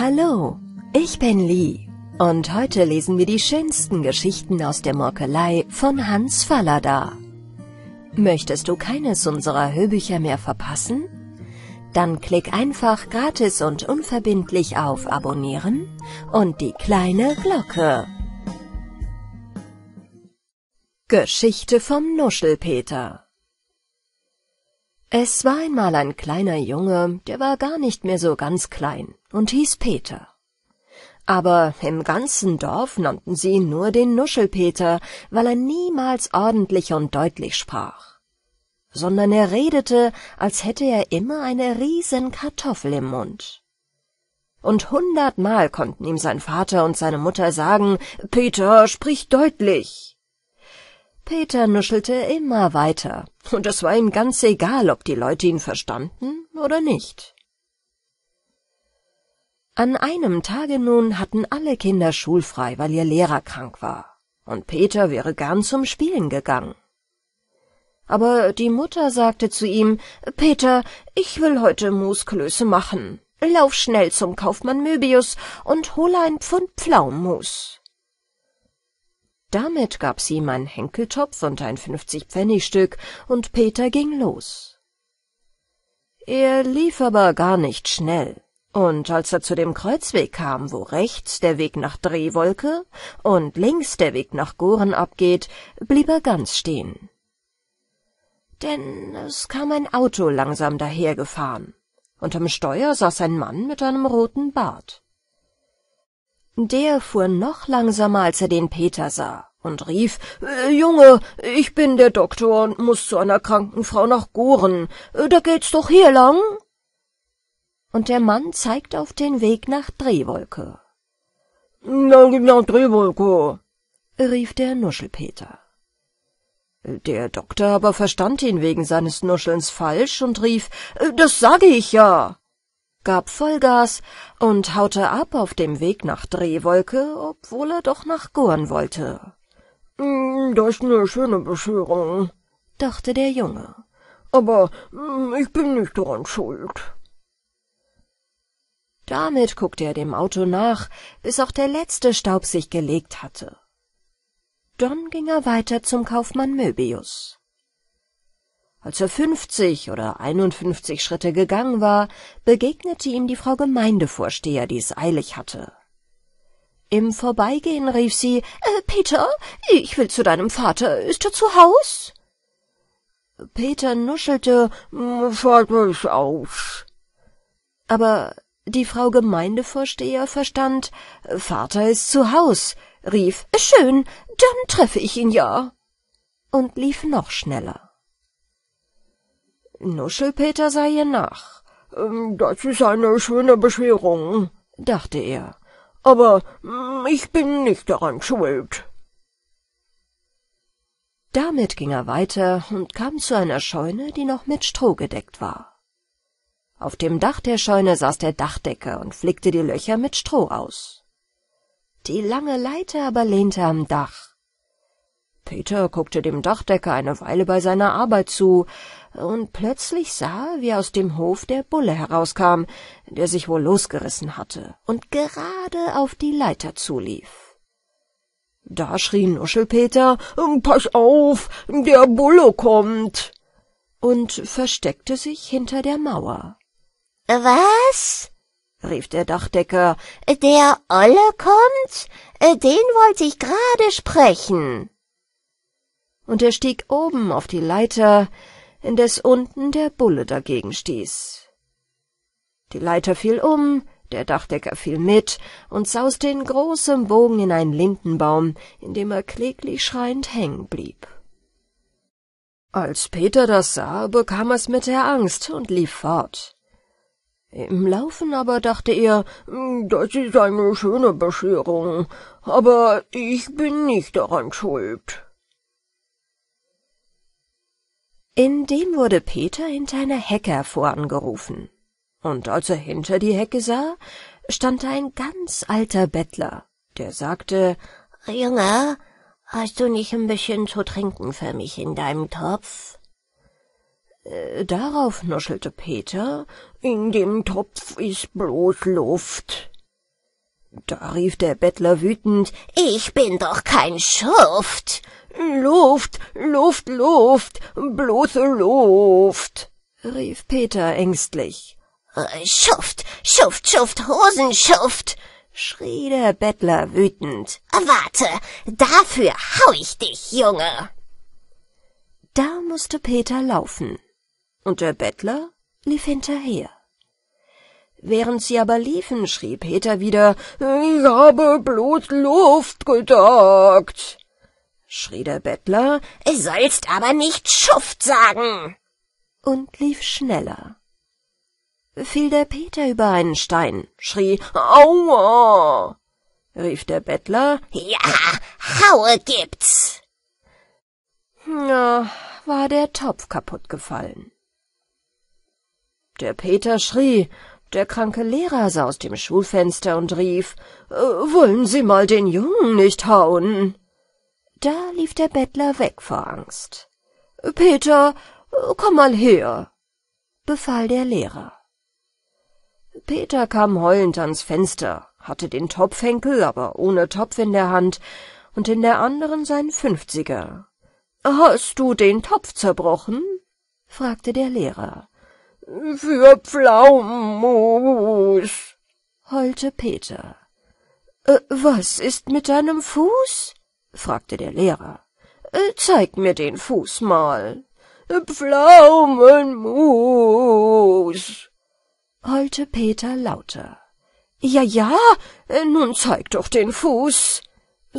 Hallo, ich bin Lee und heute lesen wir die schönsten Geschichten aus der Morkelei von Hans Fallada. Möchtest du keines unserer Hörbücher mehr verpassen? Dann klick einfach gratis und unverbindlich auf Abonnieren und die kleine Glocke. Geschichte vom Nuschelpeter es war einmal ein kleiner Junge, der war gar nicht mehr so ganz klein und hieß Peter. Aber im ganzen Dorf nannten sie ihn nur den Nuschelpeter, weil er niemals ordentlich und deutlich sprach, sondern er redete, als hätte er immer eine riesen Kartoffel im Mund. Und hundertmal konnten ihm sein Vater und seine Mutter sagen, Peter, sprich deutlich. Peter nuschelte immer weiter, und es war ihm ganz egal, ob die Leute ihn verstanden oder nicht. An einem Tage nun hatten alle Kinder schulfrei, weil ihr Lehrer krank war, und Peter wäre gern zum Spielen gegangen. Aber die Mutter sagte zu ihm, Peter, ich will heute Moosklöße machen. Lauf schnell zum Kaufmann Möbius und hole ein Pfund Pflaumenmus. Damit gab sie ihm einen Henkeltopf und ein Fünfzigpfennigstück, und Peter ging los. Er lief aber gar nicht schnell, und als er zu dem Kreuzweg kam, wo rechts der Weg nach Drehwolke und links der Weg nach Goren abgeht, blieb er ganz stehen. Denn es kam ein Auto langsam dahergefahren. Unterm Steuer saß ein Mann mit einem roten Bart. Der fuhr noch langsamer, als er den Peter sah, und rief äh, Junge, ich bin der Doktor und muß zu einer kranken Frau nach Goren. Äh, da geht's doch hier lang. Und der Mann zeigt auf den Weg nach Drehwolke. Dann Na, nach Drehwolke, rief der Nuschelpeter. Der Doktor aber verstand ihn wegen seines Nuschelns falsch und rief äh, Das sage ich ja gab Vollgas und haute ab auf dem Weg nach Drehwolke, obwohl er doch nach Gorn wollte. Mm, das ist eine schöne Bescherung, dachte der Junge. Aber mm, ich bin nicht daran schuld. Damit guckte er dem Auto nach, bis auch der letzte Staub sich gelegt hatte. Dann ging er weiter zum Kaufmann Möbius. Als er fünfzig oder einundfünfzig Schritte gegangen war, begegnete ihm die Frau Gemeindevorsteher, die es eilig hatte. Im Vorbeigehen rief sie, äh, Peter, ich will zu deinem Vater, ist er zu Haus? Peter nuschelte, fahrt mich aus.« Aber die Frau Gemeindevorsteher verstand, Vater ist zu Haus, rief, schön, dann treffe ich ihn ja, und lief noch schneller. Nuschelpeter sah ihr nach. Ähm, das ist eine schöne Bescherung, dachte er. Aber mm, ich bin nicht daran schuld. Damit ging er weiter und kam zu einer Scheune, die noch mit Stroh gedeckt war. Auf dem Dach der Scheune saß der Dachdecker und flickte die Löcher mit Stroh aus. Die lange Leiter aber lehnte am Dach. Peter guckte dem Dachdecker eine Weile bei seiner Arbeit zu, und plötzlich sah wie aus dem Hof der Bulle herauskam, der sich wohl losgerissen hatte und gerade auf die Leiter zulief. Da schrie Nuschelpeter, »Pass auf, der Bulle kommt!« und versteckte sich hinter der Mauer. »Was?« rief der Dachdecker, »der Olle kommt? Den wollte ich gerade sprechen.« und er stieg oben auf die Leiter, indes unten der Bulle dagegen stieß. Die Leiter fiel um, der Dachdecker fiel mit und sauste in großem Bogen in einen Lindenbaum, in dem er kläglich schreiend hängen blieb. Als Peter das sah, bekam er's mit der Angst und lief fort. Im Laufen aber dachte er, hm, das ist eine schöne Bescherung, aber ich bin nicht daran schuld. In dem wurde Peter hinter einer Hecke hervorangerufen. Und als er hinter die Hecke sah, stand ein ganz alter Bettler, der sagte, »Junge, hast du nicht ein bisschen zu trinken für mich in deinem Topf?« äh, Darauf nuschelte Peter, »In dem Topf ist bloß Luft.« Da rief der Bettler wütend, »Ich bin doch kein Schuft! Luft, Luft, Luft, bloße Luft, rief Peter ängstlich. Schuft, Schuft, Schuft, Hosenschuft, schrie der Bettler wütend. Warte, dafür hau ich dich, Junge. Da musste Peter laufen, und der Bettler lief hinterher. Während sie aber liefen, schrie Peter wieder Ich habe bloß Luft gedacht!« schrie der Bettler, sollst aber nicht Schuft sagen. und lief schneller. Fiel der Peter über einen Stein, schrie Aua, rief der Bettler, ja, Haue gibt's. Na, war der Topf kaputt gefallen. Der Peter schrie, der kranke Lehrer sah aus dem Schulfenster und rief, Wollen Sie mal den Jungen nicht hauen? Da lief der Bettler weg vor Angst. Peter, komm mal her, befahl der Lehrer. Peter kam heulend ans Fenster, hatte den Topfhenkel, aber ohne Topf in der Hand und in der anderen sein Fünfziger. Hast du den Topf zerbrochen? fragte der Lehrer. Für Pflaumenmus, heulte Peter. Äh, was ist mit deinem Fuß? fragte der Lehrer. Äh, zeig mir den Fuß mal. Pflaumenmus. heulte Peter lauter. Ja, ja, äh, nun zeig doch den Fuß,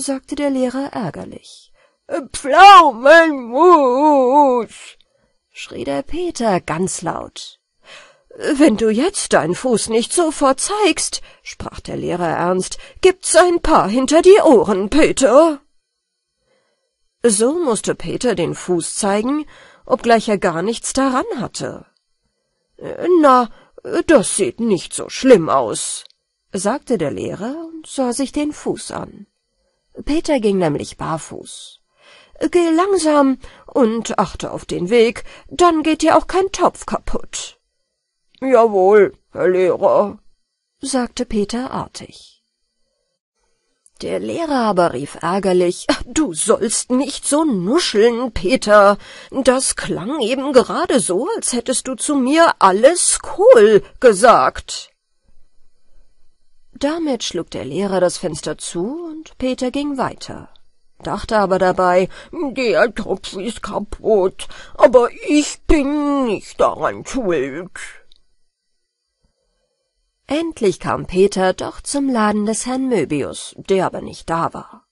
sagte der Lehrer ärgerlich. Äh, Pflaumenmus, schrie der Peter ganz laut. Wenn du jetzt deinen Fuß nicht sofort zeigst, sprach der Lehrer ernst, gibt's ein paar hinter die Ohren, Peter. So musste Peter den Fuß zeigen, obgleich er gar nichts daran hatte. Äh, na, das sieht nicht so schlimm aus, sagte der Lehrer und sah sich den Fuß an. Peter ging nämlich barfuß. Geh langsam und achte auf den Weg, dann geht dir auch kein Topf kaputt. Jawohl, Herr Lehrer, sagte Peter artig. Der Lehrer aber rief ärgerlich Du sollst nicht so nuscheln, Peter. Das klang eben gerade so, als hättest du zu mir alles cool gesagt. Damit schlug der Lehrer das Fenster zu, und Peter ging weiter, dachte aber dabei Der Topf ist kaputt, aber ich bin nicht daran schuld. Endlich kam Peter doch zum Laden des Herrn Möbius, der aber nicht da war,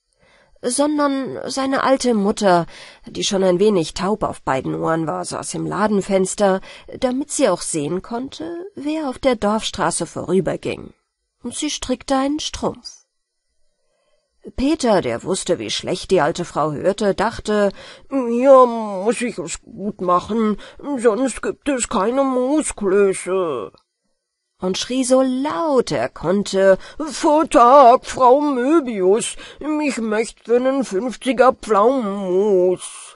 sondern seine alte Mutter, die schon ein wenig taub auf beiden Ohren war, saß im Ladenfenster, damit sie auch sehen konnte, wer auf der Dorfstraße vorüberging, und sie strickte einen Strumpf. Peter, der wusste, wie schlecht die alte Frau hörte, dachte, ja, muss ich es gut machen, sonst gibt es keine Moosklöße und schrie so laut er konnte, Vortag, Frau Möbius, mich möcht für nen Fünfziger Pflaumenmus.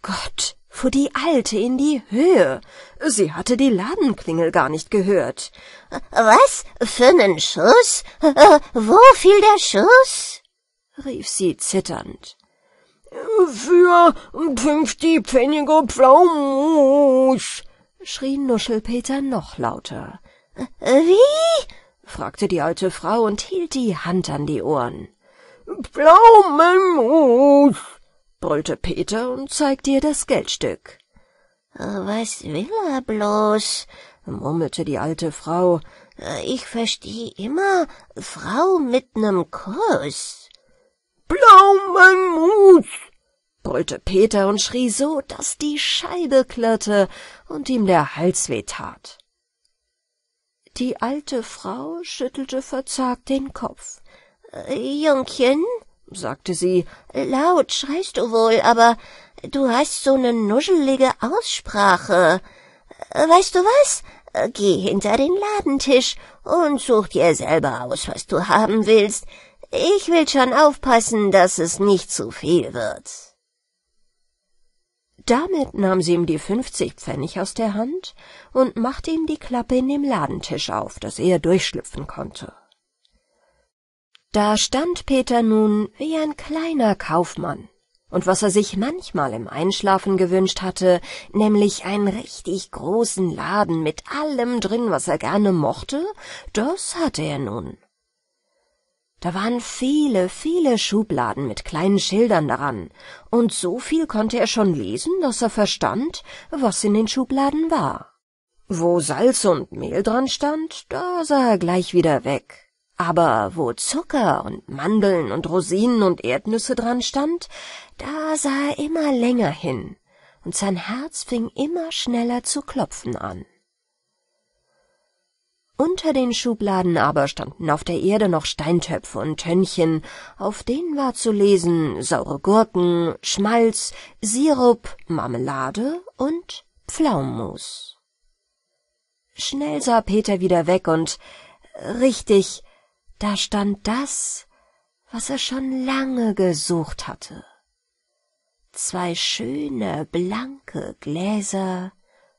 Gott, fuhr die Alte in die Höhe. Sie hatte die Ladenklingel gar nicht gehört. Was? Für nen Schuss? Wo fiel der Schuss? rief sie zitternd. Für fünfzig Pfennige Pflaumenmus, schrie Nuschelpeter noch lauter. Wie? fragte die alte Frau und hielt die Hand an die Ohren. Pflaumenmus, brüllte Peter und zeigte ihr das Geldstück. Was will er bloß? murmelte die alte Frau. Ich verstehe immer Frau mit nem Kuss. Pflaumenmus, brüllte Peter und schrie so, daß die Scheibe klirrte und ihm der Hals weh tat. Die alte Frau schüttelte verzagt den Kopf. Jungchen, sagte sie, laut schreist du wohl, aber du hast so eine nuschelige Aussprache. Weißt du was? Geh hinter den Ladentisch und such dir selber aus, was du haben willst. Ich will schon aufpassen, dass es nicht zu viel wird. Damit nahm sie ihm die fünfzig Pfennig aus der Hand und machte ihm die Klappe in dem Ladentisch auf, dass er durchschlüpfen konnte. Da stand Peter nun wie ein kleiner Kaufmann, und was er sich manchmal im Einschlafen gewünscht hatte, nämlich einen richtig großen Laden mit allem drin, was er gerne mochte, das hatte er nun. Da waren viele, viele Schubladen mit kleinen Schildern daran, und so viel konnte er schon lesen, dass er verstand, was in den Schubladen war. Wo Salz und Mehl dran stand, da sah er gleich wieder weg. Aber wo Zucker und Mandeln und Rosinen und Erdnüsse dran stand, da sah er immer länger hin, und sein Herz fing immer schneller zu klopfen an. Unter den Schubladen aber standen auf der Erde noch Steintöpfe und Tönnchen, auf denen war zu lesen saure Gurken, Schmalz, Sirup, Marmelade und Pflaumenmus. Schnell sah Peter wieder weg und richtig, da stand das, was er schon lange gesucht hatte. Zwei schöne, blanke Gläser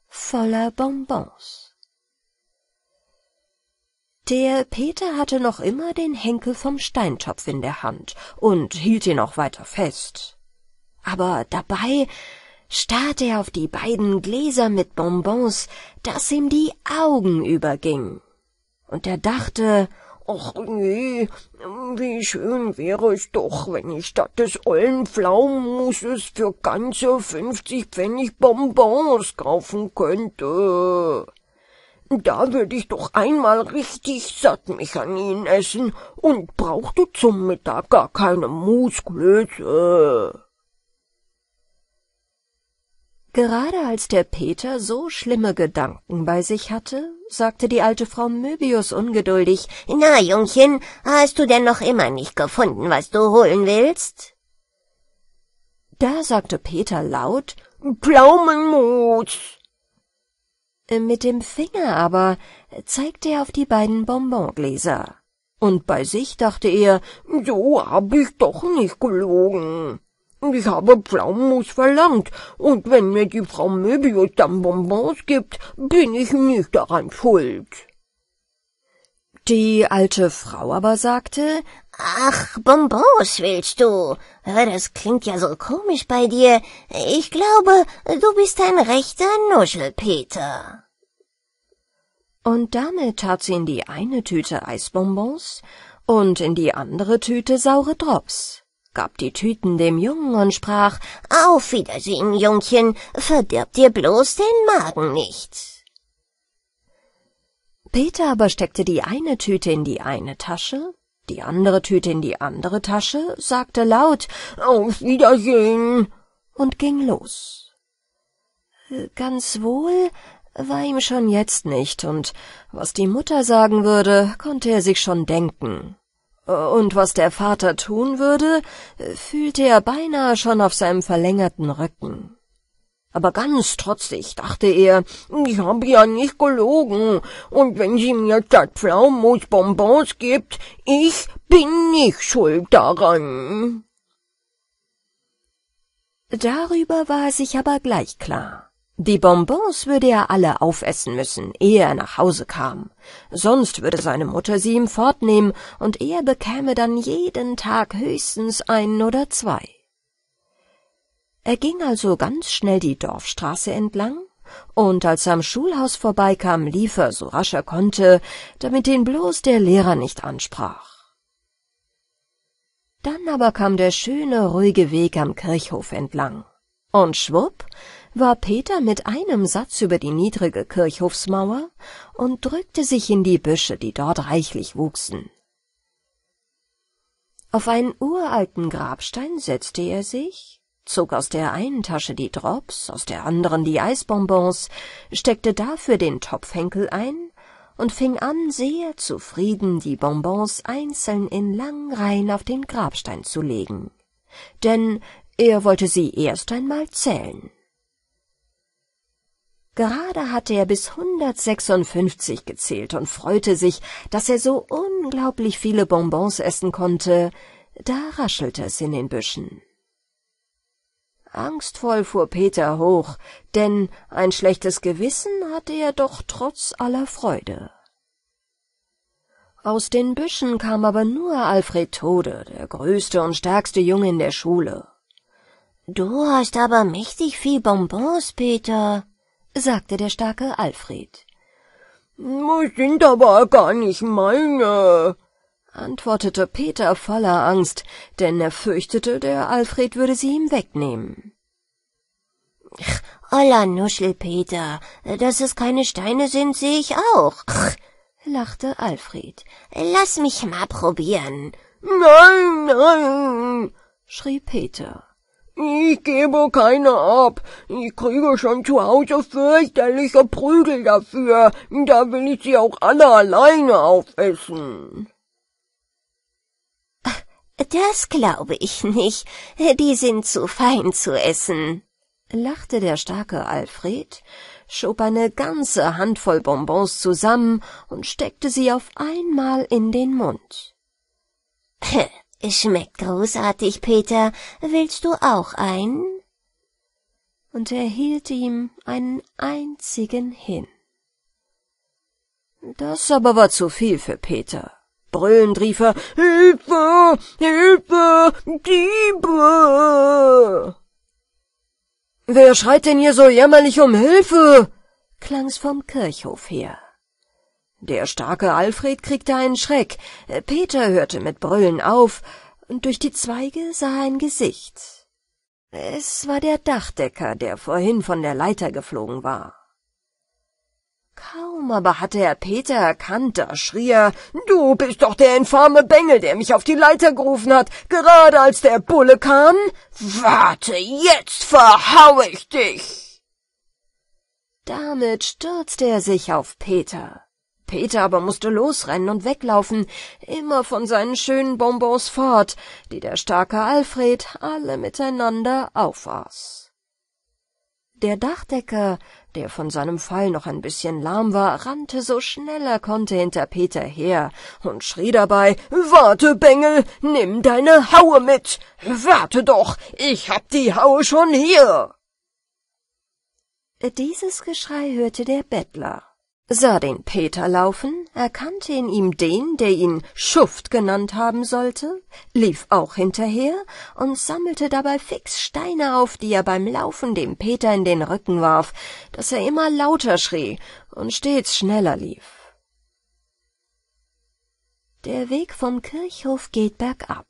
voller Bonbons. Der Peter hatte noch immer den Henkel vom Steintopf in der Hand und hielt ihn auch weiter fest. Aber dabei starrte er auf die beiden Gläser mit Bonbons, daß ihm die Augen übergingen. Und er dachte, ach nee, wie schön wäre es doch, wenn ich statt des ollen Pflaumenmusses für ganze fünfzig Pfennig Bonbons kaufen könnte. Da würde ich doch einmal richtig satt mich an ihn essen und brauchte zum Mittag gar keine Musklöße. Gerade als der Peter so schlimme Gedanken bei sich hatte, sagte die alte Frau Möbius ungeduldig, »Na, Jungchen, hast du denn noch immer nicht gefunden, was du holen willst?« Da sagte Peter laut, »Pflaumenmus!« äh, mit dem Finger aber zeigte er auf die beiden Bonbongläser. Und bei sich dachte er, so hab ich doch nicht gelogen. Ich habe Pflaumenmus verlangt, und wenn mir die Frau Möbius dann Bonbons gibt, bin ich nicht daran schuld. Die alte Frau aber sagte, Ach, Bonbons willst du? Das klingt ja so komisch bei dir. Ich glaube, du bist ein rechter Nuschelpeter. Und damit tat sie in die eine Tüte Eisbonbons und in die andere Tüte saure Drops, gab die Tüten dem Jungen und sprach Auf Wiedersehen, Jungchen, verdirb dir bloß den Magen nicht. Peter aber steckte die eine Tüte in die eine Tasche die andere Tüte in die andere Tasche, sagte laut Auf Wiedersehen und ging los. Äh, ganz wohl war ihm schon jetzt nicht, und was die Mutter sagen würde, konnte er sich schon denken. Äh, und was der Vater tun würde, äh, fühlte er beinahe schon auf seinem verlängerten Rücken aber ganz trotzig dachte er, ich habe ja nicht gelogen, und wenn sie mir statt Pflaumus Bonbons gibt, ich bin nicht schuld daran. Darüber war er sich aber gleich klar. Die Bonbons würde er alle aufessen müssen, ehe er nach Hause kam. Sonst würde seine Mutter sie ihm fortnehmen, und er bekäme dann jeden Tag höchstens einen oder zwei. Er ging also ganz schnell die Dorfstraße entlang, und als er am Schulhaus vorbeikam, lief er, so rasch er konnte, damit ihn bloß der Lehrer nicht ansprach. Dann aber kam der schöne, ruhige Weg am Kirchhof entlang. Und schwupp war Peter mit einem Satz über die niedrige Kirchhofsmauer und drückte sich in die Büsche, die dort reichlich wuchsen. Auf einen uralten Grabstein setzte er sich, zog aus der einen Tasche die Drops, aus der anderen die Eisbonbons, steckte dafür den Topfhenkel ein und fing an, sehr zufrieden die Bonbons einzeln in langen Reihen auf den Grabstein zu legen. Denn er wollte sie erst einmal zählen. Gerade hatte er bis 156 gezählt und freute sich, dass er so unglaublich viele Bonbons essen konnte, da raschelte es in den Büschen. Angstvoll fuhr Peter hoch, denn ein schlechtes Gewissen hatte er doch trotz aller Freude. Aus den Büschen kam aber nur Alfred Tode, der größte und stärkste Junge in der Schule. Du hast aber mächtig viel Bonbons, Peter, sagte der starke Alfred. Das sind aber gar nicht meine, antwortete Peter voller Angst, denn er fürchtete, der Alfred würde sie ihm wegnehmen. Ach, oller Nuschelpeter, dass es keine Steine sind, sehe ich auch, Ach, lachte Alfred. Lass mich mal probieren. Nein, nein, schrie Peter. Ich gebe keine ab. Ich kriege schon zu Hause fürchterliche Prügel dafür. Da will ich sie auch alle alleine aufessen. Das glaube ich nicht. Die sind zu fein zu essen, lachte der starke Alfred, schob eine ganze Handvoll Bonbons zusammen und steckte sie auf einmal in den Mund. Schmeckt großartig, Peter. Willst du auch einen? Und er hielt ihm einen einzigen hin. Das aber war zu viel für Peter. Brüllend rief er Hilfe. Hilfe. Diebe. Wer schreit denn hier so jämmerlich um Hilfe? klang's vom Kirchhof her. Der starke Alfred kriegte einen Schreck, Peter hörte mit Brüllen auf, und durch die Zweige sah er ein Gesicht. Es war der Dachdecker, der vorhin von der Leiter geflogen war. Kaum aber hatte er Peter erkannt, da schrie er, Du bist doch der infame Bengel, der mich auf die Leiter gerufen hat, gerade als der Bulle kam. Warte, jetzt verhau ich dich. Damit stürzte er sich auf Peter. Peter aber musste losrennen und weglaufen, immer von seinen schönen Bonbons fort, die der starke Alfred alle miteinander aufaß. Der Dachdecker der von seinem Fall noch ein bisschen lahm war, rannte so schnell er konnte hinter Peter her und schrie dabei Warte, Bengel, nimm deine Haue mit. Warte doch, ich hab die Haue schon hier. Dieses Geschrei hörte der Bettler sah den Peter laufen, erkannte in ihm den, der ihn Schuft genannt haben sollte, lief auch hinterher und sammelte dabei fix Steine auf, die er beim Laufen dem Peter in den Rücken warf, daß er immer lauter schrie und stets schneller lief. Der Weg vom Kirchhof geht bergab.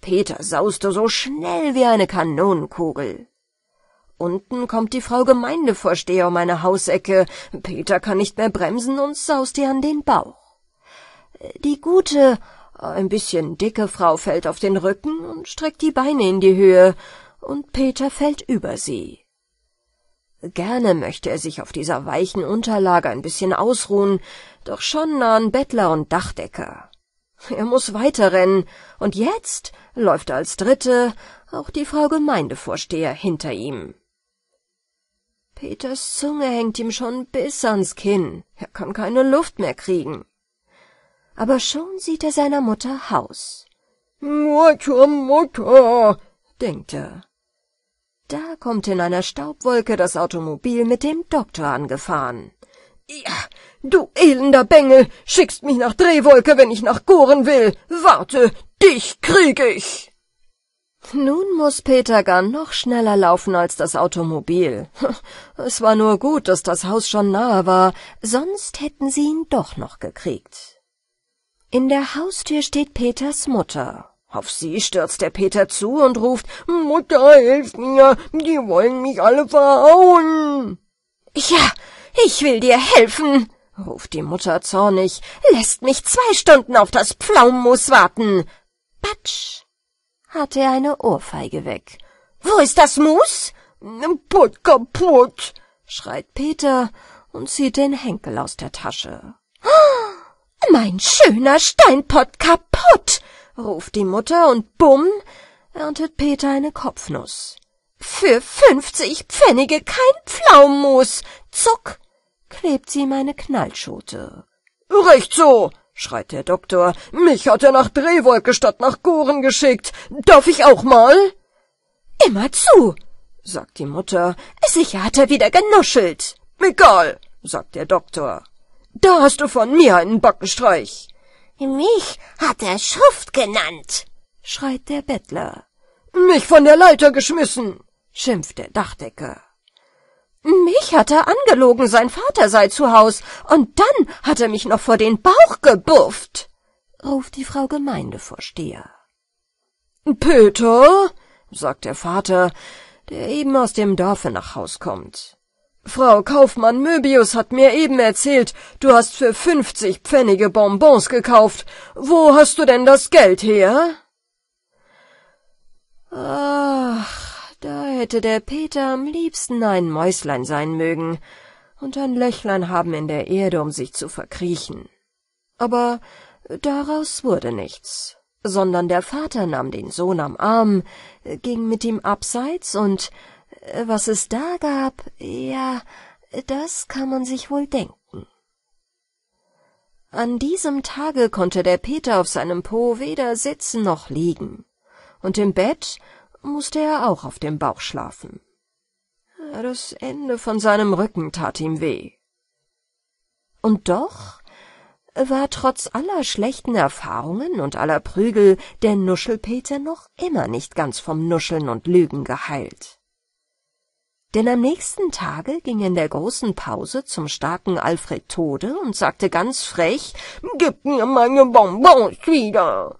Peter sauste so schnell wie eine Kanonenkugel. Unten kommt die Frau Gemeindevorsteher um eine Hausecke. Peter kann nicht mehr bremsen und saust ihr an den Bauch. Die gute, ein bisschen dicke Frau fällt auf den Rücken und streckt die Beine in die Höhe, und Peter fällt über sie. Gerne möchte er sich auf dieser weichen Unterlage ein bisschen ausruhen, doch schon nahen Bettler und Dachdecker. Er muss weiterrennen, und jetzt läuft als Dritte, auch die Frau Gemeindevorsteher hinter ihm. Peters Zunge hängt ihm schon bis ans Kinn, er kann keine Luft mehr kriegen. Aber schon sieht er seiner Mutter Haus. Mutter, Mutter, denkt er. Da kommt in einer Staubwolke das Automobil mit dem Doktor angefahren. Ja, du elender Bengel, schickst mich nach Drehwolke, wenn ich nach Goren will. Warte, dich krieg ich. Nun muss Peter gar noch schneller laufen als das Automobil. Es war nur gut, dass das Haus schon nahe war, sonst hätten sie ihn doch noch gekriegt. In der Haustür steht Peters Mutter. Auf sie stürzt der Peter zu und ruft Mutter, hilf mir, die wollen mich alle verhauen. Ja, ich will dir helfen, ruft die Mutter zornig, lässt mich zwei Stunden auf das Pflaumenmus warten. Patsch hatte er eine Ohrfeige weg. Wo ist das Moos?« Putt kaputt, schreit Peter und zieht den Henkel aus der Tasche. Oh, mein schöner Steinpott kaputt, ruft die Mutter und bumm, erntet Peter eine Kopfnuss. Für fünfzig Pfennige kein Pflaumenmus. Zuck, klebt sie meine Knallschote. Recht so, schreit der Doktor. Mich hat er nach Drehwolke statt nach Goren geschickt. Darf ich auch mal? Immer zu, sagt die Mutter. Sicher hat er wieder genuschelt. Egal, sagt der Doktor. Da hast du von mir einen Backenstreich. Mich hat er Schuft genannt, schreit der Bettler. Mich von der Leiter geschmissen, schimpft der Dachdecker. Mich hat er angelogen, sein Vater sei zu Haus, und dann hat er mich noch vor den Bauch gebufft, ruft die Frau Gemeindevorsteher. Peter, sagt der Vater, der eben aus dem Dorfe nach Haus kommt. Frau Kaufmann Möbius hat mir eben erzählt, du hast für fünfzig Pfennige Bonbons gekauft. Wo hast du denn das Geld her? Ach, da hätte der Peter am liebsten ein Mäuslein sein mögen und ein Löchlein haben in der Erde, um sich zu verkriechen. Aber daraus wurde nichts, sondern der Vater nahm den Sohn am Arm, ging mit ihm abseits und äh, was es da gab, ja, das kann man sich wohl denken. An diesem Tage konnte der Peter auf seinem Po weder sitzen noch liegen, und im Bett mußte er auch auf dem Bauch schlafen. Das Ende von seinem Rücken tat ihm weh. Und doch war trotz aller schlechten Erfahrungen und aller Prügel der Nuschelpeter noch immer nicht ganz vom Nuscheln und Lügen geheilt. Denn am nächsten Tage ging er in der großen Pause zum starken Alfred Tode und sagte ganz frech, »Gib mir meine Bonbons wieder!«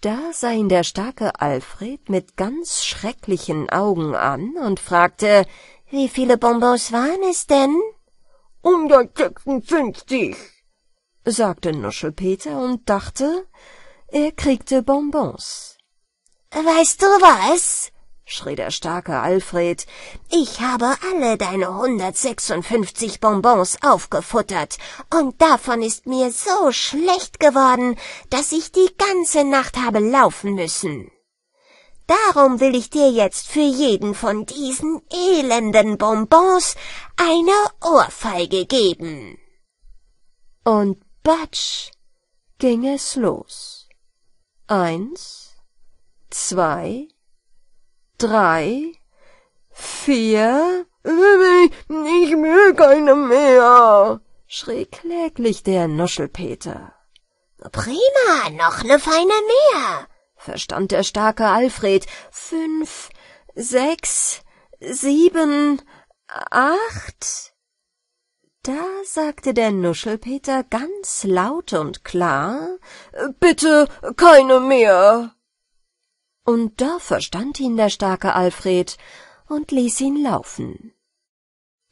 da sah ihn der starke Alfred mit ganz schrecklichen Augen an und fragte, »Wie viele Bonbons waren es denn?« »156«, sagte Nuschelpeter und dachte, er kriegte Bonbons. »Weißt du was?« schrie der starke Alfred, ich habe alle deine hundertsechsundfünfzig Bonbons aufgefuttert, und davon ist mir so schlecht geworden, dass ich die ganze Nacht habe laufen müssen. Darum will ich dir jetzt für jeden von diesen elenden Bonbons eine Ohrfeige geben. Und batsch ging es los. Eins, zwei, drei, vier. Ich will keine mehr, schrie kläglich der Nuschelpeter. Prima, noch ne feine mehr, verstand der starke Alfred. Fünf, sechs, sieben, acht. Da sagte der Nuschelpeter ganz laut und klar Bitte keine mehr und da verstand ihn der starke Alfred und ließ ihn laufen.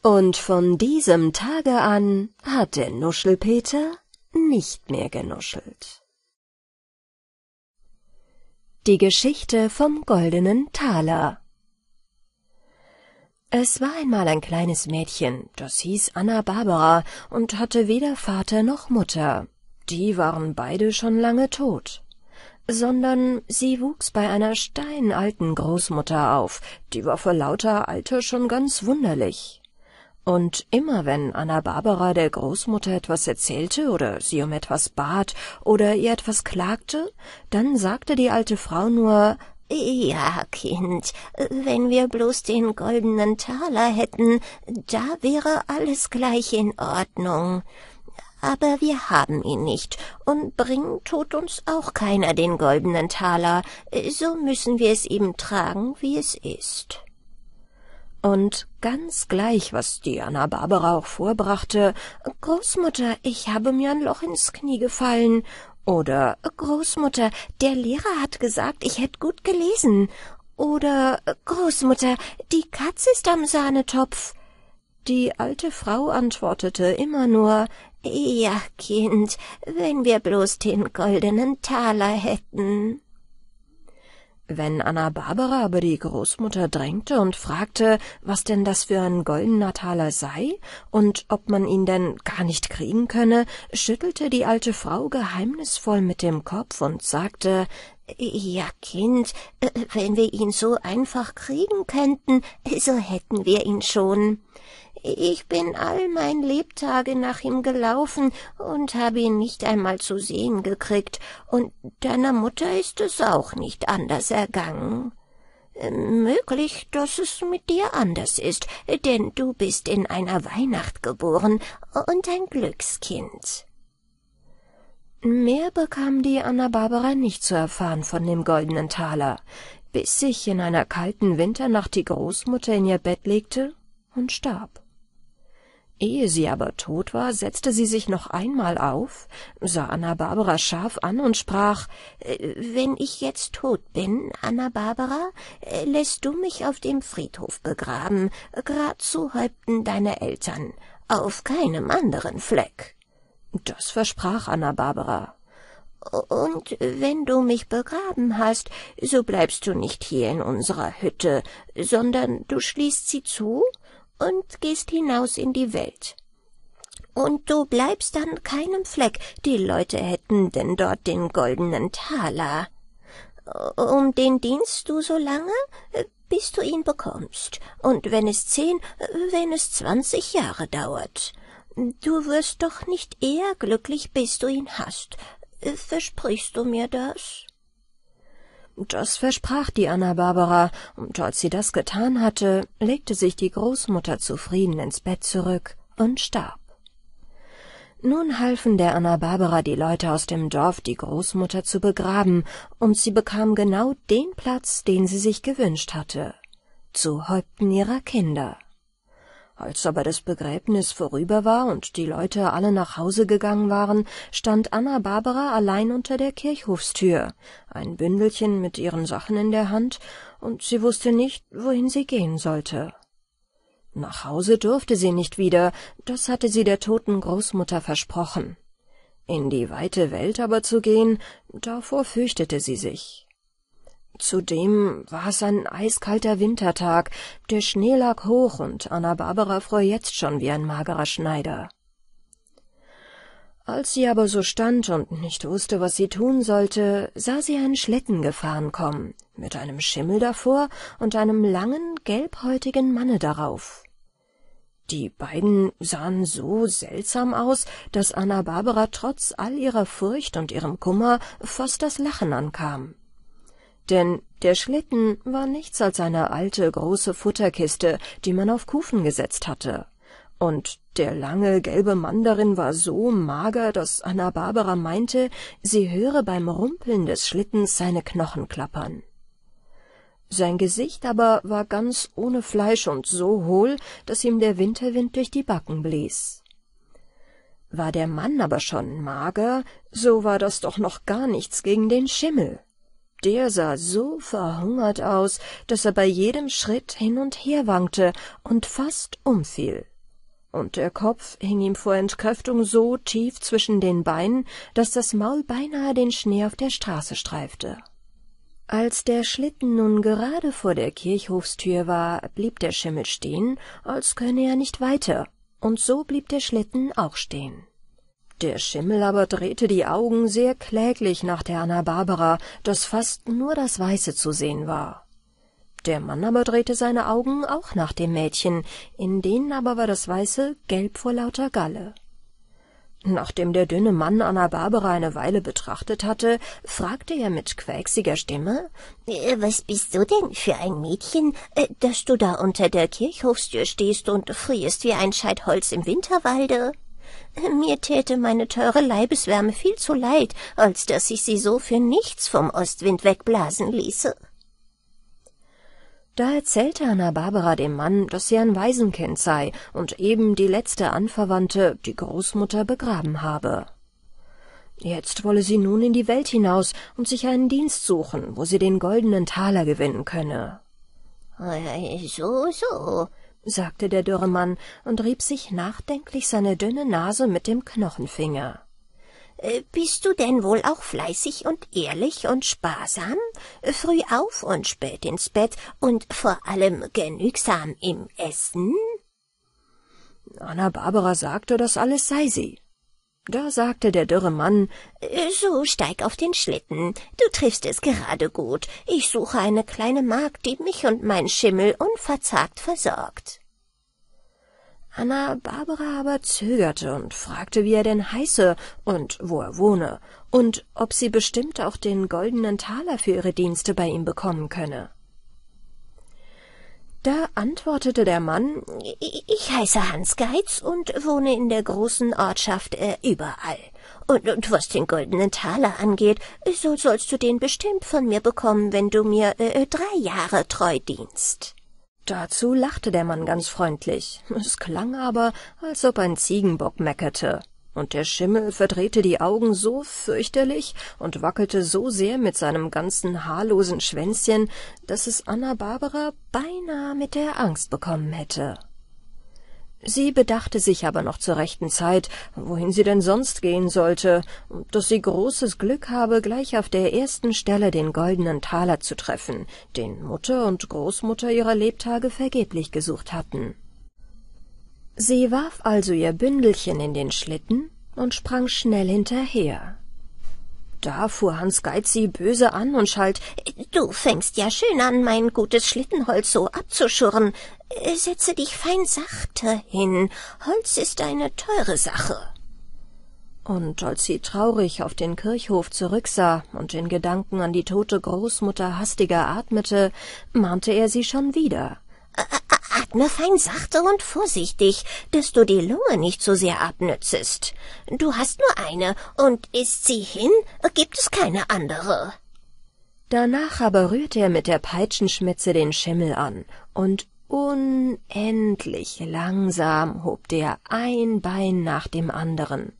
Und von diesem Tage an hat der Nuschelpeter nicht mehr genuschelt. Die Geschichte vom goldenen Taler Es war einmal ein kleines Mädchen, das hieß Anna Barbara und hatte weder Vater noch Mutter. Die waren beide schon lange tot sondern sie wuchs bei einer steinalten Großmutter auf, die war vor lauter Alter schon ganz wunderlich. Und immer wenn Anna Barbara der Großmutter etwas erzählte oder sie um etwas bat oder ihr etwas klagte, dann sagte die alte Frau nur ja, Kind, wenn wir bloß den goldenen Taler hätten, da wäre alles gleich in Ordnung aber wir haben ihn nicht, und bringen tut uns auch keiner den goldenen Taler, äh, so müssen wir es eben tragen, wie es ist. Und ganz gleich, was die Anna Barbara auch vorbrachte, Großmutter, ich habe mir ein Loch ins Knie gefallen, oder Großmutter, der Lehrer hat gesagt, ich hätte gut gelesen, oder Großmutter, die Katze ist am Sahnetopf. Die alte Frau antwortete immer nur ja, Kind, wenn wir bloß den goldenen Taler hätten. Wenn Anna Barbara aber die Großmutter drängte und fragte, was denn das für ein goldener Taler sei und ob man ihn denn gar nicht kriegen könne, schüttelte die alte Frau geheimnisvoll mit dem Kopf und sagte, ja, Kind, äh, wenn wir ihn so einfach kriegen könnten, so hätten wir ihn schon. Ich bin all mein Lebtage nach ihm gelaufen und habe ihn nicht einmal zu sehen gekriegt, und deiner Mutter ist es auch nicht anders ergangen. Ähm, möglich, dass es mit dir anders ist, denn du bist in einer Weihnacht geboren und ein Glückskind. Mehr bekam die Anna Barbara nicht zu erfahren von dem goldenen Taler, bis sich in einer kalten Winternacht die Großmutter in ihr Bett legte und starb. Ehe sie aber tot war, setzte sie sich noch einmal auf, sah Anna-Barbara scharf an und sprach, äh, »Wenn ich jetzt tot bin, Anna-Barbara, äh, lässt du mich auf dem Friedhof begraben, grad zu Häupten deiner Eltern, auf keinem anderen Fleck.« Das versprach Anna-Barbara. Und wenn du mich begraben hast, so bleibst du nicht hier in unserer Hütte, sondern du schließt sie zu und gehst hinaus in die Welt. Und du bleibst an keinem Fleck, die Leute hätten denn dort den goldenen Taler. Um den dienst du so lange, äh, bis du ihn bekommst, und wenn es zehn, äh, wenn es zwanzig Jahre dauert. Du wirst doch nicht eher glücklich, bis du ihn hast. Äh, versprichst du mir das? Das versprach die Anna Barbara, und als sie das getan hatte, legte sich die Großmutter zufrieden ins Bett zurück und starb. Nun halfen der Anna Barbara die Leute aus dem Dorf, die Großmutter zu begraben, und sie bekam genau den Platz, den sie sich gewünscht hatte, zu Häupten ihrer Kinder. Als aber das Begräbnis vorüber war und die Leute alle nach Hause gegangen waren, stand Anna Barbara allein unter der Kirchhofstür, ein Bündelchen mit ihren Sachen in der Hand, und sie wusste nicht, wohin sie gehen sollte. Nach Hause durfte sie nicht wieder, das hatte sie der toten Großmutter versprochen. In die weite Welt aber zu gehen, davor fürchtete sie sich. Zudem war es ein eiskalter Wintertag, der Schnee lag hoch und Anna-Barbara fror jetzt schon wie ein magerer Schneider. Als sie aber so stand und nicht wusste, was sie tun sollte, sah sie einen Schlitten gefahren kommen, mit einem Schimmel davor und einem langen, gelbhäutigen Manne darauf. Die beiden sahen so seltsam aus, dass Anna Barbara trotz all ihrer Furcht und ihrem Kummer fast das Lachen ankam denn der Schlitten war nichts als eine alte große Futterkiste, die man auf Kufen gesetzt hatte. Und der lange gelbe Mann darin war so mager, dass Anna Barbara meinte, sie höre beim Rumpeln des Schlittens seine Knochen klappern. Sein Gesicht aber war ganz ohne Fleisch und so hohl, dass ihm der Winterwind durch die Backen blies. War der Mann aber schon mager, so war das doch noch gar nichts gegen den Schimmel. Der sah so verhungert aus, daß er bei jedem Schritt hin und her wankte und fast umfiel. Und der Kopf hing ihm vor Entkräftung so tief zwischen den Beinen, daß das Maul beinahe den Schnee auf der Straße streifte. Als der Schlitten nun gerade vor der Kirchhofstür war, blieb der Schimmel stehen, als könne er nicht weiter, und so blieb der Schlitten auch stehen. Der Schimmel aber drehte die Augen sehr kläglich nach der Anna Barbara, dass fast nur das Weiße zu sehen war. Der Mann aber drehte seine Augen auch nach dem Mädchen, in denen aber war das Weiße gelb vor lauter Galle. Nachdem der dünne Mann Anna Barbara eine Weile betrachtet hatte, fragte er mit quäksiger Stimme äh, Was bist du denn für ein Mädchen, äh, dass du da unter der Kirchhofstür stehst und frierst wie ein Scheit Holz im Winterwalde? Mir täte meine teure Leibeswärme viel zu leid, als dass ich sie so für nichts vom Ostwind wegblasen ließe. Da erzählte Anna Barbara dem Mann, dass sie ein Waisenkind sei und eben die letzte Anverwandte, die Großmutter, begraben habe. Jetzt wolle sie nun in die Welt hinaus und sich einen Dienst suchen, wo sie den goldenen Taler gewinnen könne. Äh, so, so, sagte der dürre Mann und rieb sich nachdenklich seine dünne Nase mit dem Knochenfinger. Äh, bist du denn wohl auch fleißig und ehrlich und sparsam, früh auf und spät ins Bett und vor allem genügsam im Essen? Anna Barbara sagte, das alles sei sie. Da sagte der dürre Mann, so steig auf den Schlitten, du triffst es gerade gut, ich suche eine kleine Magd, die mich und mein Schimmel unverzagt versorgt. Anna Barbara aber zögerte und fragte, wie er denn heiße und wo er wohne und ob sie bestimmt auch den goldenen Taler für ihre Dienste bei ihm bekommen könne. Da antwortete der Mann, ich heiße Hans Geiz und wohne in der großen Ortschaft äh, überall. Und, und was den goldenen Taler angeht, so sollst du den bestimmt von mir bekommen, wenn du mir äh, äh drei Jahre treu dienst. Dazu lachte der Mann ganz freundlich. Es klang aber, als ob ein Ziegenbock meckerte und der Schimmel verdrehte die Augen so fürchterlich und wackelte so sehr mit seinem ganzen haarlosen Schwänzchen, dass es Anna Barbara beinahe mit der Angst bekommen hätte. Sie bedachte sich aber noch zur rechten Zeit, wohin sie denn sonst gehen sollte, und dass sie großes Glück habe, gleich auf der ersten Stelle den goldenen Taler zu treffen, den Mutter und Großmutter ihrer Lebtage vergeblich gesucht hatten. Sie warf also ihr Bündelchen in den Schlitten und sprang schnell hinterher. Da fuhr Hans Geiz sie böse an und schalt Du fängst ja schön an, mein gutes Schlittenholz so abzuschurren. Setze dich fein sachte hin. Holz ist eine teure Sache. Und als sie traurig auf den Kirchhof zurücksah und in Gedanken an die tote Großmutter hastiger atmete, mahnte er sie schon wieder. Atme fein sachte und vorsichtig, dass du die Lunge nicht so sehr abnützest. Du hast nur eine, und ist sie hin, gibt es keine andere. Danach aber rührte er mit der Peitschenschmitze den Schimmel an, und unendlich langsam hob der ein Bein nach dem anderen.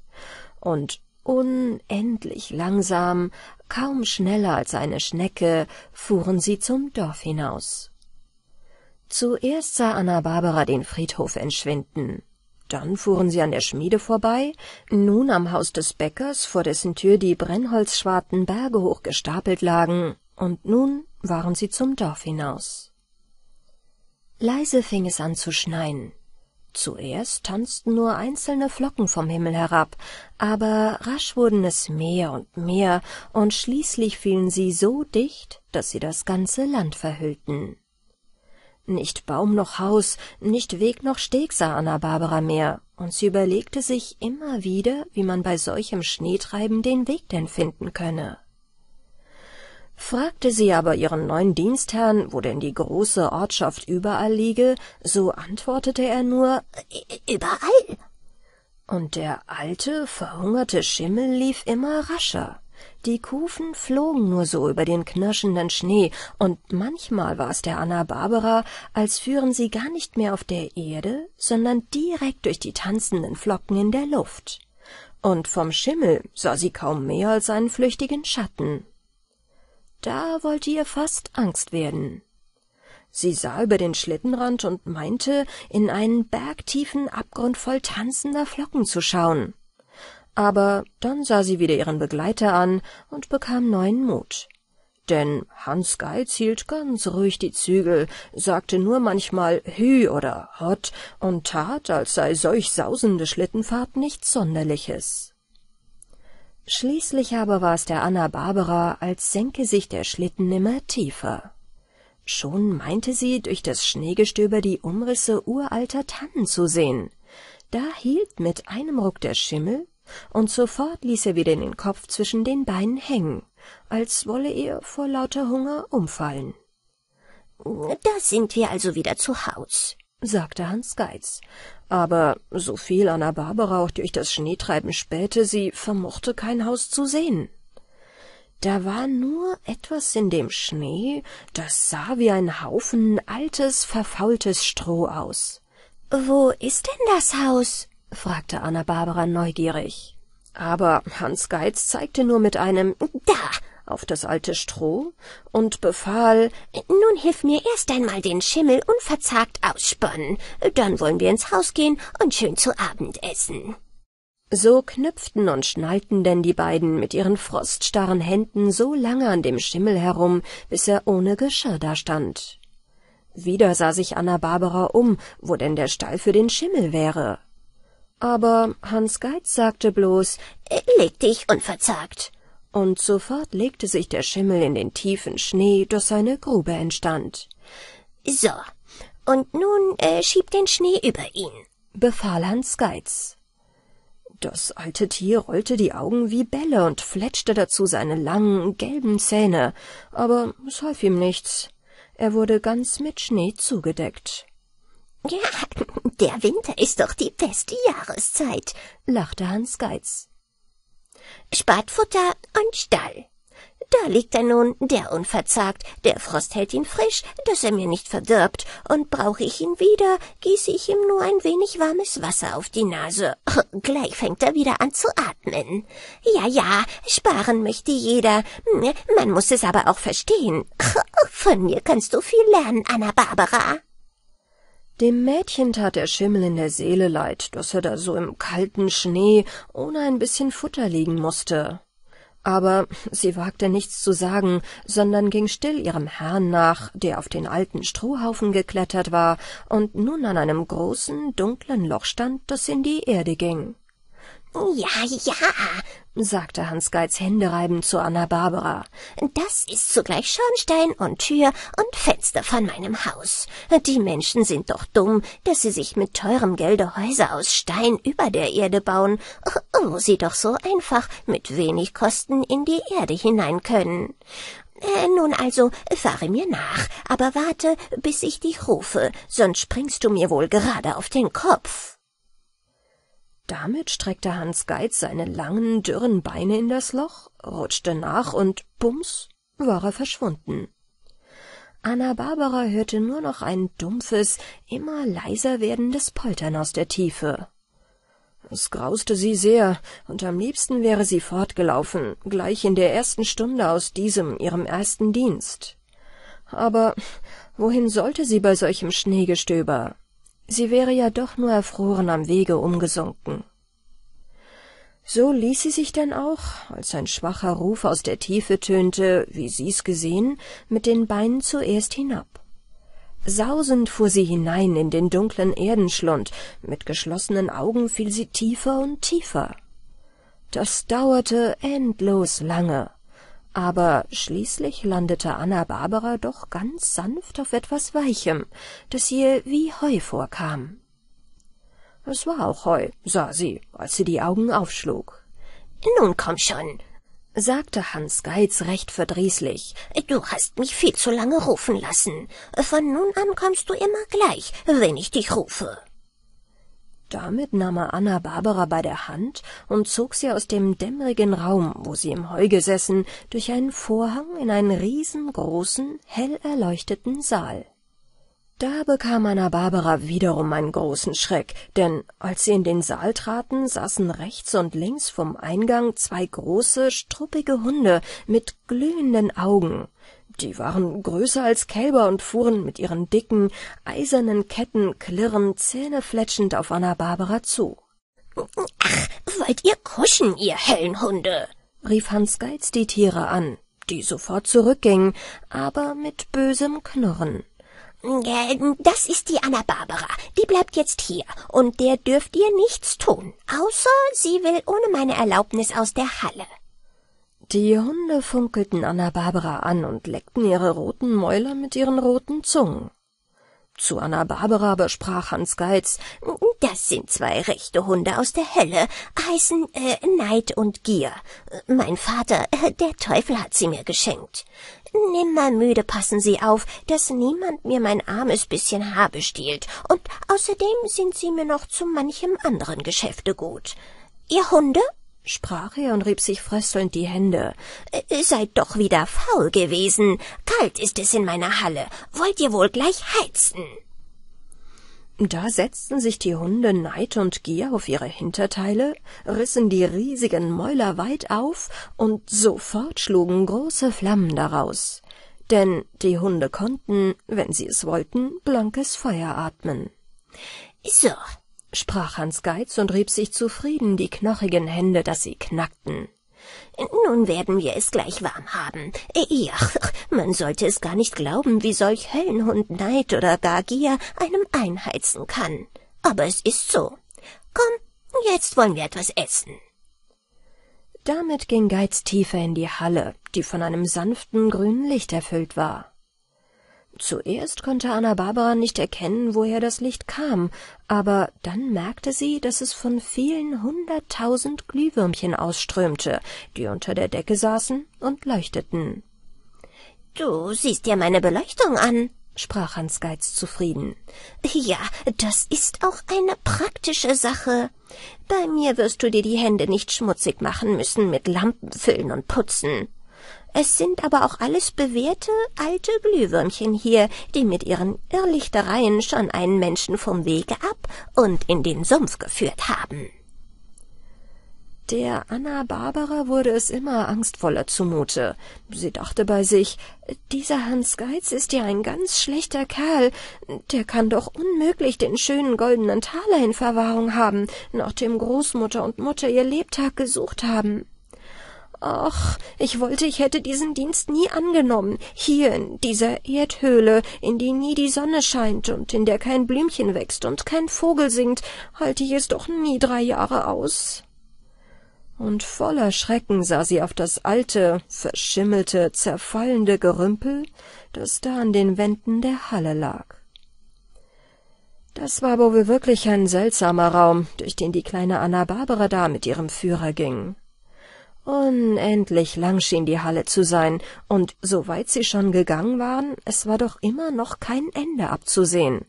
Und unendlich langsam, kaum schneller als eine Schnecke, fuhren sie zum Dorf hinaus. Zuerst sah Anna-Barbara den Friedhof entschwinden. Dann fuhren sie an der Schmiede vorbei, nun am Haus des Bäckers, vor dessen Tür die brennholzschwarten Berge hoch gestapelt lagen, und nun waren sie zum Dorf hinaus. Leise fing es an zu schneien. Zuerst tanzten nur einzelne Flocken vom Himmel herab, aber rasch wurden es mehr und mehr, und schließlich fielen sie so dicht, dass sie das ganze Land verhüllten. Nicht Baum noch Haus, nicht Weg noch Steg sah Anna Barbara mehr, und sie überlegte sich immer wieder, wie man bei solchem Schneetreiben den Weg denn finden könne. Fragte sie aber ihren neuen Dienstherrn, wo denn die große Ortschaft überall liege, so antwortete er nur Überall. Und der alte, verhungerte Schimmel lief immer rascher. Die Kufen flogen nur so über den knirschenden Schnee, und manchmal war es der Anna Barbara, als führen sie gar nicht mehr auf der Erde, sondern direkt durch die tanzenden Flocken in der Luft. Und vom Schimmel sah sie kaum mehr als einen flüchtigen Schatten. Da wollte ihr fast Angst werden. Sie sah über den Schlittenrand und meinte, in einen bergtiefen Abgrund voll tanzender Flocken zu schauen aber dann sah sie wieder ihren Begleiter an und bekam neuen Mut. Denn Hans Geiz hielt ganz ruhig die Zügel, sagte nur manchmal Hü oder Hott und tat, als sei solch sausende Schlittenfahrt nichts Sonderliches. Schließlich aber war es der Anna Barbara, als senke sich der Schlitten immer tiefer. Schon meinte sie, durch das Schneegestöber die Umrisse uralter Tannen zu sehen. Da hielt mit einem Ruck der Schimmel, und sofort ließ er wieder den Kopf zwischen den Beinen hängen, als wolle er vor lauter Hunger umfallen. Da sind wir also wieder zu Haus, sagte Hans Geiz. Aber so viel Anna Barbara auch durch das Schneetreiben spähte, sie vermochte kein Haus zu sehen. Da war nur etwas in dem Schnee, das sah wie ein Haufen altes, verfaultes Stroh aus. Wo ist denn das Haus? fragte Anna-Barbara neugierig. Aber Hans Geiz zeigte nur mit einem »Da« auf das alte Stroh und befahl, »Nun hilf mir erst einmal den Schimmel unverzagt ausspannen, dann wollen wir ins Haus gehen und schön zu Abend essen.« so knüpften und schnallten denn die beiden mit ihren froststarren Händen so lange an dem Schimmel herum, bis er ohne Geschirr dastand. Wieder sah sich Anna Barbara um, wo denn der Stall für den Schimmel wäre. Aber Hans Geiz sagte bloß, äh, leg dich unverzagt. Und sofort legte sich der Schimmel in den tiefen Schnee, dass eine Grube entstand. So, und nun äh, schieb den Schnee über ihn, befahl Hans Geiz. Das alte Tier rollte die Augen wie Bälle und fletschte dazu seine langen, gelben Zähne, aber es half ihm nichts. Er wurde ganz mit Schnee zugedeckt. Ja, der Winter ist doch die beste Jahreszeit, lachte Hans Geiz. Spatfutter und Stall. Da liegt er nun, der unverzagt, der Frost hält ihn frisch, dass er mir nicht verdirbt, und brauche ich ihn wieder, gieße ich ihm nur ein wenig warmes Wasser auf die Nase. Gleich fängt er wieder an zu atmen. Ja, ja, sparen möchte jeder, hm, man muss es aber auch verstehen. Von mir kannst du viel lernen, Anna Barbara. Dem Mädchen tat der Schimmel in der Seele leid, dass er da so im kalten Schnee ohne ein bisschen Futter liegen musste. Aber sie wagte nichts zu sagen, sondern ging still ihrem Herrn nach, der auf den alten Strohhaufen geklettert war und nun an einem großen, dunklen Loch stand, das in die Erde ging. Ja, ja, sagte Hans Geiz händereibend zu Anna-Barbara. Das ist zugleich Schornstein und Tür und Fenster von meinem Haus. Die Menschen sind doch dumm, dass sie sich mit teurem Gelde Häuser aus Stein über der Erde bauen, wo oh, oh, sie doch so einfach mit wenig Kosten in die Erde hinein können. Äh, nun also, fahre mir nach, aber warte, bis ich dich rufe, sonst springst du mir wohl gerade auf den Kopf. Damit streckte Hans Geiz seine langen, dürren Beine in das Loch, rutschte nach und bums war er verschwunden. Anna Barbara hörte nur noch ein dumpfes, immer leiser werdendes Poltern aus der Tiefe. Es grauste sie sehr, und am liebsten wäre sie fortgelaufen, gleich in der ersten Stunde aus diesem, ihrem ersten Dienst. Aber wohin sollte sie bei solchem Schneegestöber? Sie wäre ja doch nur erfroren am Wege umgesunken. So ließ sie sich denn auch, als ein schwacher Ruf aus der Tiefe tönte, wie sie's gesehen, mit den Beinen zuerst hinab. Sausend fuhr sie hinein in den dunklen Erdenschlund, mit geschlossenen Augen fiel sie tiefer und tiefer. Das dauerte endlos lange aber schließlich landete Anna Barbara doch ganz sanft auf etwas Weichem, das ihr wie Heu vorkam. Es war auch Heu, sah sie, als sie die Augen aufschlug. Nun komm schon, sagte Hans Geiz recht verdrießlich. Du hast mich viel zu lange rufen lassen. Von nun an kommst du immer gleich, wenn ich dich rufe. Damit nahm er Anna Barbara bei der Hand und zog sie aus dem dämmerigen Raum, wo sie im Heu gesessen, durch einen Vorhang in einen riesengroßen, hell erleuchteten Saal. Da bekam Anna Barbara wiederum einen großen Schreck, denn als sie in den Saal traten, saßen rechts und links vom Eingang zwei große, struppige Hunde mit glühenden Augen, die waren größer als Kälber und fuhren mit ihren dicken, eisernen Ketten klirren, zähnefletschend auf Anna Barbara zu. Ach, wollt ihr kuschen, ihr hellen Hunde? rief Hans Geiz die Tiere an, die sofort zurückgingen, aber mit bösem Knurren. Äh, das ist die Anna Barbara. Die bleibt jetzt hier, und der dürft ihr nichts tun, außer sie will ohne meine Erlaubnis aus der Halle. Die Hunde funkelten Anna Barbara an und leckten ihre roten Mäuler mit ihren roten Zungen. Zu Anna Barbara aber sprach Hans Geiz Das sind zwei rechte Hunde aus der Hölle, heißen äh, Neid und Gier. Mein Vater, äh, der Teufel hat sie mir geschenkt. müde passen sie auf, dass niemand mir mein armes bisschen Habe stiehlt, und außerdem sind sie mir noch zu manchem anderen Geschäfte gut. Ihr Hunde? sprach er und rieb sich fröstelnd die Hände. Äh, seid doch wieder faul gewesen. Kalt ist es in meiner Halle. Wollt ihr wohl gleich heizen? Da setzten sich die Hunde Neid und Gier auf ihre Hinterteile, rissen die riesigen Mäuler weit auf und sofort schlugen große Flammen daraus. Denn die Hunde konnten, wenn sie es wollten, blankes Feuer atmen. So, sprach Hans Geiz und rieb sich zufrieden die knochigen Hände, daß sie knackten. Nun werden wir es gleich warm haben. Äh, ja, man sollte es gar nicht glauben, wie solch Höllenhund Neid oder gar Gier einem einheizen kann. Aber es ist so. Komm, jetzt wollen wir etwas essen. Damit ging Geiz tiefer in die Halle, die von einem sanften grünen Licht erfüllt war. Zuerst konnte Anna Barbara nicht erkennen, woher das Licht kam, aber dann merkte sie, dass es von vielen hunderttausend Glühwürmchen ausströmte, die unter der Decke saßen und leuchteten. Du siehst ja meine Beleuchtung an, sprach Hans Geiz zufrieden. Ja, das ist auch eine praktische Sache. Bei mir wirst du dir die Hände nicht schmutzig machen müssen mit Lampen füllen und Putzen. Es sind aber auch alles bewährte alte Glühwürmchen hier, die mit ihren Irrlichtereien schon einen Menschen vom Wege ab und in den Sumpf geführt haben. Der Anna Barbara wurde es immer angstvoller zumute. Sie dachte bei sich, dieser Hans Geiz ist ja ein ganz schlechter Kerl. Der kann doch unmöglich den schönen goldenen Taler in Verwahrung haben, nach dem Großmutter und Mutter ihr Lebtag gesucht haben. Ach, ich wollte, ich hätte diesen Dienst nie angenommen, hier in dieser Erdhöhle, in die nie die Sonne scheint und in der kein Blümchen wächst und kein Vogel singt, halte ich es doch nie drei Jahre aus. Und voller Schrecken sah sie auf das alte, verschimmelte, zerfallende Gerümpel, das da an den Wänden der Halle lag. Das war wohl wirklich ein seltsamer Raum, durch den die kleine Anna Barbara da mit ihrem Führer ging. Unendlich lang schien die Halle zu sein, und soweit sie schon gegangen waren, es war doch immer noch kein Ende abzusehen.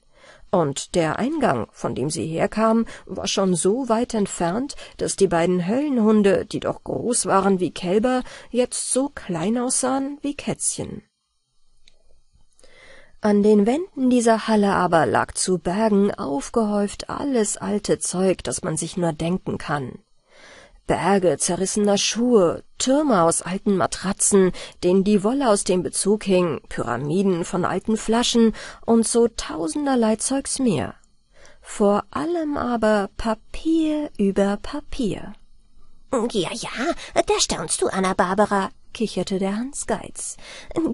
Und der Eingang, von dem sie herkamen, war schon so weit entfernt, dass die beiden Höllenhunde, die doch groß waren wie Kälber, jetzt so klein aussahen wie Kätzchen. An den Wänden dieser Halle aber lag zu Bergen aufgehäuft alles alte Zeug, das man sich nur denken kann. Berge zerrissener Schuhe, Türme aus alten Matratzen, denen die Wolle aus dem Bezug hing, Pyramiden von alten Flaschen und so tausenderlei Zeugs mehr. Vor allem aber Papier über Papier. Ja, ja, da staunst du, Anna Barbara, kicherte der Hans Geiz.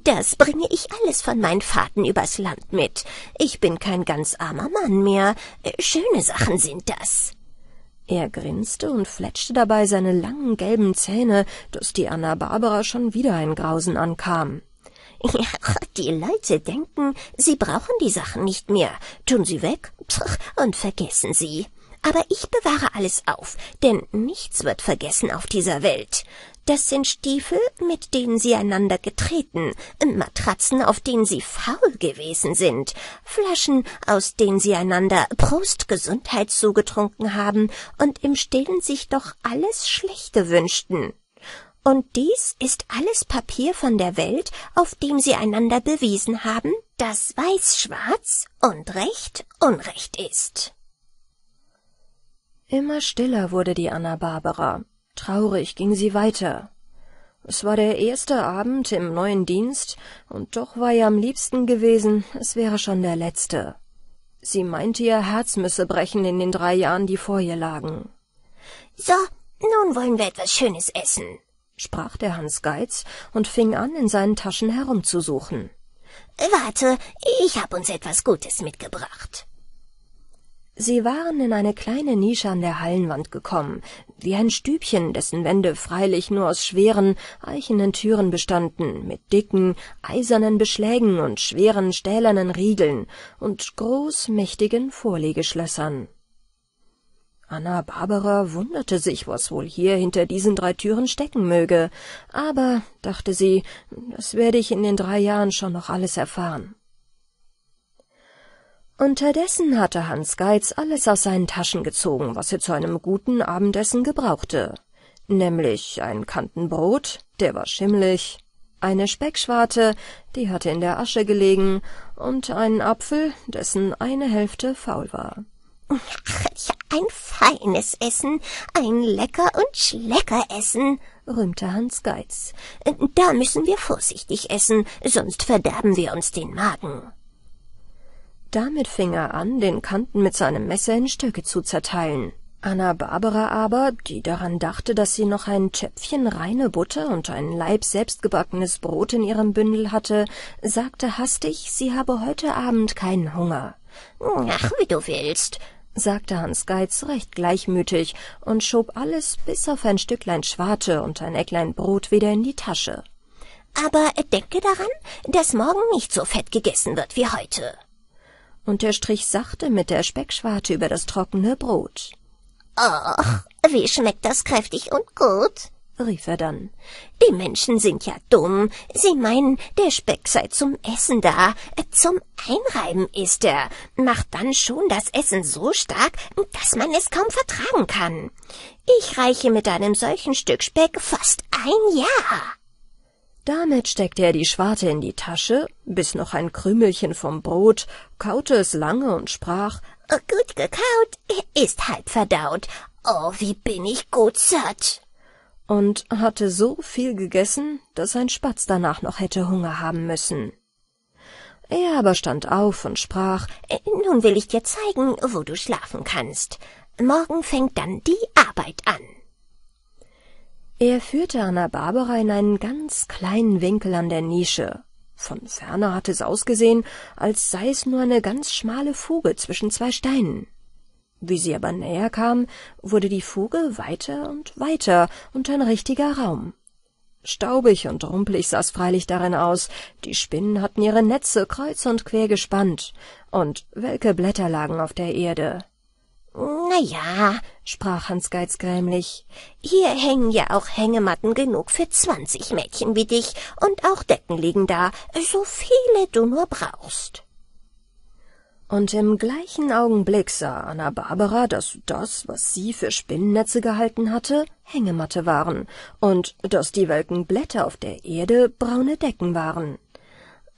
Das bringe ich alles von meinen Fahrten übers Land mit. Ich bin kein ganz armer Mann mehr. Schöne Sachen sind das. Er grinste und fletschte dabei seine langen gelben Zähne, dass die Anna-Barbara schon wieder ein Grausen ankam. Ja, die Leute denken, sie brauchen die Sachen nicht mehr, tun sie weg und vergessen sie. Aber ich bewahre alles auf, denn nichts wird vergessen auf dieser Welt. Das sind Stiefel, mit denen sie einander getreten, Matratzen, auf denen sie faul gewesen sind, Flaschen, aus denen sie einander Prost Gesundheit zugetrunken haben und im Stillen sich doch alles Schlechte wünschten. Und dies ist alles Papier von der Welt, auf dem sie einander bewiesen haben, dass Weiß schwarz und Recht Unrecht ist. Immer stiller wurde die Anna Barbara. Traurig ging sie weiter. Es war der erste Abend im neuen Dienst, und doch war ihr am liebsten gewesen, es wäre schon der letzte. Sie meinte, ihr Herz müsse brechen in den drei Jahren, die vor ihr lagen. So, nun wollen wir etwas Schönes essen, sprach der Hans Geiz und fing an, in seinen Taschen herumzusuchen. Warte, ich hab uns etwas Gutes mitgebracht. Sie waren in eine kleine Nische an der Hallenwand gekommen, wie ein Stübchen, dessen Wände freilich nur aus schweren, eichenen Türen bestanden, mit dicken, eisernen Beschlägen und schweren stählernen Riegeln und großmächtigen Vorlegeschlössern. Anna Barbara wunderte sich, was wohl hier hinter diesen drei Türen stecken möge, aber, dachte sie, das werde ich in den drei Jahren schon noch alles erfahren. Unterdessen hatte Hans Geiz alles aus seinen Taschen gezogen, was er zu einem guten Abendessen gebrauchte, nämlich ein Kantenbrot, der war schimmelig, eine Speckschwarte, die hatte in der Asche gelegen, und einen Apfel, dessen eine Hälfte faul war. Ach, ein feines Essen, ein lecker und schlecker Essen, rühmte Hans Geiz. Äh, da müssen wir vorsichtig essen, sonst verderben wir uns den Magen. Damit fing er an, den Kanten mit seinem Messer in Stücke zu zerteilen. Anna Barbara aber, die daran dachte, dass sie noch ein Töpfchen reine Butter und ein Leib selbstgebackenes Brot in ihrem Bündel hatte, sagte hastig, sie habe heute Abend keinen Hunger. Ach, wie du willst, sagte Hans Geiz recht gleichmütig und schob alles bis auf ein Stücklein Schwarte und ein Ecklein Brot wieder in die Tasche. Aber denke daran, dass morgen nicht so fett gegessen wird wie heute und er strich sachte mit der Speckschwarte über das trockene Brot. »Ach, wie schmeckt das kräftig und gut«, rief er dann. »Die Menschen sind ja dumm. Sie meinen, der Speck sei zum Essen da. Zum Einreiben ist er. Macht dann schon das Essen so stark, dass man es kaum vertragen kann. Ich reiche mit einem solchen Stück Speck fast ein Jahr.« damit steckte er die Schwarte in die Tasche, biss noch ein Krümelchen vom Brot, kaute es lange und sprach, oh, »Gut gekaut, ist halb verdaut. Oh, wie bin ich gut satt!« und hatte so viel gegessen, dass ein Spatz danach noch hätte Hunger haben müssen. Er aber stand auf und sprach, äh, »Nun will ich dir zeigen, wo du schlafen kannst. Morgen fängt dann die Arbeit an.« er führte Anna Barbara in einen ganz kleinen Winkel an der Nische. Von ferne hatte es ausgesehen, als sei es nur eine ganz schmale Fuge zwischen zwei Steinen. Wie sie aber näher kam, wurde die Fuge weiter und weiter und ein richtiger Raum. Staubig und rumpelig sah es freilich darin aus, die Spinnen hatten ihre Netze kreuz und quer gespannt, und welke Blätter lagen auf der Erde. Na ja, sprach Hans Geiz grämlich, hier hängen ja auch Hängematten genug für zwanzig Mädchen wie dich, und auch Decken liegen da, so viele du nur brauchst. Und im gleichen Augenblick sah Anna Barbara, dass das, was sie für Spinnennetze gehalten hatte, Hängematte waren, und dass die welken Blätter auf der Erde braune Decken waren.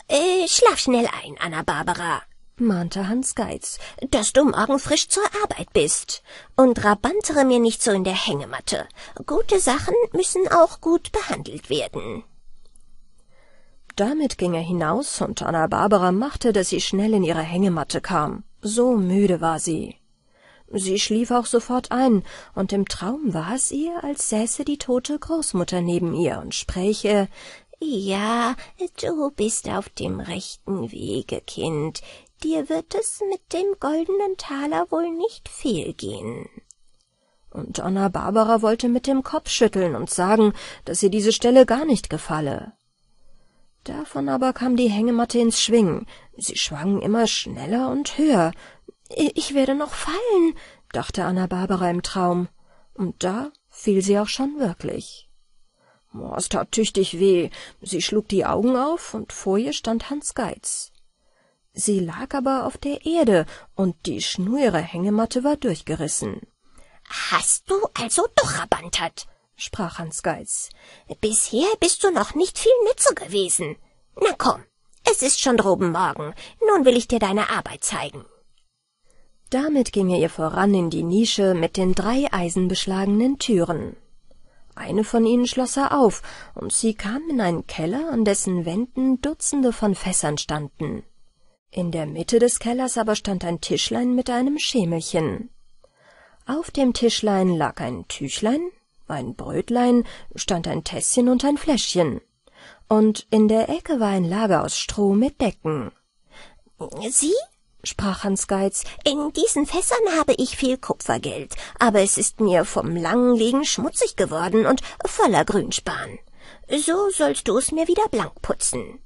Äh, schlaf schnell ein, Anna Barbara, mahnte Hans Geiz, dass du morgen frisch zur Arbeit bist. Und rabantere mir nicht so in der Hängematte. Gute Sachen müssen auch gut behandelt werden. Damit ging er hinaus, und Anna Barbara machte, dass sie schnell in ihre Hängematte kam. So müde war sie. Sie schlief auch sofort ein, und im Traum war es ihr, als säße die tote Großmutter neben ihr und spräche ja, du bist auf dem rechten Wege, Kind dir wird es mit dem goldenen Taler wohl nicht fehlgehen. Und Donna Barbara wollte mit dem Kopf schütteln und sagen, dass ihr diese Stelle gar nicht gefalle. Davon aber kam die Hängematte ins Schwingen. Sie schwang immer schneller und höher. Ich werde noch fallen, dachte Anna Barbara im Traum. Und da fiel sie auch schon wirklich. Oh, es tat tüchtig weh. Sie schlug die Augen auf, und vor ihr stand Hans Geiz. Sie lag aber auf der Erde, und die Schnur ihrer Hängematte war durchgerissen. Hast du also doch rabantert, sprach Hans Geiß. Bisher bist du noch nicht viel Nütze gewesen. Na komm, es ist schon droben Morgen, nun will ich dir deine Arbeit zeigen. Damit ging er ihr voran in die Nische mit den drei eisenbeschlagenen Türen. Eine von ihnen schloss er auf, und sie kam in einen Keller, an dessen Wänden Dutzende von Fässern standen. In der Mitte des Kellers aber stand ein Tischlein mit einem Schemelchen. Auf dem Tischlein lag ein Tüchlein, ein Brötlein, stand ein Tässchen und ein Fläschchen. Und in der Ecke war ein Lager aus Stroh mit Decken. Sieh, sprach Hans Geiz. In diesen Fässern habe ich viel Kupfergeld, aber es ist mir vom langen Liegen schmutzig geworden und voller Grünspan. So sollst du es mir wieder blank putzen.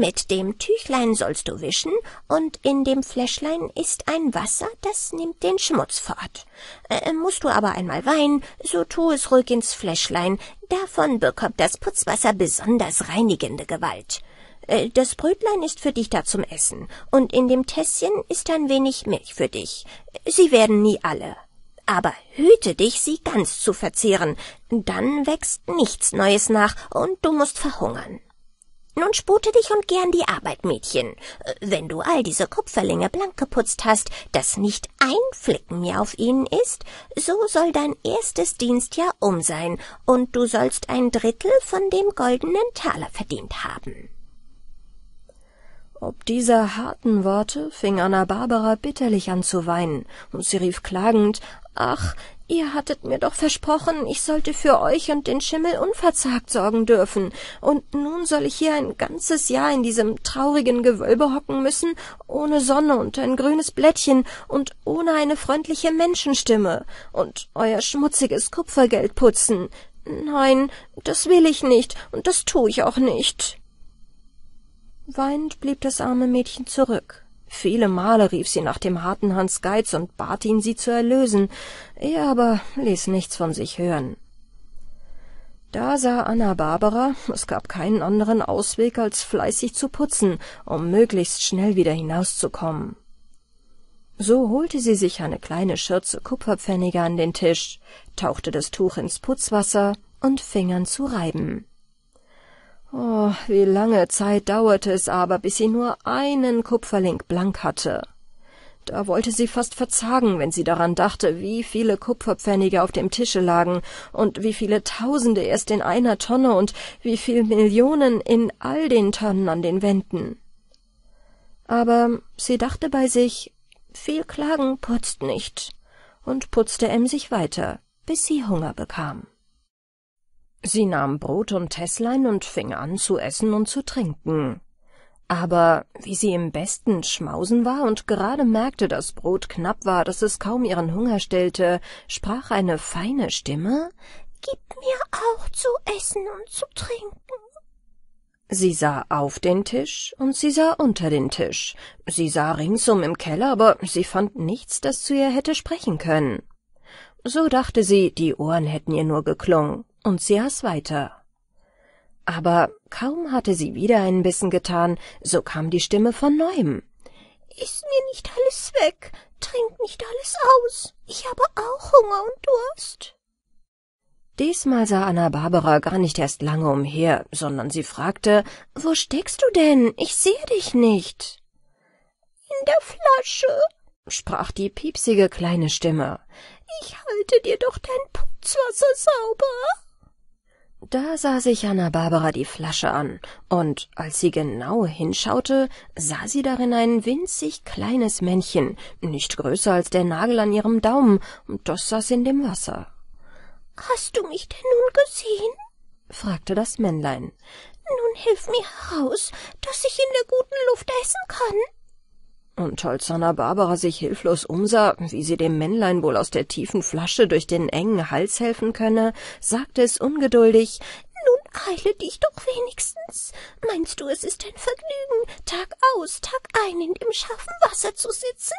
Mit dem Tüchlein sollst du wischen, und in dem Fläschlein ist ein Wasser, das nimmt den Schmutz fort. Äh, musst du aber einmal weinen, so tu es ruhig ins Fläschlein, davon bekommt das Putzwasser besonders reinigende Gewalt. Äh, das Brötlein ist für dich da zum Essen, und in dem Tässchen ist ein wenig Milch für dich. Sie werden nie alle. Aber hüte dich, sie ganz zu verzehren, dann wächst nichts Neues nach, und du musst verhungern. Nun spute dich und gern die Arbeit, Mädchen. Äh, wenn du all diese Kupferlinge blank geputzt hast, dass nicht ein Flicken mehr auf ihnen ist, so soll dein erstes Dienstjahr um sein und du sollst ein Drittel von dem goldenen Taler verdient haben. Ob dieser harten Worte fing Anna Barbara bitterlich an zu weinen, und sie rief klagend Ach, Ihr hattet mir doch versprochen, ich sollte für euch und den Schimmel unverzagt sorgen dürfen, und nun soll ich hier ein ganzes Jahr in diesem traurigen Gewölbe hocken müssen, ohne Sonne und ein grünes Blättchen und ohne eine freundliche Menschenstimme und euer schmutziges Kupfergeld putzen. Nein, das will ich nicht, und das tu ich auch nicht. Weinend blieb das arme Mädchen zurück. Viele Male rief sie nach dem harten Hans Geiz und bat ihn, sie zu erlösen, er aber ließ nichts von sich hören. Da sah Anna Barbara, es gab keinen anderen Ausweg, als fleißig zu putzen, um möglichst schnell wieder hinauszukommen. So holte sie sich eine kleine Schürze Kupferpfennige an den Tisch, tauchte das Tuch ins Putzwasser und fing an zu reiben. Oh, wie lange Zeit dauerte es aber, bis sie nur einen Kupferling blank hatte. Da wollte sie fast verzagen, wenn sie daran dachte, wie viele Kupferpfennige auf dem Tische lagen und wie viele Tausende erst in einer Tonne und wie viel Millionen in all den Tonnen an den Wänden. Aber sie dachte bei sich, viel Klagen putzt nicht, und putzte emsig weiter, bis sie Hunger bekam. Sie nahm Brot und Tesslein und fing an zu essen und zu trinken. Aber wie sie im besten Schmausen war und gerade merkte, dass Brot knapp war, dass es kaum ihren Hunger stellte, sprach eine feine Stimme Gib mir auch zu essen und zu trinken. Sie sah auf den Tisch und sie sah unter den Tisch. Sie sah ringsum im Keller, aber sie fand nichts, das zu ihr hätte sprechen können. So dachte sie, die Ohren hätten ihr nur geklungen, und sie aß weiter. Aber kaum hatte sie wieder einen Bissen getan, so kam die Stimme von neuem. Ist mir nicht alles weg, trink nicht alles aus, ich habe auch Hunger und Durst. Diesmal sah Anna Barbara gar nicht erst lange umher, sondern sie fragte, »Wo steckst du denn? Ich sehe dich nicht.« »In der Flasche«, sprach die piepsige kleine Stimme. »Ich halte dir doch dein Putzwasser sauber.« da sah sich Anna barbara die Flasche an, und als sie genau hinschaute, sah sie darin ein winzig kleines Männchen, nicht größer als der Nagel an ihrem Daumen, und das saß in dem Wasser. »Hast du mich denn nun gesehen?« fragte das Männlein. »Nun hilf mir heraus, dass ich in der guten Luft essen kann.« und als Sanna Barbara sich hilflos umsah, wie sie dem Männlein wohl aus der tiefen Flasche durch den engen Hals helfen könne, sagte es ungeduldig, »Nun eile dich doch wenigstens. Meinst du, es ist ein Vergnügen, Tag aus, Tag ein in dem scharfen Wasser zu sitzen?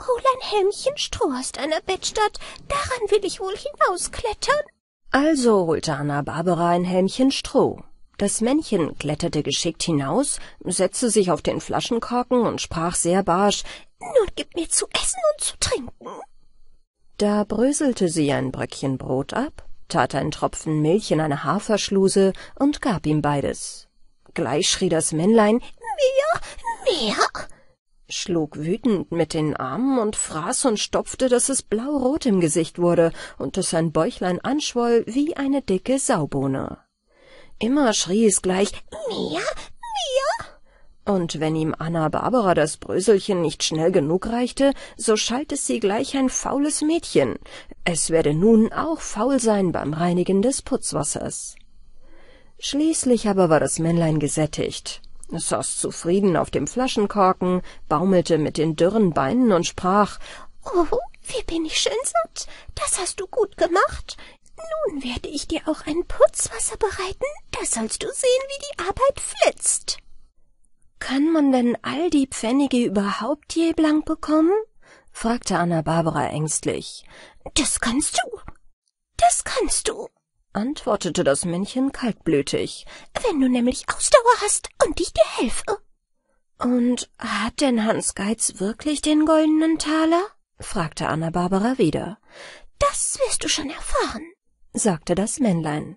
Hol ein Helmchen Stroh aus deiner Bettstadt, daran will ich wohl hinausklettern.« also holte Anna Barbara ein Helmchen Stroh. Das Männchen kletterte geschickt hinaus, setzte sich auf den Flaschenkorken und sprach sehr barsch Nun gib mir zu essen und zu trinken. Da bröselte sie ein Bröckchen Brot ab, tat einen Tropfen Milch in eine Haferschluse und gab ihm beides. Gleich schrie das Männlein Mehr, mehr, schlug wütend mit den Armen und fraß und stopfte, dass es blaurot im Gesicht wurde und dass sein Bäuchlein anschwoll wie eine dicke Saubohne. Immer schrie es gleich Mia, Mia. Und wenn ihm Anna Barbara das Bröselchen nicht schnell genug reichte, so schalt es sie gleich ein faules Mädchen. Es werde nun auch faul sein beim Reinigen des Putzwassers. Schließlich aber war das Männlein gesättigt. Es saß zufrieden auf dem Flaschenkorken, baumelte mit den dürren Beinen und sprach Oh, wie bin ich schön satt. Das hast du gut gemacht. Nun werde ich dir auch ein Putzwasser bereiten, da sollst du sehen, wie die Arbeit flitzt. Kann man denn all die Pfennige überhaupt je blank bekommen? fragte Anna Barbara ängstlich. Das kannst du. Das kannst du, antwortete das Männchen kaltblütig, wenn du nämlich Ausdauer hast und ich dir helfe. Und hat denn Hans Geiz wirklich den goldenen Taler? fragte Anna Barbara wieder. Das wirst du schon erfahren sagte das Männlein.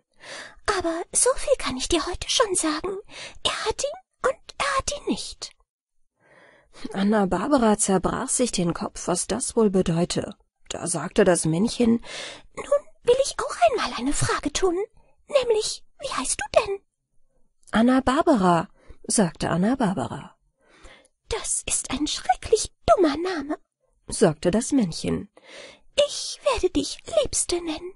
Aber so viel kann ich dir heute schon sagen. Er hat ihn und er hat ihn nicht. Anna Barbara zerbrach sich den Kopf, was das wohl bedeute. Da sagte das Männchen Nun will ich auch einmal eine Frage tun, nämlich wie heißt du denn? Anna Barbara, sagte Anna Barbara. Das ist ein schrecklich dummer Name, sagte das Männchen. Ich werde dich Liebste nennen.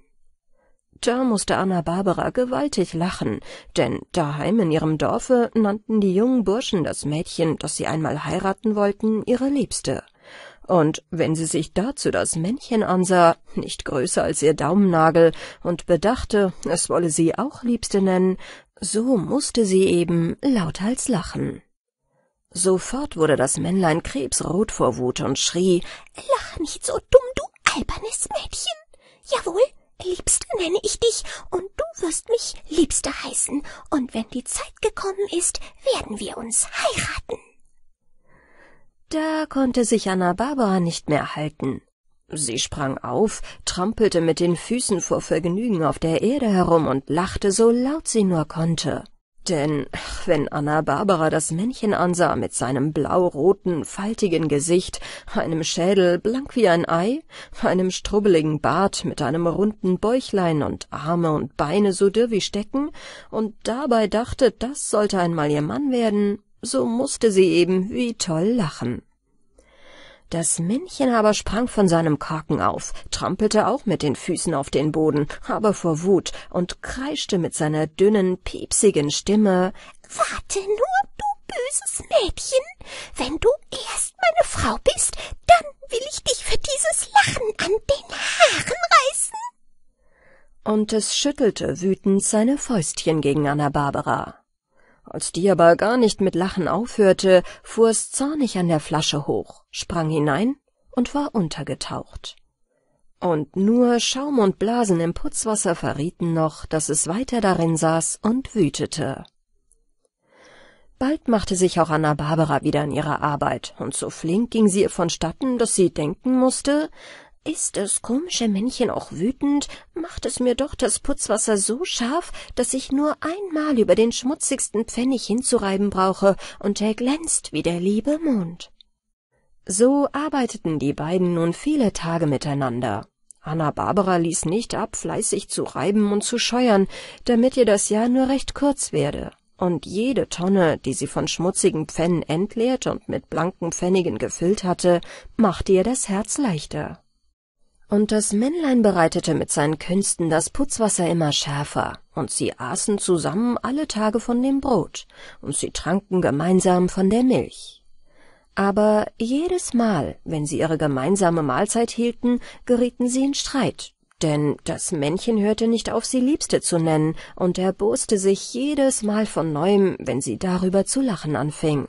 Da musste Anna Barbara gewaltig lachen, denn daheim in ihrem Dorfe nannten die jungen Burschen das Mädchen, das sie einmal heiraten wollten, ihre Liebste. Und wenn sie sich dazu das Männchen ansah, nicht größer als ihr Daumennagel, und bedachte, es wolle sie auch Liebste nennen, so musste sie eben lauthals lachen. Sofort wurde das Männlein krebsrot vor Wut und schrie, Lach nicht so dumm, du albernes Mädchen! Jawohl, Liebste nenne ich dich, und du wirst mich Liebste heißen, und wenn die Zeit gekommen ist, werden wir uns heiraten. Da konnte sich Anna Barbara nicht mehr halten. Sie sprang auf, trampelte mit den Füßen vor Vergnügen auf der Erde herum und lachte so laut sie nur konnte. Denn wenn Anna Barbara das Männchen ansah mit seinem blau-roten, faltigen Gesicht, einem Schädel blank wie ein Ei, einem strubbeligen Bart mit einem runden Bäuchlein und Arme und Beine so dürr wie Stecken und dabei dachte, das sollte einmal ihr Mann werden, so musste sie eben wie toll lachen. Das Männchen aber sprang von seinem Kaken auf, trampelte auch mit den Füßen auf den Boden, aber vor Wut und kreischte mit seiner dünnen, piepsigen Stimme Warte nur, du böses Mädchen, wenn du erst meine Frau bist, dann will ich dich für dieses Lachen an den Haaren reißen. Und es schüttelte wütend seine Fäustchen gegen Anna Barbara. Als die aber gar nicht mit Lachen aufhörte, fuhr es zornig an der Flasche hoch, sprang hinein und war untergetaucht. Und nur Schaum und Blasen im Putzwasser verrieten noch, dass es weiter darin saß und wütete. Bald machte sich auch Anna Barbara wieder an ihre Arbeit, und so flink ging sie ihr vonstatten, dass sie denken musste, ist es komische Männchen auch wütend, macht es mir doch das Putzwasser so scharf, dass ich nur einmal über den schmutzigsten Pfennig hinzureiben brauche, und er glänzt wie der liebe Mond. So arbeiteten die beiden nun viele Tage miteinander. Anna Barbara ließ nicht ab, fleißig zu reiben und zu scheuern, damit ihr das Jahr nur recht kurz werde und jede Tonne, die sie von schmutzigen Pfennen entleert und mit blanken Pfennigen gefüllt hatte, machte ihr das Herz leichter. Und das Männlein bereitete mit seinen Künsten das Putzwasser immer schärfer, und sie aßen zusammen alle Tage von dem Brot, und sie tranken gemeinsam von der Milch. Aber jedes Mal, wenn sie ihre gemeinsame Mahlzeit hielten, gerieten sie in Streit, denn das Männchen hörte nicht auf, sie Liebste zu nennen und erboste sich jedes Mal von neuem, wenn sie darüber zu lachen anfing.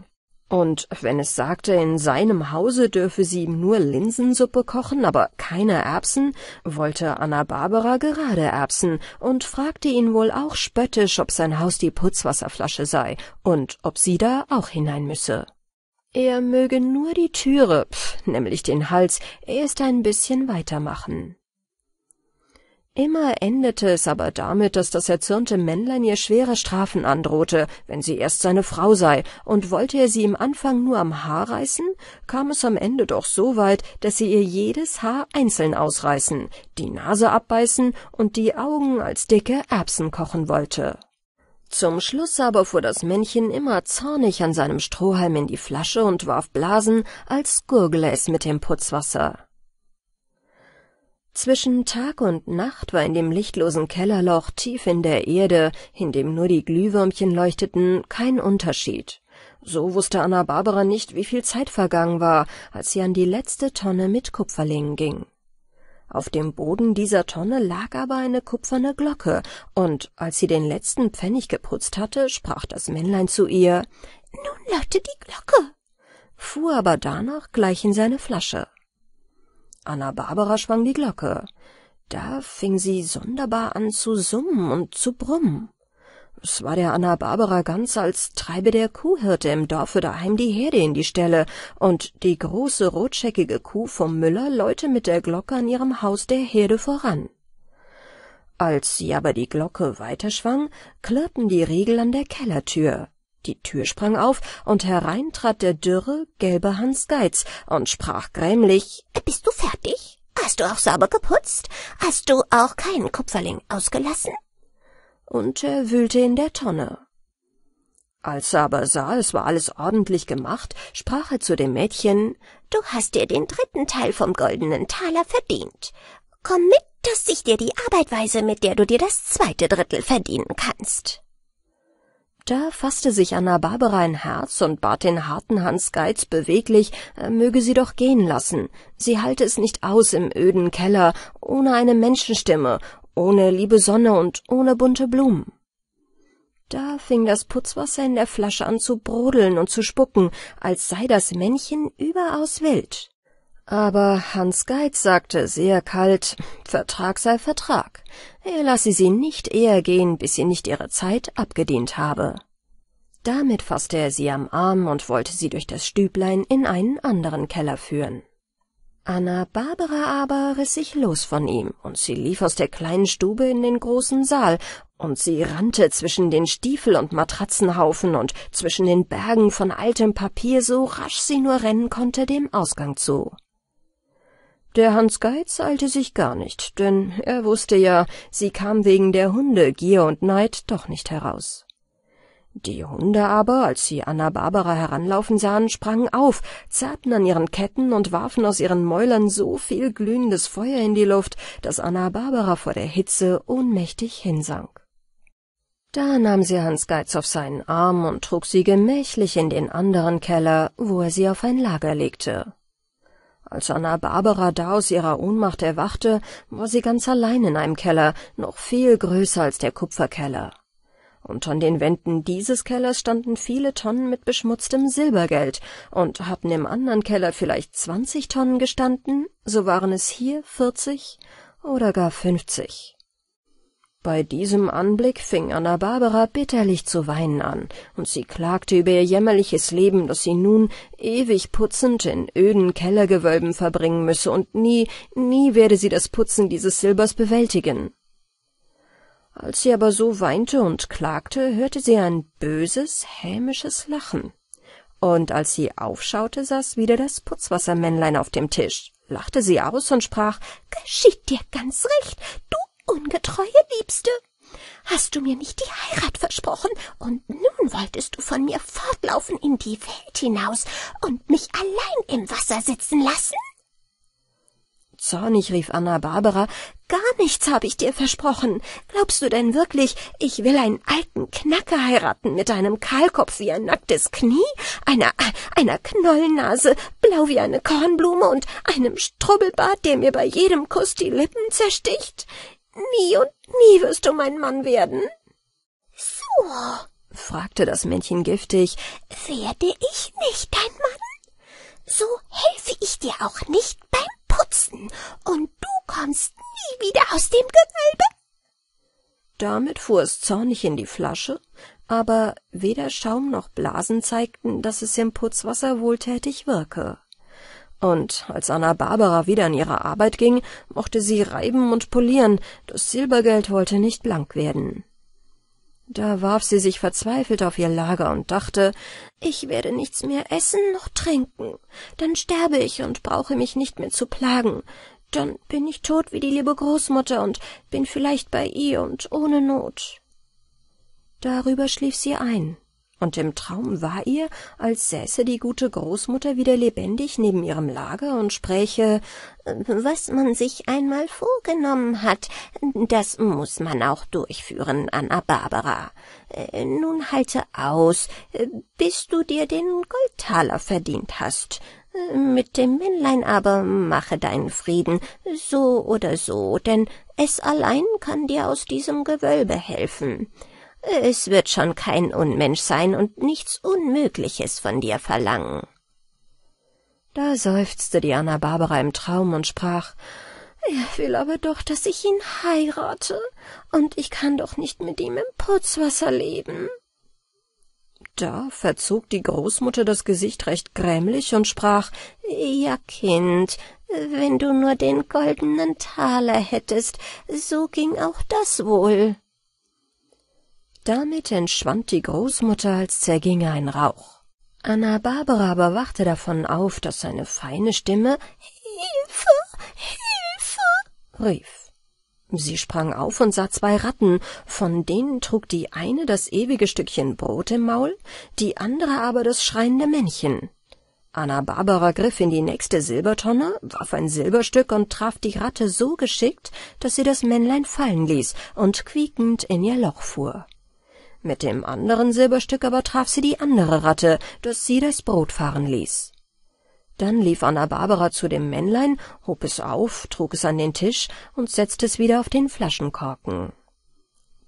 Und wenn es sagte, in seinem Hause dürfe sie ihm nur Linsensuppe kochen, aber keine Erbsen, wollte Anna Barbara gerade Erbsen und fragte ihn wohl auch spöttisch, ob sein Haus die Putzwasserflasche sei und ob sie da auch hinein müsse. Er möge nur die Türe, pf, nämlich den Hals, erst ein bisschen weitermachen. Immer endete es aber damit, dass das erzürnte Männlein ihr schwere Strafen androhte, wenn sie erst seine Frau sei, und wollte er sie im Anfang nur am Haar reißen, kam es am Ende doch so weit, dass sie ihr jedes Haar einzeln ausreißen, die Nase abbeißen und die Augen als dicke Erbsen kochen wollte. Zum Schluss aber fuhr das Männchen immer zornig an seinem Strohhalm in die Flasche und warf Blasen, als gurgle es mit dem Putzwasser. Zwischen Tag und Nacht war in dem lichtlosen Kellerloch tief in der Erde, in dem nur die Glühwürmchen leuchteten, kein Unterschied. So wusste Anna Barbara nicht, wie viel Zeit vergangen war, als sie an die letzte Tonne mit Kupferlingen ging. Auf dem Boden dieser Tonne lag aber eine kupferne Glocke, und als sie den letzten Pfennig geputzt hatte, sprach das Männlein zu ihr Nun läutet die Glocke, fuhr aber danach gleich in seine Flasche. Anna Barbara schwang die Glocke. Da fing sie sonderbar an zu summen und zu brummen. Es war der Anna Barbara ganz, als treibe der Kuhhirte im Dorfe daheim die Herde in die Stelle, und die große rotscheckige Kuh vom Müller läute mit der Glocke an ihrem Haus der Herde voran. Als sie aber die Glocke weiterschwang, klirrten die Riegel an der Kellertür. Die Tür sprang auf, und herein trat der dürre, gelbe Hans Geiz und sprach grämlich Bist du fertig? Hast du auch sauber geputzt? Hast du auch keinen Kupferling ausgelassen? Und er wühlte in der Tonne. Als er aber sah, es war alles ordentlich gemacht, sprach er zu dem Mädchen Du hast dir den dritten Teil vom goldenen Taler verdient. Komm mit, dass ich dir die Arbeitweise, mit der du dir das zweite Drittel verdienen kannst. Da fasste sich Anna Barbara ein Herz und bat den harten Hans Geiz beweglich, er äh, möge sie doch gehen lassen. Sie halte es nicht aus im öden Keller, ohne eine Menschenstimme, ohne liebe Sonne und ohne bunte Blumen. Da fing das Putzwasser in der Flasche an zu brodeln und zu spucken, als sei das Männchen überaus wild. Aber Hans Geiz sagte sehr kalt, Vertrag sei Vertrag. Er lasse sie nicht eher gehen, bis sie nicht ihre Zeit abgedient habe. Damit fasste er sie am Arm und wollte sie durch das Stüblein in einen anderen Keller führen. Anna Barbara aber riss sich los von ihm, und sie lief aus der kleinen Stube in den großen Saal, und sie rannte zwischen den Stiefel und Matratzenhaufen und zwischen den Bergen von altem Papier so rasch sie nur rennen konnte dem Ausgang zu. Der Hans Geiz eilte sich gar nicht, denn er wusste ja, sie kam wegen der Hunde Gier und Neid doch nicht heraus. Die Hunde aber, als sie Anna Barbara heranlaufen sahen, sprangen auf, zerrten an ihren Ketten und warfen aus ihren Mäulern so viel glühendes Feuer in die Luft, dass Anna Barbara vor der Hitze ohnmächtig hinsank. Da nahm sie Hans Geiz auf seinen Arm und trug sie gemächlich in den anderen Keller, wo er sie auf ein Lager legte. Als Anna Barbara da aus ihrer Ohnmacht erwachte, war sie ganz allein in einem Keller, noch viel größer als der Kupferkeller. Und an den Wänden dieses Kellers standen viele Tonnen mit beschmutztem Silbergeld, und hatten im anderen Keller vielleicht zwanzig Tonnen gestanden, so waren es hier vierzig oder gar fünfzig. Bei diesem Anblick fing Anna Barbara bitterlich zu weinen an, und sie klagte über ihr jämmerliches Leben, das sie nun ewig putzend in öden Kellergewölben verbringen müsse, und nie, nie werde sie das Putzen dieses Silbers bewältigen. Als sie aber so weinte und klagte, hörte sie ein böses, hämisches Lachen. Und als sie aufschaute, saß wieder das Putzwassermännlein auf dem Tisch, lachte sie aus und sprach, »Geschieht dir ganz recht, du ungetreue Liebste, hast du mir nicht die Heirat versprochen, und nun wolltest du von mir fortlaufen in die Welt hinaus und mich allein im Wasser sitzen lassen? Zornig rief Anna Barbara, gar nichts habe ich dir versprochen. Glaubst du denn wirklich, ich will einen alten Knacker heiraten mit einem Kahlkopf wie ein nacktes Knie, einer, einer Knollnase, blau wie eine Kornblume und einem Strubbelbart, der mir bei jedem Kuss die Lippen zersticht? Nie und nie wirst du mein Mann werden. So, fragte das Männchen giftig, werde ich nicht dein Mann? So helfe ich dir auch nicht beim Putzen, und du kommst nie wieder aus dem Gewölbe. Damit fuhr es zornig in die Flasche, aber weder Schaum noch Blasen zeigten, dass es im Putzwasser wohltätig wirke. Und als Anna Barbara wieder an ihre Arbeit ging, mochte sie reiben und polieren, das Silbergeld wollte nicht blank werden. Da warf sie sich verzweifelt auf ihr Lager und dachte, ich werde nichts mehr essen noch trinken, dann sterbe ich und brauche mich nicht mehr zu plagen, dann bin ich tot wie die liebe Großmutter und bin vielleicht bei ihr und ohne Not. Darüber schlief sie ein und im Traum war ihr, als säße die gute Großmutter wieder lebendig neben ihrem Lager und spräche Was man sich einmal vorgenommen hat, das muß man auch durchführen, Anna Barbara. Äh, nun halte aus, äh, bis du dir den Goldtaler verdient hast. Äh, mit dem Männlein aber mache deinen Frieden, so oder so, denn es allein kann dir aus diesem Gewölbe helfen. Es wird schon kein Unmensch sein und nichts Unmögliches von dir verlangen. Da seufzte die Anna Barbara im Traum und sprach Er will aber doch, dass ich ihn heirate, und ich kann doch nicht mit ihm im Putzwasser leben. Da verzog die Großmutter das Gesicht recht grämlich und sprach Ja, Kind, wenn du nur den goldenen Taler hättest, so ging auch das wohl. Damit entschwand die Großmutter, als zerginge ein Rauch. Anna-Barbara aber wachte davon auf, dass eine feine Stimme »Hilfe! Hilfe!« rief. Sie sprang auf und sah zwei Ratten, von denen trug die eine das ewige Stückchen Brot im Maul, die andere aber das schreiende Männchen. Anna-Barbara griff in die nächste Silbertonne, warf ein Silberstück und traf die Ratte so geschickt, dass sie das Männlein fallen ließ und quiekend in ihr Loch fuhr. Mit dem anderen Silberstück aber traf sie die andere Ratte, dass sie das Brot fahren ließ. Dann lief Anna Barbara zu dem Männlein, hob es auf, trug es an den Tisch und setzte es wieder auf den Flaschenkorken.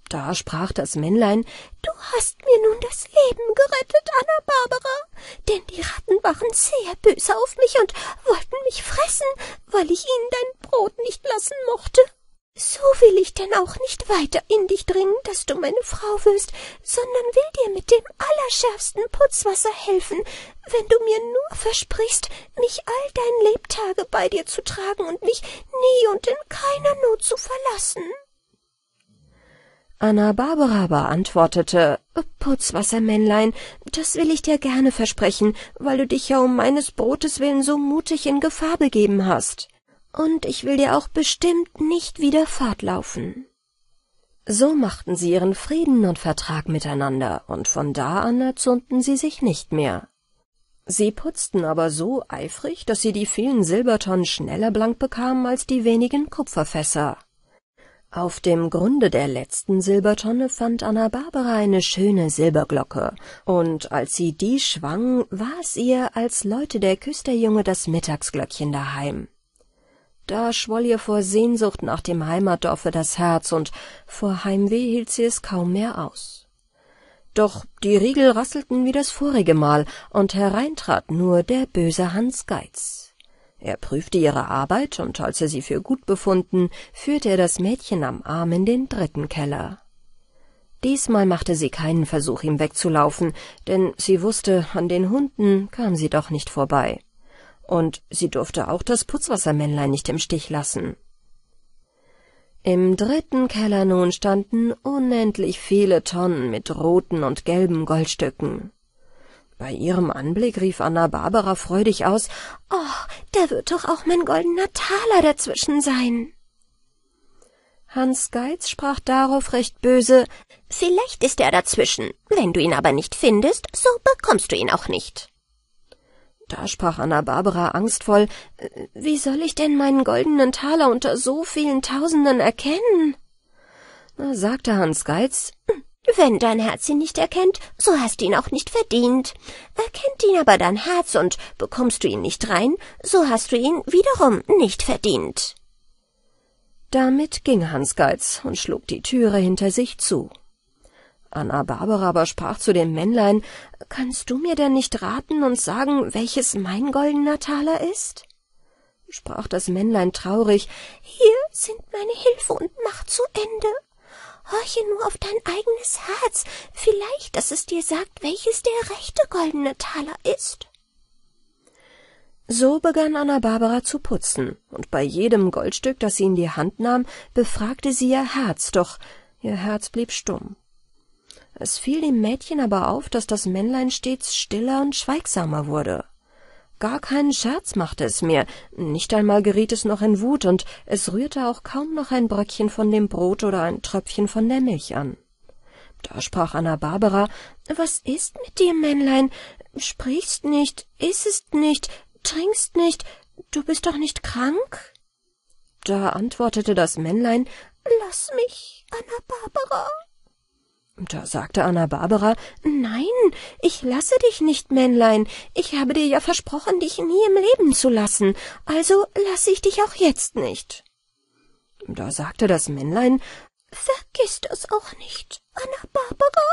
Da sprach das Männlein, Du hast mir nun das Leben gerettet, Anna Barbara, denn die Ratten waren sehr böse auf mich und wollten mich fressen, weil ich ihnen dein Brot nicht lassen mochte. So will ich denn auch nicht weiter in dich dringen, dass du meine Frau wirst, sondern will dir mit dem allerschärfsten Putzwasser helfen, wenn du mir nur versprichst, mich all dein Lebtage bei dir zu tragen und mich nie und in keiner Not zu verlassen. Anna Barbara aber antwortete, Putzwassermännlein, das will ich dir gerne versprechen, weil du dich ja um meines Brotes willen so mutig in Gefahr begeben hast und ich will dir auch bestimmt nicht wieder fortlaufen. So machten sie ihren Frieden und Vertrag miteinander, und von da an erzürnten sie sich nicht mehr. Sie putzten aber so eifrig, dass sie die vielen Silbertonnen schneller blank bekamen als die wenigen Kupferfässer. Auf dem Grunde der letzten Silbertonne fand Anna Barbara eine schöne Silberglocke, und als sie die schwang, war es ihr, als läute der Küsterjunge das Mittagsglöckchen daheim. Da schwoll ihr vor Sehnsucht nach dem Heimatdorfe das Herz, und vor Heimweh hielt sie es kaum mehr aus. Doch die Riegel rasselten wie das vorige Mal, und hereintrat nur der böse Hans Geiz. Er prüfte ihre Arbeit, und als er sie für gut befunden, führte er das Mädchen am Arm in den dritten Keller. Diesmal machte sie keinen Versuch, ihm wegzulaufen, denn sie wusste, an den Hunden kam sie doch nicht vorbei und sie durfte auch das Putzwassermännlein nicht im Stich lassen. Im dritten Keller nun standen unendlich viele Tonnen mit roten und gelben Goldstücken. Bei ihrem Anblick rief Anna Barbara freudig aus, »Oh, da wird doch auch mein goldener Taler dazwischen sein!« Hans Geiz sprach darauf recht böse, »Vielleicht ist er dazwischen. Wenn du ihn aber nicht findest, so bekommst du ihn auch nicht.« da sprach Anna Barbara angstvoll äh, Wie soll ich denn meinen goldenen Taler unter so vielen Tausenden erkennen? Da sagte Hans Geiz hm, Wenn dein Herz ihn nicht erkennt, so hast ihn auch nicht verdient. Erkennt ihn aber dein Herz und bekommst du ihn nicht rein, so hast du ihn wiederum nicht verdient. Damit ging Hans Geiz und schlug die Türe hinter sich zu. Anna Barbara aber sprach zu dem Männlein, Kannst du mir denn nicht raten und sagen, welches mein goldener Taler ist? sprach das Männlein traurig, Hier sind meine Hilfe und Macht zu Ende. Horche nur auf dein eigenes Herz, vielleicht, dass es dir sagt, welches der rechte goldene Taler ist. So begann Anna Barbara zu putzen, und bei jedem Goldstück, das sie in die Hand nahm, befragte sie ihr Herz, doch ihr Herz blieb stumm. Es fiel dem Mädchen aber auf, dass das Männlein stets stiller und schweigsamer wurde. Gar keinen Scherz machte es mehr, nicht einmal geriet es noch in Wut, und es rührte auch kaum noch ein Bröckchen von dem Brot oder ein Tröpfchen von der Milch an. Da sprach Anna Barbara Was ist mit dir, Männlein? Sprichst nicht, issest nicht, trinkst nicht, du bist doch nicht krank? Da antwortete das Männlein Lass mich, Anna Barbara. Da sagte Anna Barbara Nein, ich lasse dich nicht, Männlein. Ich habe dir ja versprochen, dich nie im Leben zu lassen, also lasse ich dich auch jetzt nicht. Da sagte das Männlein Vergiss das auch nicht, Anna Barbara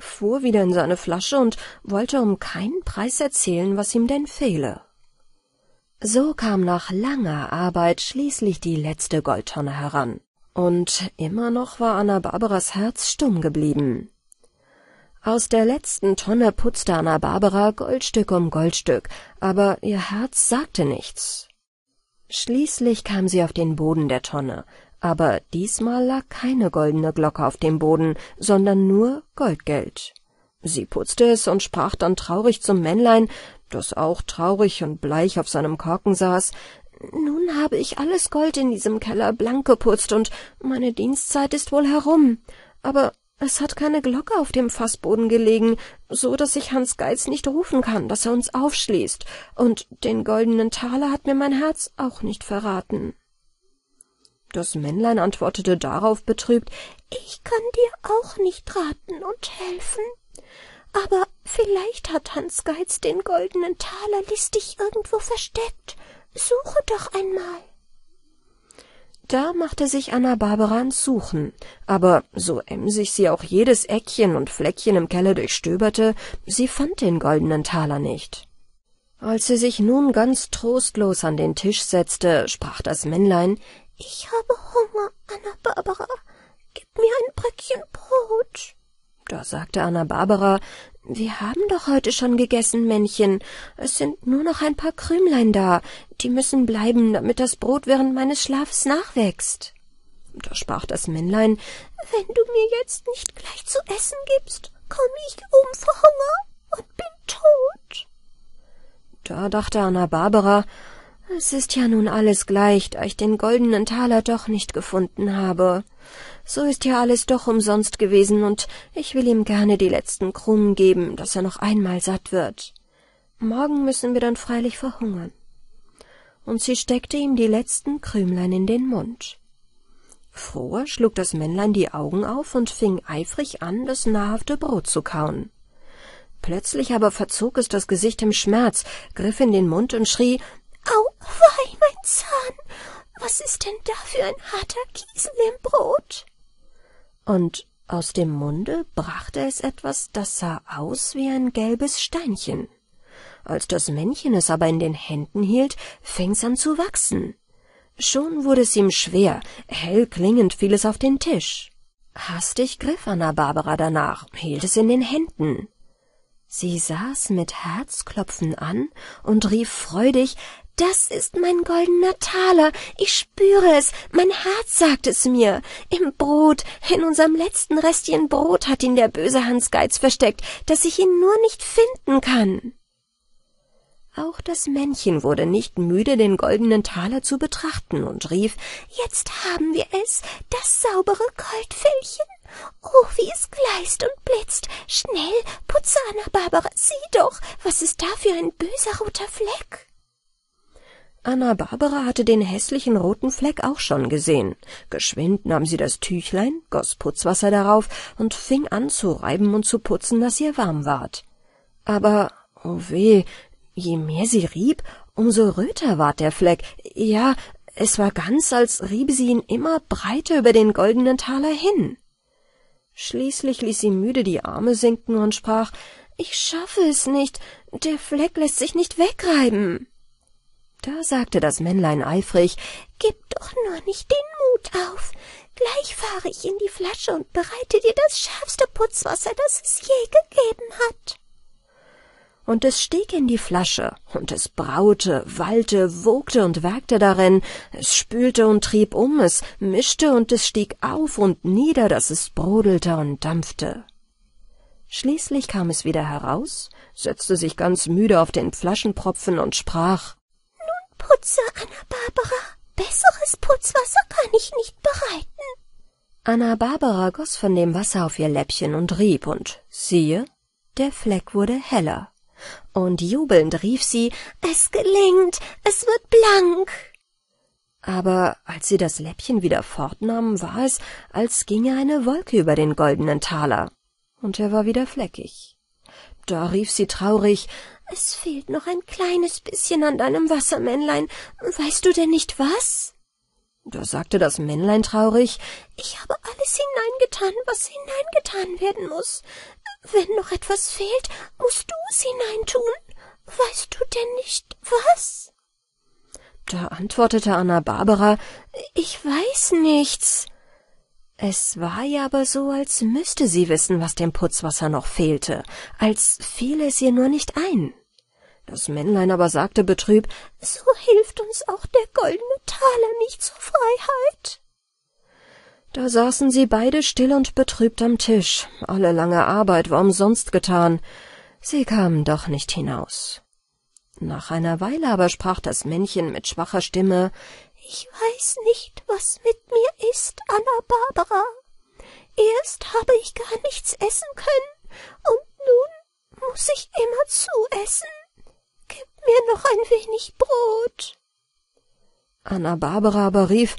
fuhr wieder in seine Flasche und wollte um keinen Preis erzählen, was ihm denn fehle. So kam nach langer Arbeit schließlich die letzte Goldtonne heran. Und immer noch war Anna Barbaras Herz stumm geblieben. Aus der letzten Tonne putzte Anna Barbara Goldstück um Goldstück, aber ihr Herz sagte nichts. Schließlich kam sie auf den Boden der Tonne, aber diesmal lag keine goldene Glocke auf dem Boden, sondern nur Goldgeld. Sie putzte es und sprach dann traurig zum Männlein, das auch traurig und bleich auf seinem Korken saß, nun habe ich alles Gold in diesem Keller blank geputzt und meine Dienstzeit ist wohl herum. Aber es hat keine Glocke auf dem Fassboden gelegen, so dass ich Hans Geiz nicht rufen kann, dass er uns aufschließt, und den goldenen Taler hat mir mein Herz auch nicht verraten. Das Männlein antwortete darauf betrübt, ich kann dir auch nicht raten und helfen. Aber vielleicht hat Hans Geiz den goldenen Taler listig irgendwo versteckt, Suche doch einmal. Da machte sich Anna Barbara ans Suchen, aber so emsig sie auch jedes Eckchen und Fleckchen im Keller durchstöberte, sie fand den goldenen Taler nicht. Als sie sich nun ganz trostlos an den Tisch setzte, sprach das Männlein Ich habe Hunger, Anna Barbara, gib mir ein Bröckchen Brot. Da sagte Anna Barbara Wir haben doch heute schon gegessen, Männchen. Es sind nur noch ein paar Krümlein da. Die müssen bleiben, damit das Brot während meines Schlafs nachwächst. Da sprach das Männlein Wenn du mir jetzt nicht gleich zu essen gibst, komme ich um vor Hunger und bin tot. Da dachte Anna Barbara es ist ja nun alles gleich, da ich den goldenen Taler doch nicht gefunden habe. So ist ja alles doch umsonst gewesen, und ich will ihm gerne die letzten Krumen geben, dass er noch einmal satt wird. Morgen müssen wir dann freilich verhungern. Und sie steckte ihm die letzten Krümlein in den Mund. Froher schlug das Männlein die Augen auf und fing eifrig an, das nahrhafte Brot zu kauen. Plötzlich aber verzog es das Gesicht im Schmerz, griff in den Mund und schrie Au, wei, mein Zahn! Was ist denn da für ein harter Kiesel im Brot? und aus dem Munde brachte es etwas, das sah aus wie ein gelbes Steinchen. Als das Männchen es aber in den Händen hielt, fing's an zu wachsen. Schon wurde es ihm schwer, hell klingend fiel es auf den Tisch. Hastig griff Anna Barbara danach, hielt es in den Händen. Sie saß mit Herzklopfen an und rief freudig das ist mein goldener Taler. Ich spüre es. Mein Herz sagt es mir. Im Brot, in unserem letzten Restchen Brot hat ihn der böse Hans Geiz versteckt, dass ich ihn nur nicht finden kann. Auch das Männchen wurde nicht müde, den goldenen Taler zu betrachten und rief, Jetzt haben wir es, das saubere Goldfällchen. Oh, wie es gleist und blitzt. Schnell, putze Putzana Barbara, sieh doch, was ist da für ein böser roter Fleck? Anna Barbara hatte den hässlichen roten Fleck auch schon gesehen. Geschwind nahm sie das Tüchlein, goss Putzwasser darauf und fing an zu reiben und zu putzen, dass ihr warm ward. Aber, oh weh, je mehr sie rieb, umso röter ward der Fleck. Ja, es war ganz, als riebe sie ihn immer breiter über den goldenen Taler hin. Schließlich ließ sie müde die Arme sinken und sprach, »Ich schaffe es nicht. Der Fleck lässt sich nicht wegreiben.« da sagte das Männlein eifrig, Gib doch nur nicht den Mut auf. Gleich fahre ich in die Flasche und bereite dir das schärfste Putzwasser, das es je gegeben hat. Und es stieg in die Flasche, und es braute, wallte, wogte und werkte darin, es spülte und trieb um, es mischte und es stieg auf und nieder, dass es brodelte und dampfte. Schließlich kam es wieder heraus, setzte sich ganz müde auf den Flaschenpropfen und sprach Putze, Anna-Barbara. Besseres Putzwasser kann ich nicht bereiten. Anna-Barbara goss von dem Wasser auf ihr Läppchen und rieb und siehe, der Fleck wurde heller. Und jubelnd rief sie, es gelingt, es wird blank. Aber als sie das Läppchen wieder fortnahm, war es, als ginge eine Wolke über den goldenen Taler, und er war wieder fleckig. Da rief sie traurig, es fehlt noch ein kleines bisschen an deinem Wassermännlein. Weißt du denn nicht was? Da sagte das Männlein traurig, ich habe alles hineingetan, was hineingetan werden muss. Wenn noch etwas fehlt, musst du es hineintun. Weißt du denn nicht was? Da antwortete Anna Barbara, ich weiß nichts. Es war ihr aber so, als müsste sie wissen, was dem Putzwasser noch fehlte, als fiele es ihr nur nicht ein. Das Männlein aber sagte betrübt, so hilft uns auch der goldene Taler nicht zur Freiheit. Da saßen sie beide still und betrübt am Tisch. Alle lange Arbeit war umsonst getan. Sie kamen doch nicht hinaus. Nach einer Weile aber sprach das Männchen mit schwacher Stimme ich weiß nicht, was mit mir ist, Anna Barbara. Erst habe ich gar nichts essen können, und nun muß ich immer zu essen. Gib mir noch ein wenig Brot. Anna Barbara aber rief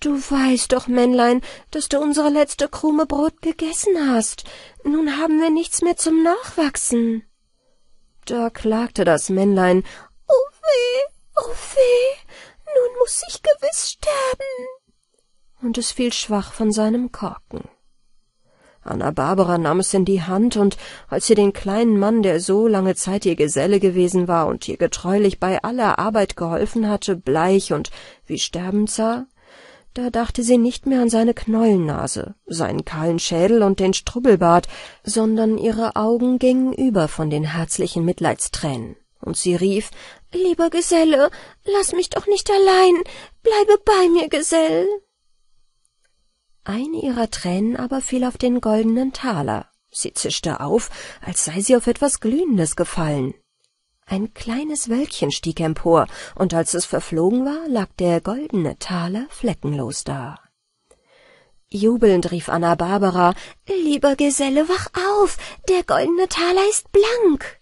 Du weißt doch, Männlein, dass du unsere letzte Krume Brot gegessen hast. Nun haben wir nichts mehr zum Nachwachsen. Da klagte das Männlein Oh weh, oh weh, nun muß ich gewiß sterben. Und es fiel schwach von seinem Korken. Anna Barbara nahm es in die Hand, und als sie den kleinen Mann, der so lange Zeit ihr Geselle gewesen war und ihr getreulich bei aller Arbeit geholfen hatte, bleich und wie sterbend sah, da dachte sie nicht mehr an seine Knollennase, seinen kahlen Schädel und den Strubbelbart, sondern ihre Augen gingen über von den herzlichen Mitleidstränen, und sie rief, Lieber Geselle, lass mich doch nicht allein, bleibe bei mir, Gesell. Eine ihrer Tränen aber fiel auf den goldenen Taler. Sie zischte auf, als sei sie auf etwas Glühendes gefallen. Ein kleines Wölkchen stieg empor, und als es verflogen war, lag der goldene Taler fleckenlos da. Jubelnd rief Anna Barbara, Lieber Geselle, wach auf, der goldene Taler ist blank.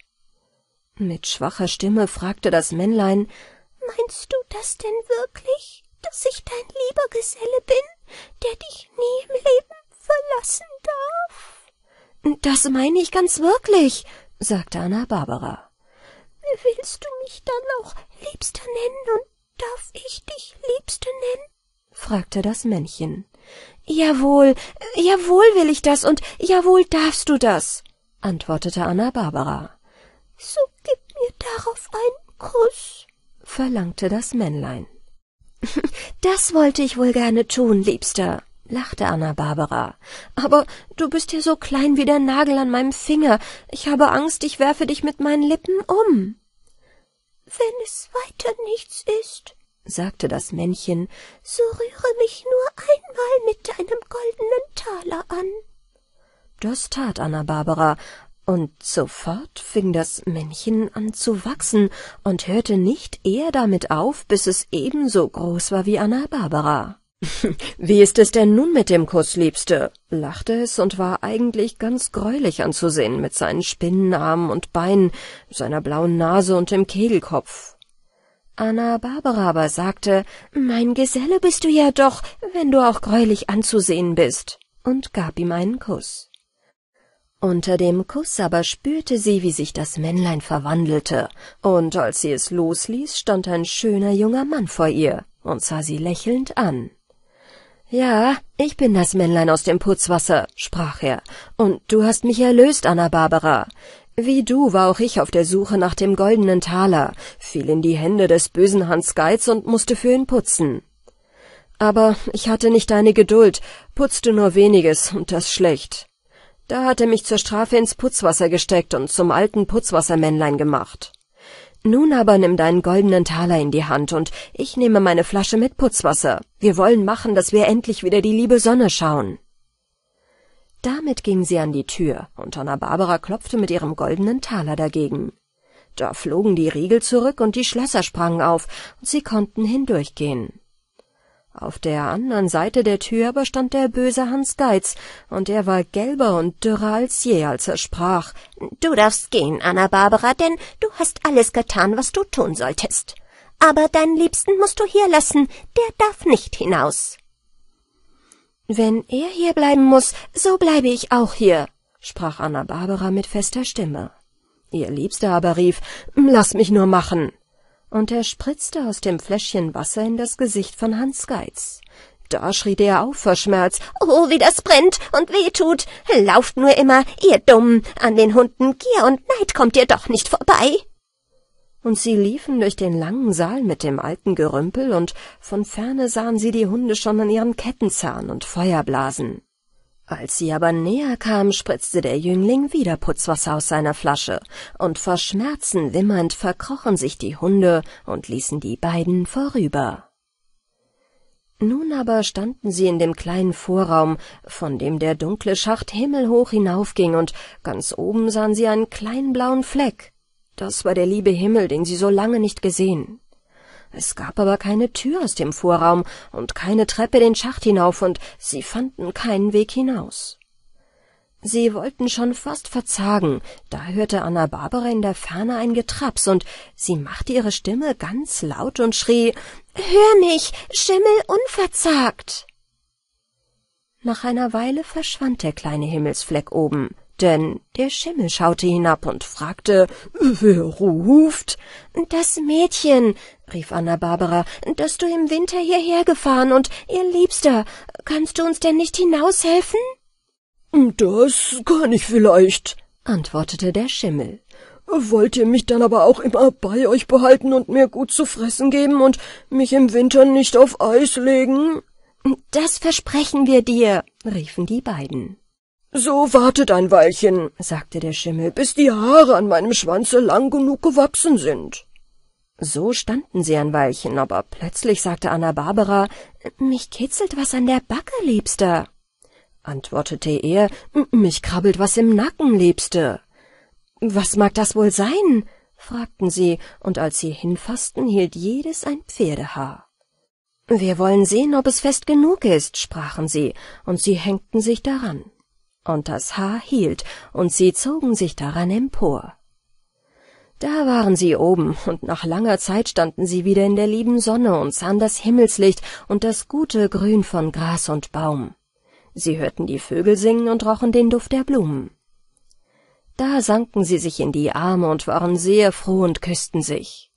Mit schwacher Stimme fragte das Männlein Meinst du das denn wirklich, dass ich dein lieber Geselle bin, der dich nie im Leben verlassen darf? Das meine ich ganz wirklich, sagte Anna Barbara. Willst du mich dann auch Liebste nennen und darf ich dich Liebste nennen? fragte das Männchen. Jawohl, jawohl will ich das und jawohl darfst du das, antwortete Anna Barbara so gib mir darauf einen Kuss, verlangte das Männlein. Das wollte ich wohl gerne tun, Liebster, lachte Anna Barbara. Aber du bist ja so klein wie der Nagel an meinem Finger. Ich habe Angst, ich werfe dich mit meinen Lippen um. Wenn es weiter nichts ist, sagte das Männchen, so rühre mich nur einmal mit deinem goldenen Taler an. Das tat Anna Barbara, und sofort fing das Männchen an zu wachsen und hörte nicht eher damit auf, bis es ebenso groß war wie Anna Barbara. Wie ist es denn nun mit dem Kuss, Liebste? lachte es und war eigentlich ganz greulich anzusehen mit seinen Spinnenarmen und Beinen, seiner blauen Nase und dem Kegelkopf. Anna Barbara aber sagte, Mein Geselle bist du ja doch, wenn du auch greulich anzusehen bist, und gab ihm einen Kuss. Unter dem Kuss aber spürte sie, wie sich das Männlein verwandelte, und als sie es losließ, stand ein schöner junger Mann vor ihr und sah sie lächelnd an. Ja, ich bin das Männlein aus dem Putzwasser, sprach er, und du hast mich erlöst, Anna Barbara. Wie du war auch ich auf der Suche nach dem goldenen Taler, fiel in die Hände des bösen Hans Geiz und musste für ihn putzen. Aber ich hatte nicht deine Geduld, putzte nur weniges, und das schlecht. Da hat er mich zur Strafe ins Putzwasser gesteckt und zum alten Putzwassermännlein gemacht. Nun aber nimm deinen goldenen Taler in die Hand und ich nehme meine Flasche mit Putzwasser. Wir wollen machen, dass wir endlich wieder die liebe Sonne schauen. Damit ging sie an die Tür, und Anna Barbara klopfte mit ihrem goldenen Taler dagegen. Da flogen die Riegel zurück und die Schlösser sprangen auf, und sie konnten hindurchgehen. Auf der anderen Seite der Tür aber stand der böse Hans Deitz, und er war gelber und dürrer als je, als er sprach. Du darfst gehen, Anna-Barbara, denn du hast alles getan, was du tun solltest. Aber deinen Liebsten musst du hier lassen, der darf nicht hinaus. Wenn er hier bleiben muss, so bleibe ich auch hier, sprach Anna-Barbara mit fester Stimme. Ihr Liebster aber rief, lass mich nur machen und er spritzte aus dem Fläschchen Wasser in das Gesicht von Hans Geiz. Da schrie der auf vor Schmerz. Oh, wie das brennt und weh tut! Lauft nur immer, ihr Dummen! An den Hunden Gier und Neid kommt ihr doch nicht vorbei! Und sie liefen durch den langen Saal mit dem alten Gerümpel, und von ferne sahen sie die Hunde schon an ihren Kettenzahn und Feuerblasen. Als sie aber näher kam, spritzte der Jüngling wieder Putzwasser aus seiner Flasche, und vor Schmerzen wimmernd verkrochen sich die Hunde und ließen die beiden vorüber. Nun aber standen sie in dem kleinen Vorraum, von dem der dunkle Schacht himmelhoch hinaufging, und ganz oben sahen sie einen kleinen blauen Fleck. Das war der liebe Himmel, den sie so lange nicht gesehen. Es gab aber keine Tür aus dem Vorraum und keine Treppe den Schacht hinauf, und sie fanden keinen Weg hinaus. Sie wollten schon fast verzagen, da hörte Anna Barbara in der Ferne ein Getraps, und sie machte ihre Stimme ganz laut und schrie Hör mich, Schimmel unverzagt. Nach einer Weile verschwand der kleine Himmelsfleck oben, denn der Schimmel schaute hinab und fragte, »Wer ruft?« »Das Mädchen«, rief Anna-Barbara, »das du im Winter hierher gefahren und ihr Liebster. Kannst du uns denn nicht hinaushelfen?« »Das kann ich vielleicht«, antwortete der Schimmel. Wollt ihr mich dann aber auch immer bei euch behalten und mir gut zu fressen geben und mich im Winter nicht auf Eis legen? Das versprechen wir dir, riefen die beiden. So wartet ein Weilchen, sagte der Schimmel, bis die Haare an meinem Schwanze lang genug gewachsen sind. So standen sie ein Weilchen, aber plötzlich sagte Anna Barbara, mich kitzelt was an der Backe, Liebster. Antwortete er, mich krabbelt was im Nacken, Liebste. Was mag das wohl sein? fragten sie, und als sie hinfassten, hielt jedes ein Pferdehaar. Wir wollen sehen, ob es fest genug ist, sprachen sie, und sie hängten sich daran und das Haar hielt, und sie zogen sich daran empor. Da waren sie oben, und nach langer Zeit standen sie wieder in der lieben Sonne und sahen das Himmelslicht und das gute Grün von Gras und Baum. Sie hörten die Vögel singen und rochen den Duft der Blumen. Da sanken sie sich in die Arme und waren sehr froh und küssten sich.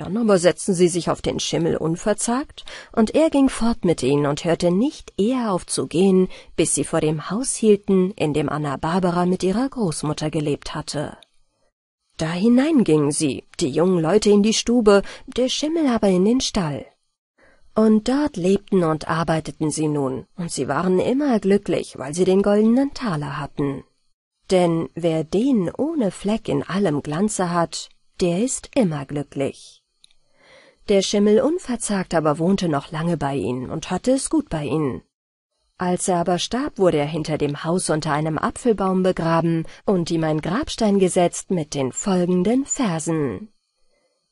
Dann aber setzten sie sich auf den Schimmel unverzagt, und er ging fort mit ihnen und hörte nicht eher auf zu gehen, bis sie vor dem Haus hielten, in dem Anna Barbara mit ihrer Großmutter gelebt hatte. Da hinein gingen sie, die jungen Leute in die Stube, der Schimmel aber in den Stall. Und dort lebten und arbeiteten sie nun, und sie waren immer glücklich, weil sie den goldenen Taler hatten. Denn wer den ohne Fleck in allem Glanze hat, der ist immer glücklich. Der Schimmel unverzagt aber wohnte noch lange bei ihnen und hatte es gut bei ihnen. Als er aber starb, wurde er hinter dem Haus unter einem Apfelbaum begraben und ihm ein Grabstein gesetzt mit den folgenden Versen.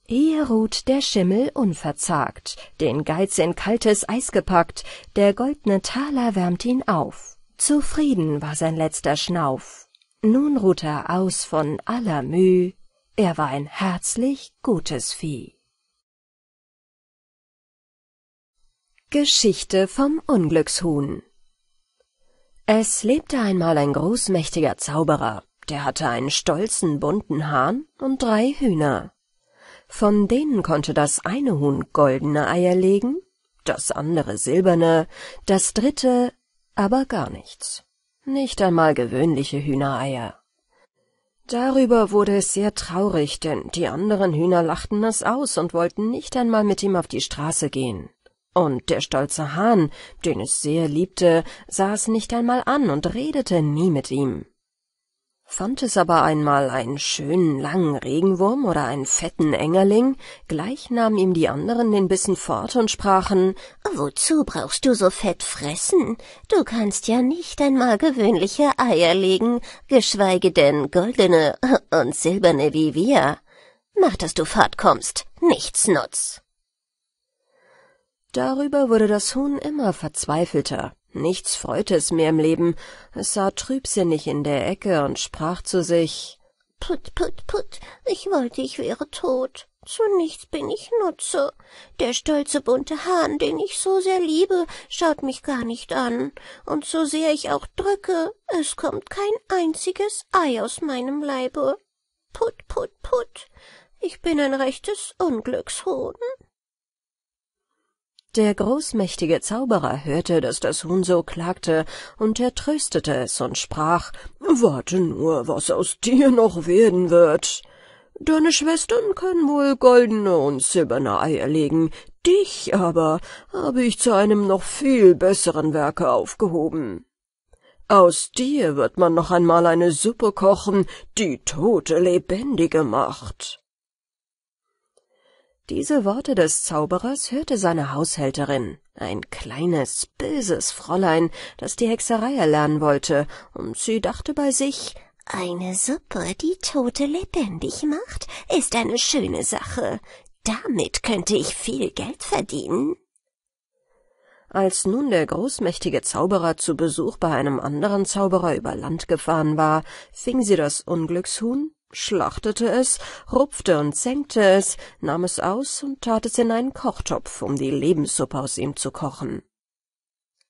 Ehe ruht der Schimmel unverzagt, den Geiz in kaltes Eis gepackt, der goldne Taler wärmt ihn auf. Zufrieden war sein letzter Schnauf. Nun ruht er aus von aller Mühe, er war ein herzlich gutes Vieh. Geschichte vom Unglückshuhn Es lebte einmal ein großmächtiger Zauberer, der hatte einen stolzen, bunten Hahn und drei Hühner. Von denen konnte das eine Huhn goldene Eier legen, das andere silberne, das dritte aber gar nichts. Nicht einmal gewöhnliche Hühnereier. Darüber wurde es sehr traurig, denn die anderen Hühner lachten es aus und wollten nicht einmal mit ihm auf die Straße gehen. Und der stolze Hahn, den es sehr liebte, sah es nicht einmal an und redete nie mit ihm. Fand es aber einmal einen schönen langen Regenwurm oder einen fetten Engerling, gleich nahmen ihm die anderen den Bissen fort und sprachen Wozu brauchst du so fett fressen? Du kannst ja nicht einmal gewöhnliche Eier legen, geschweige denn goldene und silberne wie wir. Mach, dass du fortkommst, nichts nutz. Darüber wurde das Huhn immer verzweifelter. Nichts freute es mehr im Leben. Es sah trübsinnig in der Ecke und sprach zu sich Put, put, put, ich wollte, ich wäre tot. Zu nichts bin ich Nutze. Der stolze bunte Hahn, den ich so sehr liebe, schaut mich gar nicht an. Und so sehr ich auch drücke, es kommt kein einziges Ei aus meinem Leibe. Put, put, put, ich bin ein rechtes Unglückshuhn. Der großmächtige Zauberer hörte, dass das Huhn so klagte, und er tröstete es und sprach, »Warte nur, was aus dir noch werden wird. Deine Schwestern können wohl goldene und silberne Eier legen, dich aber habe ich zu einem noch viel besseren Werke aufgehoben.« aus dir wird man noch einmal eine Suppe kochen, die Tote lebendige macht. Diese Worte des Zauberers hörte seine Haushälterin, ein kleines, böses Fräulein, das die Hexerei erlernen wollte, und sie dachte bei sich, eine Suppe, die Tote lebendig macht, ist eine schöne Sache. Damit könnte ich viel Geld verdienen. Als nun der großmächtige Zauberer zu Besuch bei einem anderen Zauberer über Land gefahren war, fing sie das Unglückshuhn, schlachtete es, rupfte und senkte es, nahm es aus und tat es in einen Kochtopf, um die Lebenssuppe aus ihm zu kochen.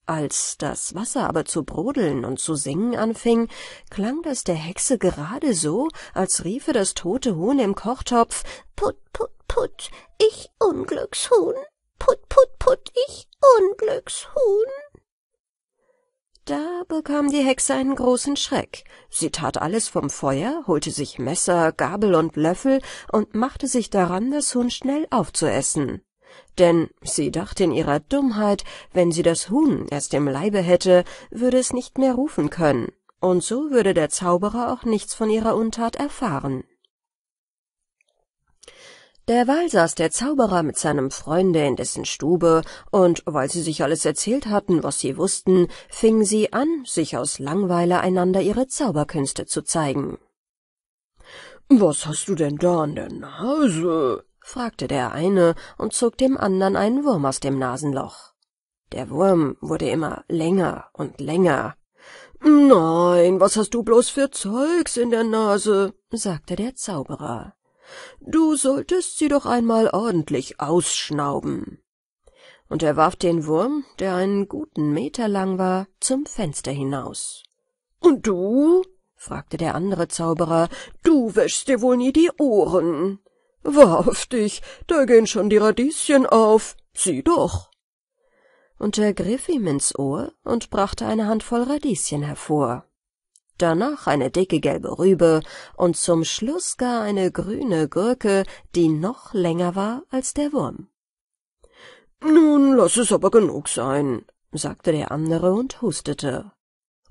Als das Wasser aber zu brodeln und zu singen anfing, klang das der Hexe gerade so, als riefe das tote Huhn im Kochtopf Put, put, put, ich Unglückshuhn, put, put, put, ich Unglückshuhn. Da bekam die Hexe einen großen Schreck. Sie tat alles vom Feuer, holte sich Messer, Gabel und Löffel und machte sich daran, das Huhn schnell aufzuessen. Denn sie dachte in ihrer Dummheit, wenn sie das Huhn erst im Leibe hätte, würde es nicht mehr rufen können, und so würde der Zauberer auch nichts von ihrer Untat erfahren. Derweil saß der Zauberer mit seinem Freunde in dessen Stube, und weil sie sich alles erzählt hatten, was sie wussten, fingen sie an, sich aus Langweile einander ihre Zauberkünste zu zeigen. Was hast du denn da an der Nase? fragte der eine und zog dem andern einen Wurm aus dem Nasenloch. Der Wurm wurde immer länger und länger. Nein, was hast du bloß für Zeugs in der Nase? sagte der Zauberer. Du solltest sie doch einmal ordentlich ausschnauben. Und er warf den Wurm, der einen guten Meter lang war, zum Fenster hinaus. Und du? fragte der andere Zauberer, du wäschst dir wohl nie die Ohren. Wahrhaftig, da gehen schon die Radieschen auf. Sieh doch. Und er griff ihm ins Ohr und brachte eine Handvoll Radieschen hervor danach eine dicke gelbe Rübe und zum Schluss gar eine grüne Gurke, die noch länger war als der Wurm. Nun lass es aber genug sein, sagte der andere und hustete.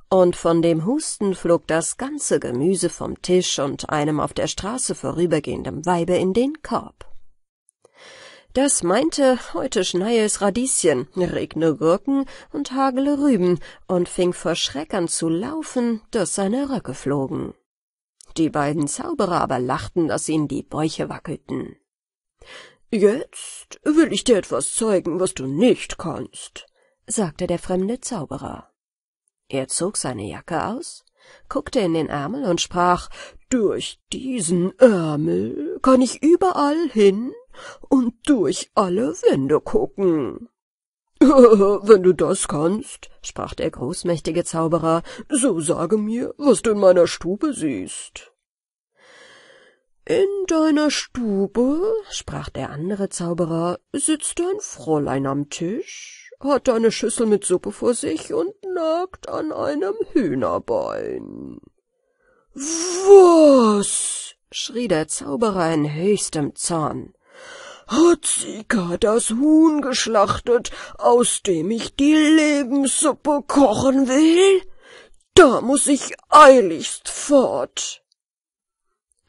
Und von dem Husten flog das ganze Gemüse vom Tisch und einem auf der Straße vorübergehenden Weibe in den Korb. Das meinte, heute schneie es Radieschen, regne Gurken und hagele Rüben und fing vor Schreck an zu laufen, dass seine Röcke flogen. Die beiden Zauberer aber lachten, dass ihnen die Bäuche wackelten. Jetzt will ich dir etwas zeigen, was du nicht kannst, sagte der fremde Zauberer. Er zog seine Jacke aus, guckte in den Ärmel und sprach Durch diesen Ärmel kann ich überall hin und durch alle Wände gucken. Wenn du das kannst, sprach der großmächtige Zauberer, so sage mir, was du in meiner Stube siehst. In deiner Stube, sprach der andere Zauberer, sitzt ein Fräulein am Tisch, hat eine Schüssel mit Suppe vor sich und nagt an einem Hühnerbein. Was? schrie der Zauberer in höchstem Zorn hat Sika das Huhn geschlachtet, aus dem ich die Lebenssuppe kochen will? Da muß ich eiligst fort.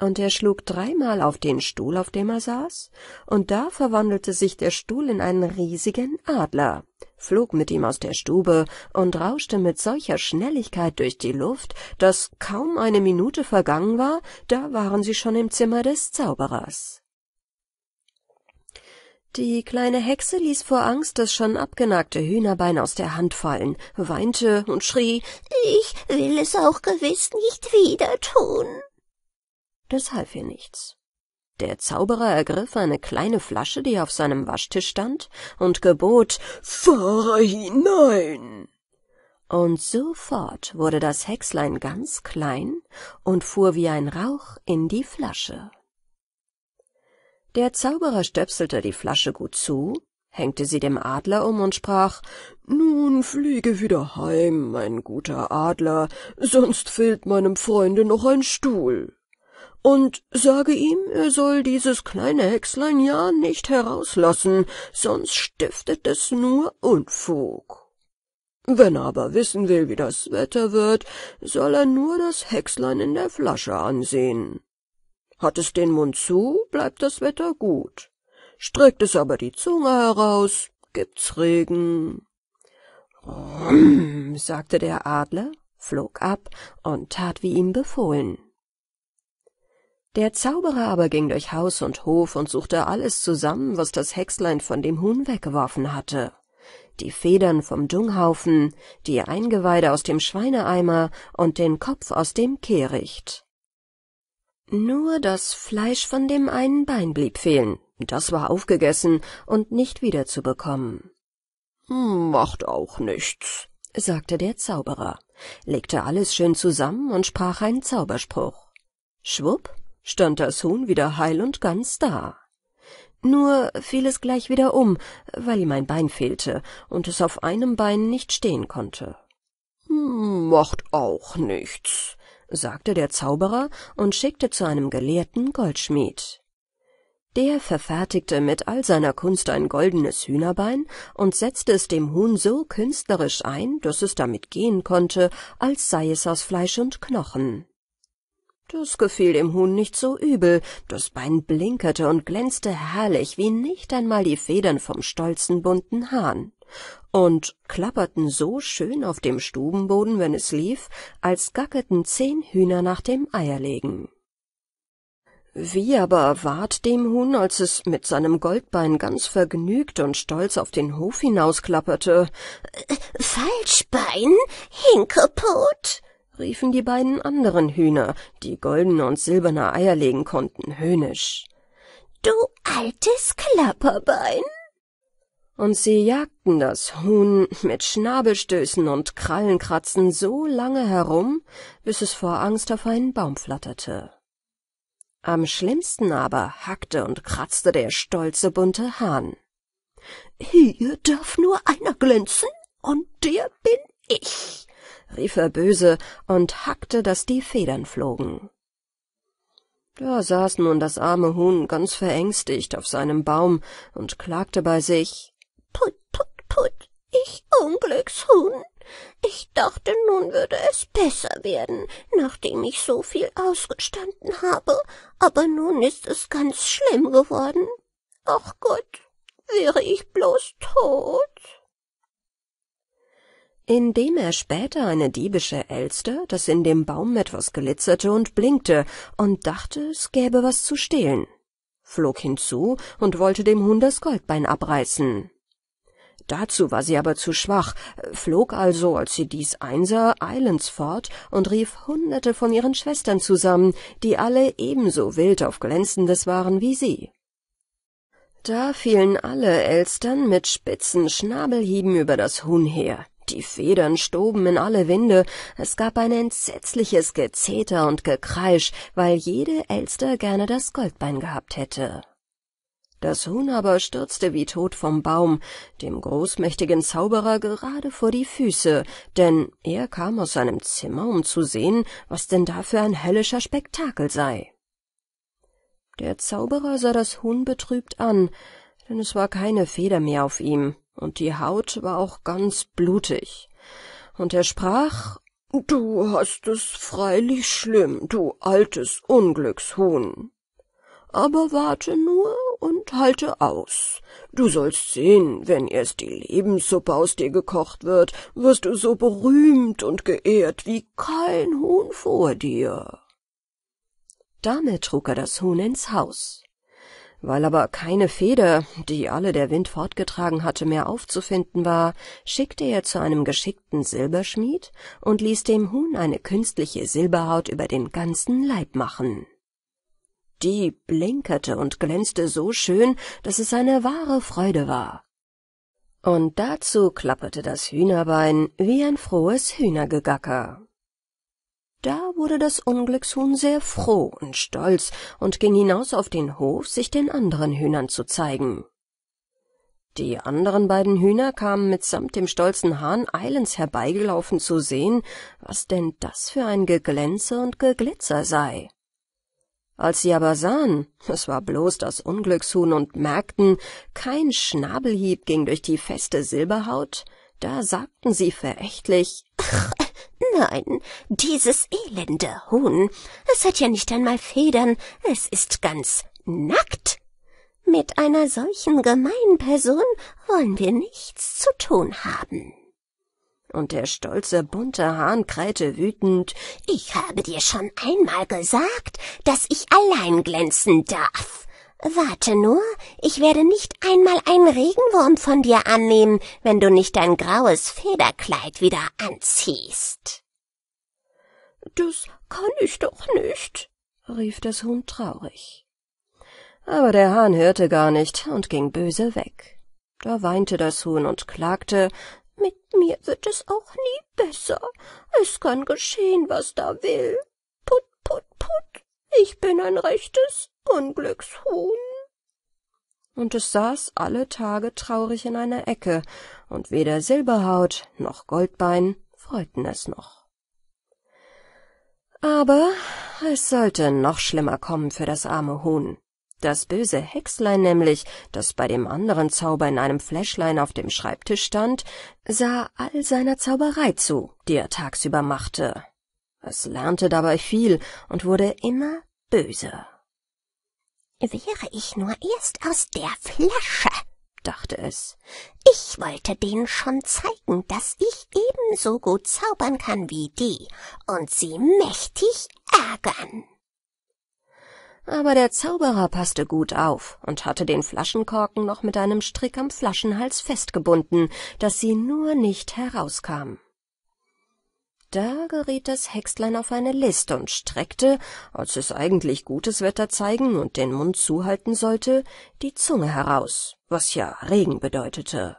Und er schlug dreimal auf den Stuhl, auf dem er saß, und da verwandelte sich der Stuhl in einen riesigen Adler, flog mit ihm aus der Stube und rauschte mit solcher Schnelligkeit durch die Luft, dass kaum eine Minute vergangen war, da waren sie schon im Zimmer des Zauberers. Die kleine Hexe ließ vor Angst das schon abgenagte Hühnerbein aus der Hand fallen, weinte und schrie Ich will es auch gewiss nicht wieder tun. Das half ihr nichts. Der Zauberer ergriff eine kleine Flasche, die auf seinem Waschtisch stand, und gebot Fahre hinein. Und sofort wurde das Hexlein ganz klein und fuhr wie ein Rauch in die Flasche. Der Zauberer stöpselte die Flasche gut zu, hängte sie dem Adler um und sprach Nun fliege wieder heim, mein guter Adler, sonst fehlt meinem Freunde noch ein Stuhl. Und sage ihm, er soll dieses kleine Häckslein ja nicht herauslassen, sonst stiftet es nur Unfug. Wenn er aber wissen will, wie das Wetter wird, soll er nur das Häckslein in der Flasche ansehen. Hat es den Mund zu, bleibt das Wetter gut. Streckt es aber die Zunge heraus, gibt's Regen. Rum, sagte der Adler, flog ab und tat wie ihm befohlen. Der Zauberer aber ging durch Haus und Hof und suchte alles zusammen, was das Hexlein von dem Huhn weggeworfen hatte. Die Federn vom Dunghaufen, die Eingeweide aus dem Schweineeimer und den Kopf aus dem Kehricht. Nur das Fleisch von dem einen Bein blieb fehlen. Das war aufgegessen und nicht wiederzubekommen. Macht auch nichts, sagte der Zauberer, legte alles schön zusammen und sprach einen Zauberspruch. Schwupp stand das Huhn wieder heil und ganz da. Nur fiel es gleich wieder um, weil ihm ein Bein fehlte und es auf einem Bein nicht stehen konnte. Hm, macht auch nichts, sagte der Zauberer und schickte zu einem gelehrten Goldschmied. Der verfertigte mit all seiner Kunst ein goldenes Hühnerbein und setzte es dem Huhn so künstlerisch ein, dass es damit gehen konnte, als sei es aus Fleisch und Knochen. Das gefiel dem Huhn nicht so übel, das Bein blinkerte und glänzte herrlich wie nicht einmal die Federn vom stolzen bunten Hahn und klapperten so schön auf dem Stubenboden, wenn es lief, als gackerten zehn Hühner nach dem Eierlegen. Wie aber ward dem Huhn, als es mit seinem Goldbein ganz vergnügt und stolz auf den Hof hinausklapperte? Falschbein, Hinkepot! riefen die beiden anderen Hühner, die goldene und silberne Eier legen konnten, höhnisch. Du altes Klapperbein! und sie jagten das Huhn mit Schnabelstößen und Krallenkratzen so lange herum, bis es vor Angst auf einen Baum flatterte. Am schlimmsten aber hackte und kratzte der stolze bunte Hahn. Hier darf nur einer glänzen, und der bin ich, rief er böse und hackte, daß die Federn flogen. Da saß nun das arme Huhn ganz verängstigt auf seinem Baum und klagte bei sich Put, put, put, ich Unglückshuhn. Ich dachte, nun würde es besser werden, nachdem ich so viel ausgestanden habe, aber nun ist es ganz schlimm geworden. Ach Gott, wäre ich bloß tot. Indem er später eine diebische Elster, das in dem Baum etwas glitzerte und blinkte, und dachte, es gäbe was zu stehlen, flog hinzu und wollte dem Hund das Goldbein abreißen. Dazu war sie aber zu schwach, flog also, als sie dies einsah, eilends fort und rief hunderte von ihren Schwestern zusammen, die alle ebenso wild auf Glänzendes waren wie sie. Da fielen alle Elstern mit spitzen Schnabelhieben über das Huhn her. Die Federn stoben in alle Winde, es gab ein entsetzliches Gezeter und Gekreisch, weil jede Elster gerne das Goldbein gehabt hätte. Das Huhn aber stürzte wie tot vom Baum, dem großmächtigen Zauberer gerade vor die Füße, denn er kam aus seinem Zimmer, um zu sehen, was denn da für ein höllischer Spektakel sei. Der Zauberer sah das Huhn betrübt an, denn es war keine Feder mehr auf ihm, und die Haut war auch ganz blutig. Und er sprach Du hast es freilich schlimm, du altes Unglückshuhn aber warte nur und halte aus. Du sollst sehen, wenn erst die Lebenssuppe aus dir gekocht wird, wirst du so berühmt und geehrt wie kein Huhn vor dir. Damit trug er das Huhn ins Haus. Weil aber keine Feder, die alle der Wind fortgetragen hatte, mehr aufzufinden war, schickte er zu einem geschickten Silberschmied und ließ dem Huhn eine künstliche Silberhaut über den ganzen Leib machen die blinkerte und glänzte so schön, dass es eine wahre Freude war. Und dazu klapperte das Hühnerbein wie ein frohes Hühnergegacker. Da wurde das Unglückshuhn sehr froh und stolz und ging hinaus auf den Hof, sich den anderen Hühnern zu zeigen. Die anderen beiden Hühner kamen mitsamt dem stolzen Hahn eilends herbeigelaufen zu sehen, was denn das für ein Geglänze und Geglitzer sei. Als sie aber sahen, es war bloß das Unglückshuhn und merkten, kein Schnabelhieb ging durch die feste Silberhaut, da sagten sie verächtlich, Ach, nein, dieses elende Huhn, es hat ja nicht einmal Federn, es ist ganz nackt. Mit einer solchen gemeinen Person wollen wir nichts zu tun haben und der stolze bunte Hahn krähte wütend Ich habe dir schon einmal gesagt, dass ich allein glänzen darf. Warte nur, ich werde nicht einmal einen Regenwurm von dir annehmen, wenn du nicht dein graues Federkleid wieder anziehst. Das kann ich doch nicht, rief das Huhn traurig. Aber der Hahn hörte gar nicht und ging böse weg. Da weinte das Huhn und klagte, mit mir wird es auch nie besser. Es kann geschehen, was da will. Put, put, put. Ich bin ein rechtes Unglückshuhn. Und es saß alle Tage traurig in einer Ecke, und weder Silberhaut noch Goldbein freuten es noch. Aber es sollte noch schlimmer kommen für das arme Huhn. Das böse Hexlein nämlich, das bei dem anderen Zauber in einem Fläschlein auf dem Schreibtisch stand, sah all seiner Zauberei zu, die er tagsüber machte. Es lernte dabei viel und wurde immer böse. Wäre ich nur erst aus der Flasche, dachte es. Ich wollte denen schon zeigen, dass ich ebenso gut zaubern kann wie die und sie mächtig ärgern. Aber der Zauberer passte gut auf und hatte den Flaschenkorken noch mit einem Strick am Flaschenhals festgebunden, dass sie nur nicht herauskam. Da geriet das Hexlein auf eine List und streckte, als es eigentlich gutes Wetter zeigen und den Mund zuhalten sollte, die Zunge heraus, was ja Regen bedeutete.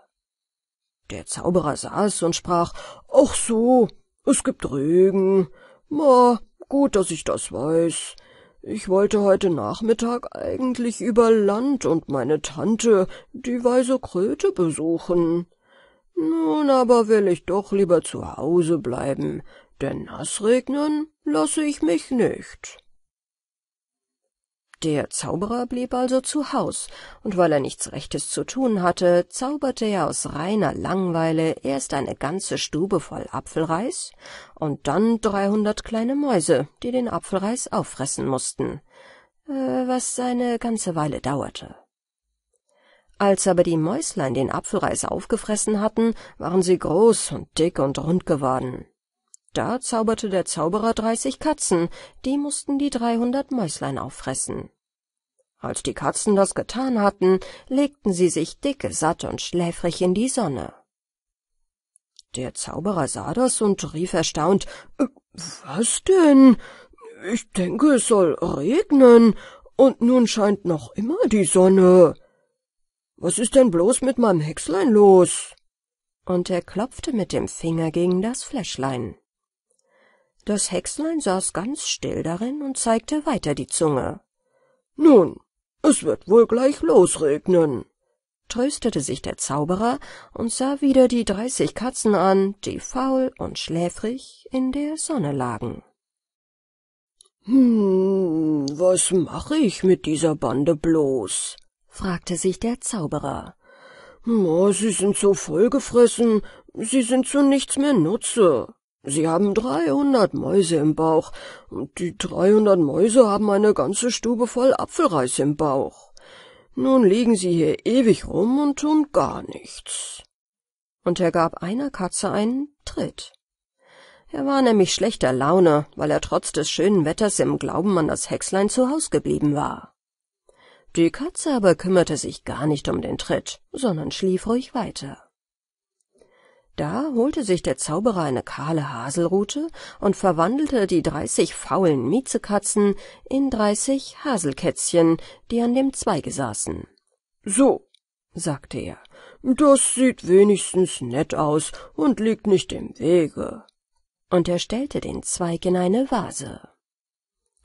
Der Zauberer saß und sprach, »Ach so, es gibt Regen. Ma, gut, dass ich das weiß. Ich wollte heute Nachmittag eigentlich über Land und meine Tante, die weise Kröte, besuchen. Nun aber will ich doch lieber zu Hause bleiben, denn nass regnen lasse ich mich nicht. Der Zauberer blieb also zu Haus, und weil er nichts Rechtes zu tun hatte, zauberte er aus reiner Langweile erst eine ganze Stube voll Apfelreis und dann dreihundert kleine Mäuse, die den Apfelreis auffressen mussten, äh, was eine ganze Weile dauerte. Als aber die Mäuslein den Apfelreis aufgefressen hatten, waren sie groß und dick und rund geworden. Da zauberte der Zauberer dreißig Katzen, die mussten die dreihundert Mäuslein auffressen. Als die Katzen das getan hatten, legten sie sich dicke, satt und schläfrig in die Sonne. Der Zauberer sah das und rief erstaunt, äh, »Was denn? Ich denke, es soll regnen, und nun scheint noch immer die Sonne. Was ist denn bloß mit meinem Hexlein los?« Und er klopfte mit dem Finger gegen das Fläschlein. Das Häckslein saß ganz still darin und zeigte weiter die Zunge. Nun, es wird wohl gleich losregnen, tröstete sich der Zauberer und sah wieder die dreißig Katzen an, die faul und schläfrig in der Sonne lagen. Hm, was mache ich mit dieser Bande bloß? fragte sich der Zauberer. sie sind so vollgefressen, sie sind zu nichts mehr Nutze. Sie haben dreihundert Mäuse im Bauch, und die dreihundert Mäuse haben eine ganze Stube voll Apfelreis im Bauch. Nun liegen sie hier ewig rum und tun gar nichts. Und er gab einer Katze einen Tritt. Er war nämlich schlechter Laune, weil er trotz des schönen Wetters im Glauben an das Hexlein zu Haus geblieben war. Die Katze aber kümmerte sich gar nicht um den Tritt, sondern schlief ruhig weiter. Da holte sich der Zauberer eine kahle Haselrute und verwandelte die dreißig faulen Miezekatzen in dreißig Haselkätzchen, die an dem Zweige saßen. So, sagte er, das sieht wenigstens nett aus und liegt nicht im Wege. Und er stellte den Zweig in eine Vase.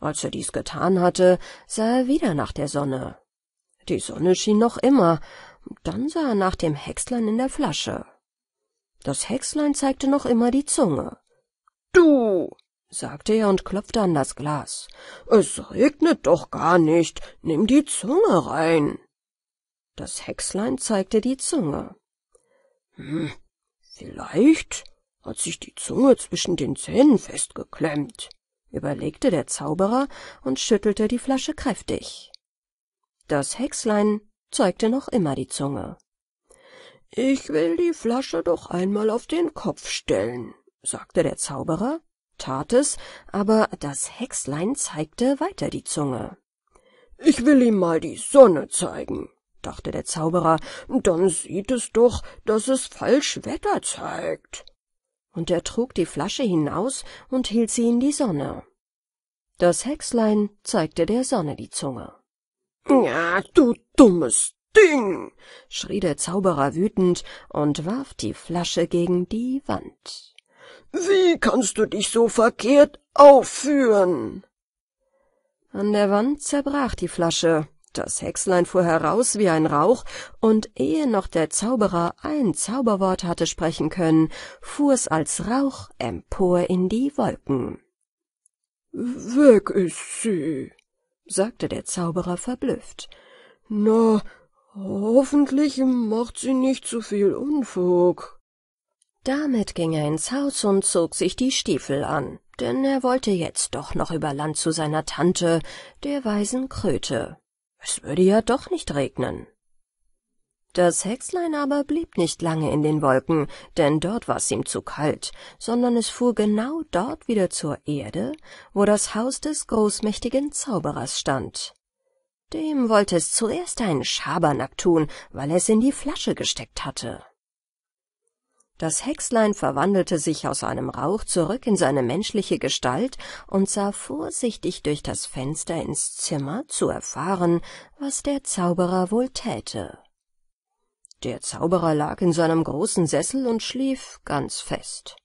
Als er dies getan hatte, sah er wieder nach der Sonne. Die Sonne schien noch immer, dann sah er nach dem Häckslern in der Flasche. Das Häckslein zeigte noch immer die Zunge. Du, sagte er und klopfte an das Glas. Es regnet doch gar nicht. Nimm die Zunge rein. Das Häckslein zeigte die Zunge. Hm, vielleicht hat sich die Zunge zwischen den Zähnen festgeklemmt, überlegte der Zauberer und schüttelte die Flasche kräftig. Das Häckslein zeigte noch immer die Zunge ich will die Flasche doch einmal auf den Kopf stellen, sagte der Zauberer, tat es, aber das Hexlein zeigte weiter die Zunge. Ich will ihm mal die Sonne zeigen, dachte der Zauberer, dann sieht es doch, dass es falsch Wetter zeigt. Und er trug die Flasche hinaus und hielt sie in die Sonne. Das Hexlein zeigte der Sonne die Zunge. Ja, du dummes Ding! schrie der Zauberer wütend und warf die Flasche gegen die Wand. Wie kannst du dich so verkehrt aufführen? An der Wand zerbrach die Flasche, das Häckslein fuhr heraus wie ein Rauch, und ehe noch der Zauberer ein Zauberwort hatte sprechen können, fuhr es als Rauch empor in die Wolken. Weg ist sie, sagte der Zauberer verblüfft. Na, Hoffentlich macht sie nicht zu viel Unfug. Damit ging er ins Haus und zog sich die Stiefel an, denn er wollte jetzt doch noch über Land zu seiner Tante, der weisen Kröte. Es würde ja doch nicht regnen. Das Hexlein aber blieb nicht lange in den Wolken, denn dort war es ihm zu kalt, sondern es fuhr genau dort wieder zur Erde, wo das Haus des großmächtigen Zauberers stand. Dem wollte es zuerst einen Schabernack tun, weil es in die Flasche gesteckt hatte. Das Hexlein verwandelte sich aus einem Rauch zurück in seine menschliche Gestalt und sah vorsichtig durch das Fenster ins Zimmer, zu erfahren, was der Zauberer wohl täte. Der Zauberer lag in seinem großen Sessel und schlief ganz fest.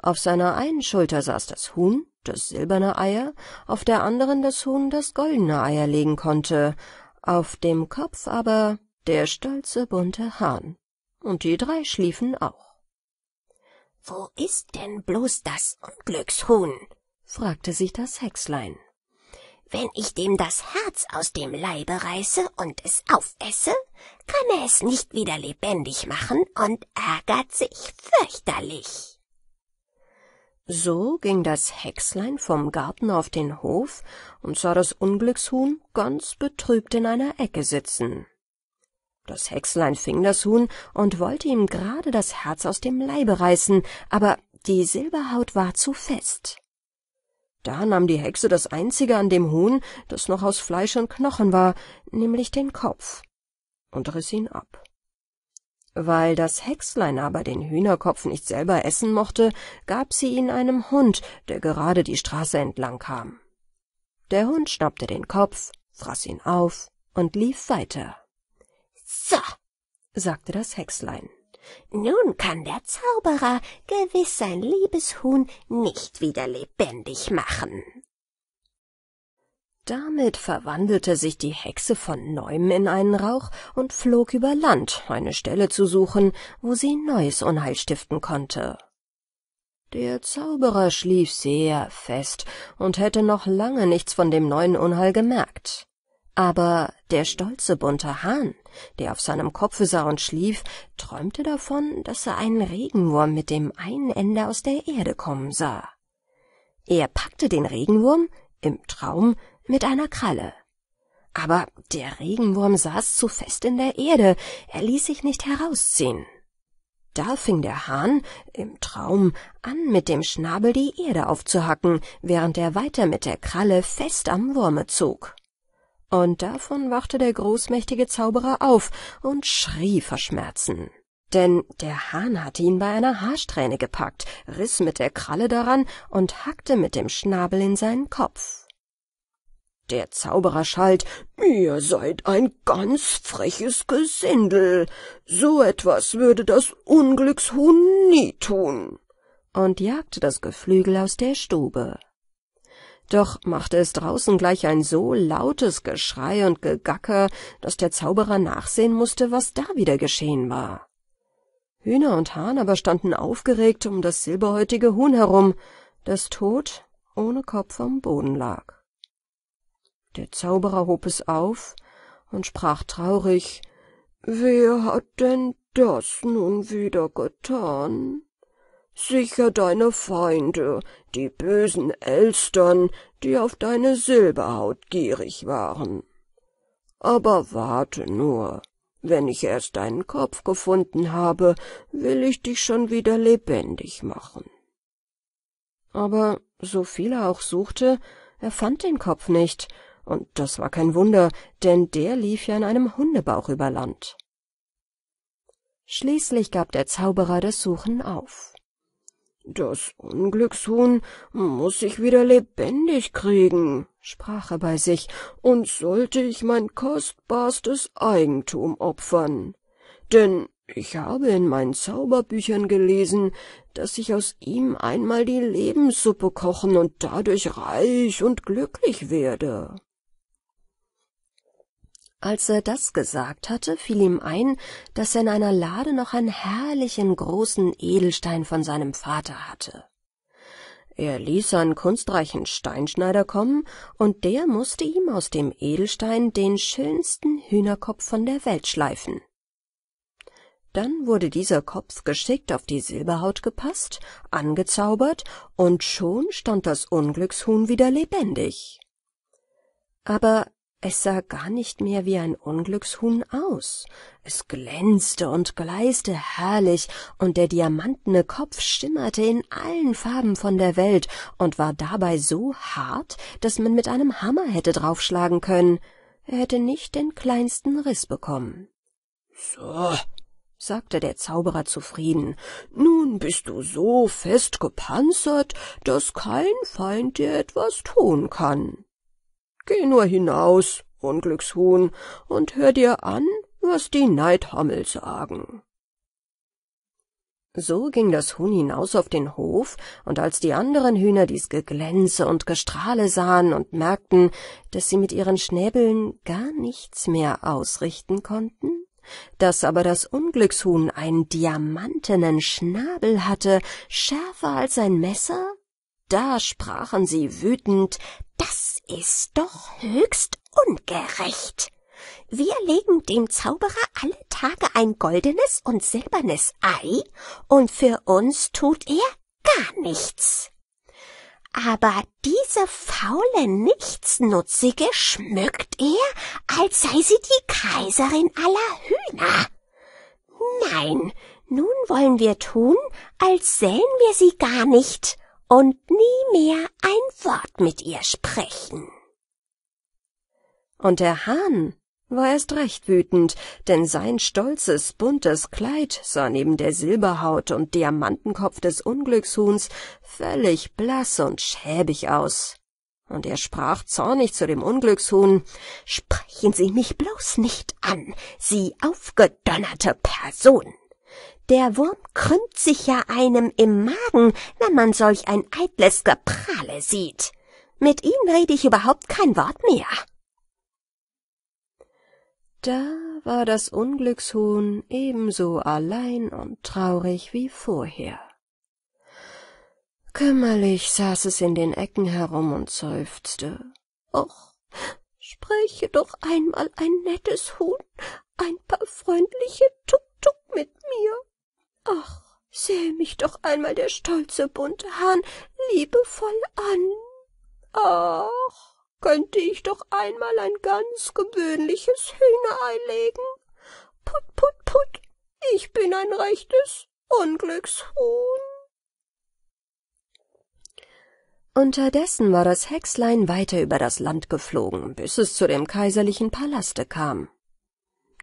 Auf seiner einen Schulter saß das Huhn, das silberne Eier, auf der anderen das Huhn, das goldene Eier legen konnte, auf dem Kopf aber der stolze bunte Hahn. Und die drei schliefen auch. Wo ist denn bloß das Unglückshuhn? fragte sich das Hexlein. Wenn ich dem das Herz aus dem Leibe reiße und es aufesse, kann er es nicht wieder lebendig machen und ärgert sich fürchterlich. So ging das Häckslein vom Garten auf den Hof und sah das Unglückshuhn ganz betrübt in einer Ecke sitzen. Das Häckslein fing das Huhn und wollte ihm gerade das Herz aus dem Leibe reißen, aber die Silberhaut war zu fest. Da nahm die Hexe das einzige an dem Huhn, das noch aus Fleisch und Knochen war, nämlich den Kopf, und riss ihn ab. Weil das Hexlein aber den Hühnerkopf nicht selber essen mochte, gab sie ihn einem Hund, der gerade die Straße entlang kam. Der Hund schnappte den Kopf, fraß ihn auf und lief weiter. So, sagte das Hexlein. Nun kann der Zauberer gewiss sein liebes Huhn nicht wieder lebendig machen. Damit verwandelte sich die Hexe von neuem in einen Rauch und flog über Land, eine Stelle zu suchen, wo sie neues Unheil stiften konnte. Der Zauberer schlief sehr fest und hätte noch lange nichts von dem neuen Unheil gemerkt. Aber der stolze bunte Hahn, der auf seinem Kopfe sah und schlief, träumte davon, dass er einen Regenwurm mit dem einen Ende aus der Erde kommen sah. Er packte den Regenwurm, im Traum, mit einer Kralle. Aber der Regenwurm saß zu fest in der Erde, er ließ sich nicht herausziehen. Da fing der Hahn im Traum an, mit dem Schnabel die Erde aufzuhacken, während er weiter mit der Kralle fest am Wurme zog. Und davon wachte der großmächtige Zauberer auf und schrie vor Schmerzen. Denn der Hahn hatte ihn bei einer Haarsträhne gepackt, riss mit der Kralle daran und hackte mit dem Schnabel in seinen Kopf. Der Zauberer schalt, ihr seid ein ganz freches Gesindel. So etwas würde das Unglückshuhn nie tun. Und jagte das Geflügel aus der Stube. Doch machte es draußen gleich ein so lautes Geschrei und Gegacker, dass der Zauberer nachsehen musste, was da wieder geschehen war. Hühner und Hahn aber standen aufgeregt um das silberhäutige Huhn herum, das tot ohne Kopf am Boden lag der zauberer hob es auf und sprach traurig wer hat denn das nun wieder gethan sicher deine feinde die bösen elstern die auf deine silberhaut gierig waren aber warte nur wenn ich erst deinen kopf gefunden habe will ich dich schon wieder lebendig machen aber so viel er auch suchte er fand den kopf nicht und das war kein Wunder, denn der lief ja in einem Hundebauch über Land. Schließlich gab der Zauberer das Suchen auf. Das Unglückshuhn muß ich wieder lebendig kriegen, sprach er bei sich, und sollte ich mein kostbarstes Eigentum opfern. Denn ich habe in meinen Zauberbüchern gelesen, dass ich aus ihm einmal die Lebenssuppe kochen und dadurch reich und glücklich werde. Als er das gesagt hatte, fiel ihm ein, daß er in einer Lade noch einen herrlichen großen Edelstein von seinem Vater hatte. Er ließ einen kunstreichen Steinschneider kommen, und der mußte ihm aus dem Edelstein den schönsten Hühnerkopf von der Welt schleifen. Dann wurde dieser Kopf geschickt auf die Silberhaut gepasst, angezaubert, und schon stand das Unglückshuhn wieder lebendig. Aber es sah gar nicht mehr wie ein Unglückshuhn aus. Es glänzte und gleiste herrlich, und der diamantene Kopf schimmerte in allen Farben von der Welt und war dabei so hart, dass man mit einem Hammer hätte draufschlagen können. Er hätte nicht den kleinsten Riss bekommen. So, sagte der Zauberer zufrieden, nun bist du so fest gepanzert, dass kein Feind dir etwas tun kann. Geh nur hinaus, Unglückshuhn, und hör dir an, was die Neidhammel sagen. So ging das Huhn hinaus auf den Hof, und als die anderen Hühner dies Geglänze und Gestrahle sahen und merkten, dass sie mit ihren Schnäbeln gar nichts mehr ausrichten konnten, dass aber das Unglückshuhn einen diamantenen Schnabel hatte, schärfer als ein Messer, da sprachen sie wütend Das ist doch höchst ungerecht. Wir legen dem Zauberer alle Tage ein goldenes und silbernes Ei, und für uns tut er gar nichts. Aber diese faule, nichtsnutzige schmückt er, als sei sie die Kaiserin aller Hühner. Nein, nun wollen wir tun, als sähen wir sie gar nicht, und nie mehr ein Wort mit ihr sprechen. Und der Hahn war erst recht wütend, denn sein stolzes, buntes Kleid sah neben der Silberhaut und Diamantenkopf des Unglückshuhns völlig blass und schäbig aus. Und er sprach zornig zu dem Unglückshuhn Sprechen Sie mich bloß nicht an, Sie aufgedonnerte Person. Der Wurm krümmt sich ja einem im Magen, wenn man solch ein eitles Geprahle sieht. Mit ihm rede ich überhaupt kein Wort mehr. Da war das Unglückshuhn ebenso allein und traurig wie vorher. Kümmerlich saß es in den Ecken herum und seufzte. Och, spreche doch einmal ein nettes Huhn, ein paar freundliche Tuk-Tuk mit mir. Ach, sähe mich doch einmal der stolze bunte Hahn liebevoll an. Ach, könnte ich doch einmal ein ganz gewöhnliches Hühnerei legen. Put, put, put, ich bin ein rechtes Unglückshuhn. Unterdessen war das Hexlein weiter über das Land geflogen, bis es zu dem kaiserlichen Palaste kam.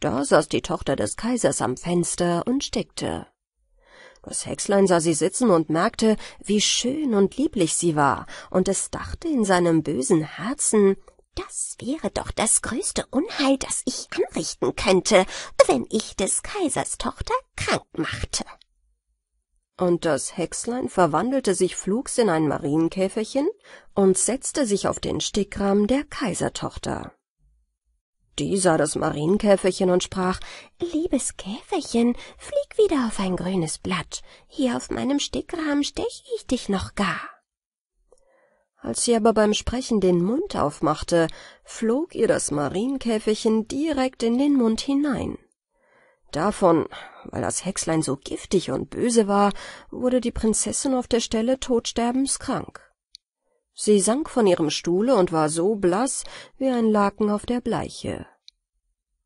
Da saß die Tochter des Kaisers am Fenster und stickte. Das Häckslein sah sie sitzen und merkte, wie schön und lieblich sie war, und es dachte in seinem bösen Herzen, das wäre doch das größte Unheil, das ich anrichten könnte, wenn ich des Kaisers Tochter krank machte. Und das Häckslein verwandelte sich flugs in ein Marienkäferchen und setzte sich auf den Stickrahmen der Kaisertochter. Die sah das Marienkäferchen und sprach, »Liebes Käferchen, flieg wieder auf ein grünes Blatt. Hier auf meinem Stickrahmen stech ich dich noch gar.« als sie aber beim Sprechen den Mund aufmachte, flog ihr das Marienkäferchen direkt in den Mund hinein. Davon, weil das Häckslein so giftig und böse war, wurde die Prinzessin auf der Stelle todsterbenskrank. Sie sank von ihrem Stuhle und war so blass wie ein Laken auf der Bleiche.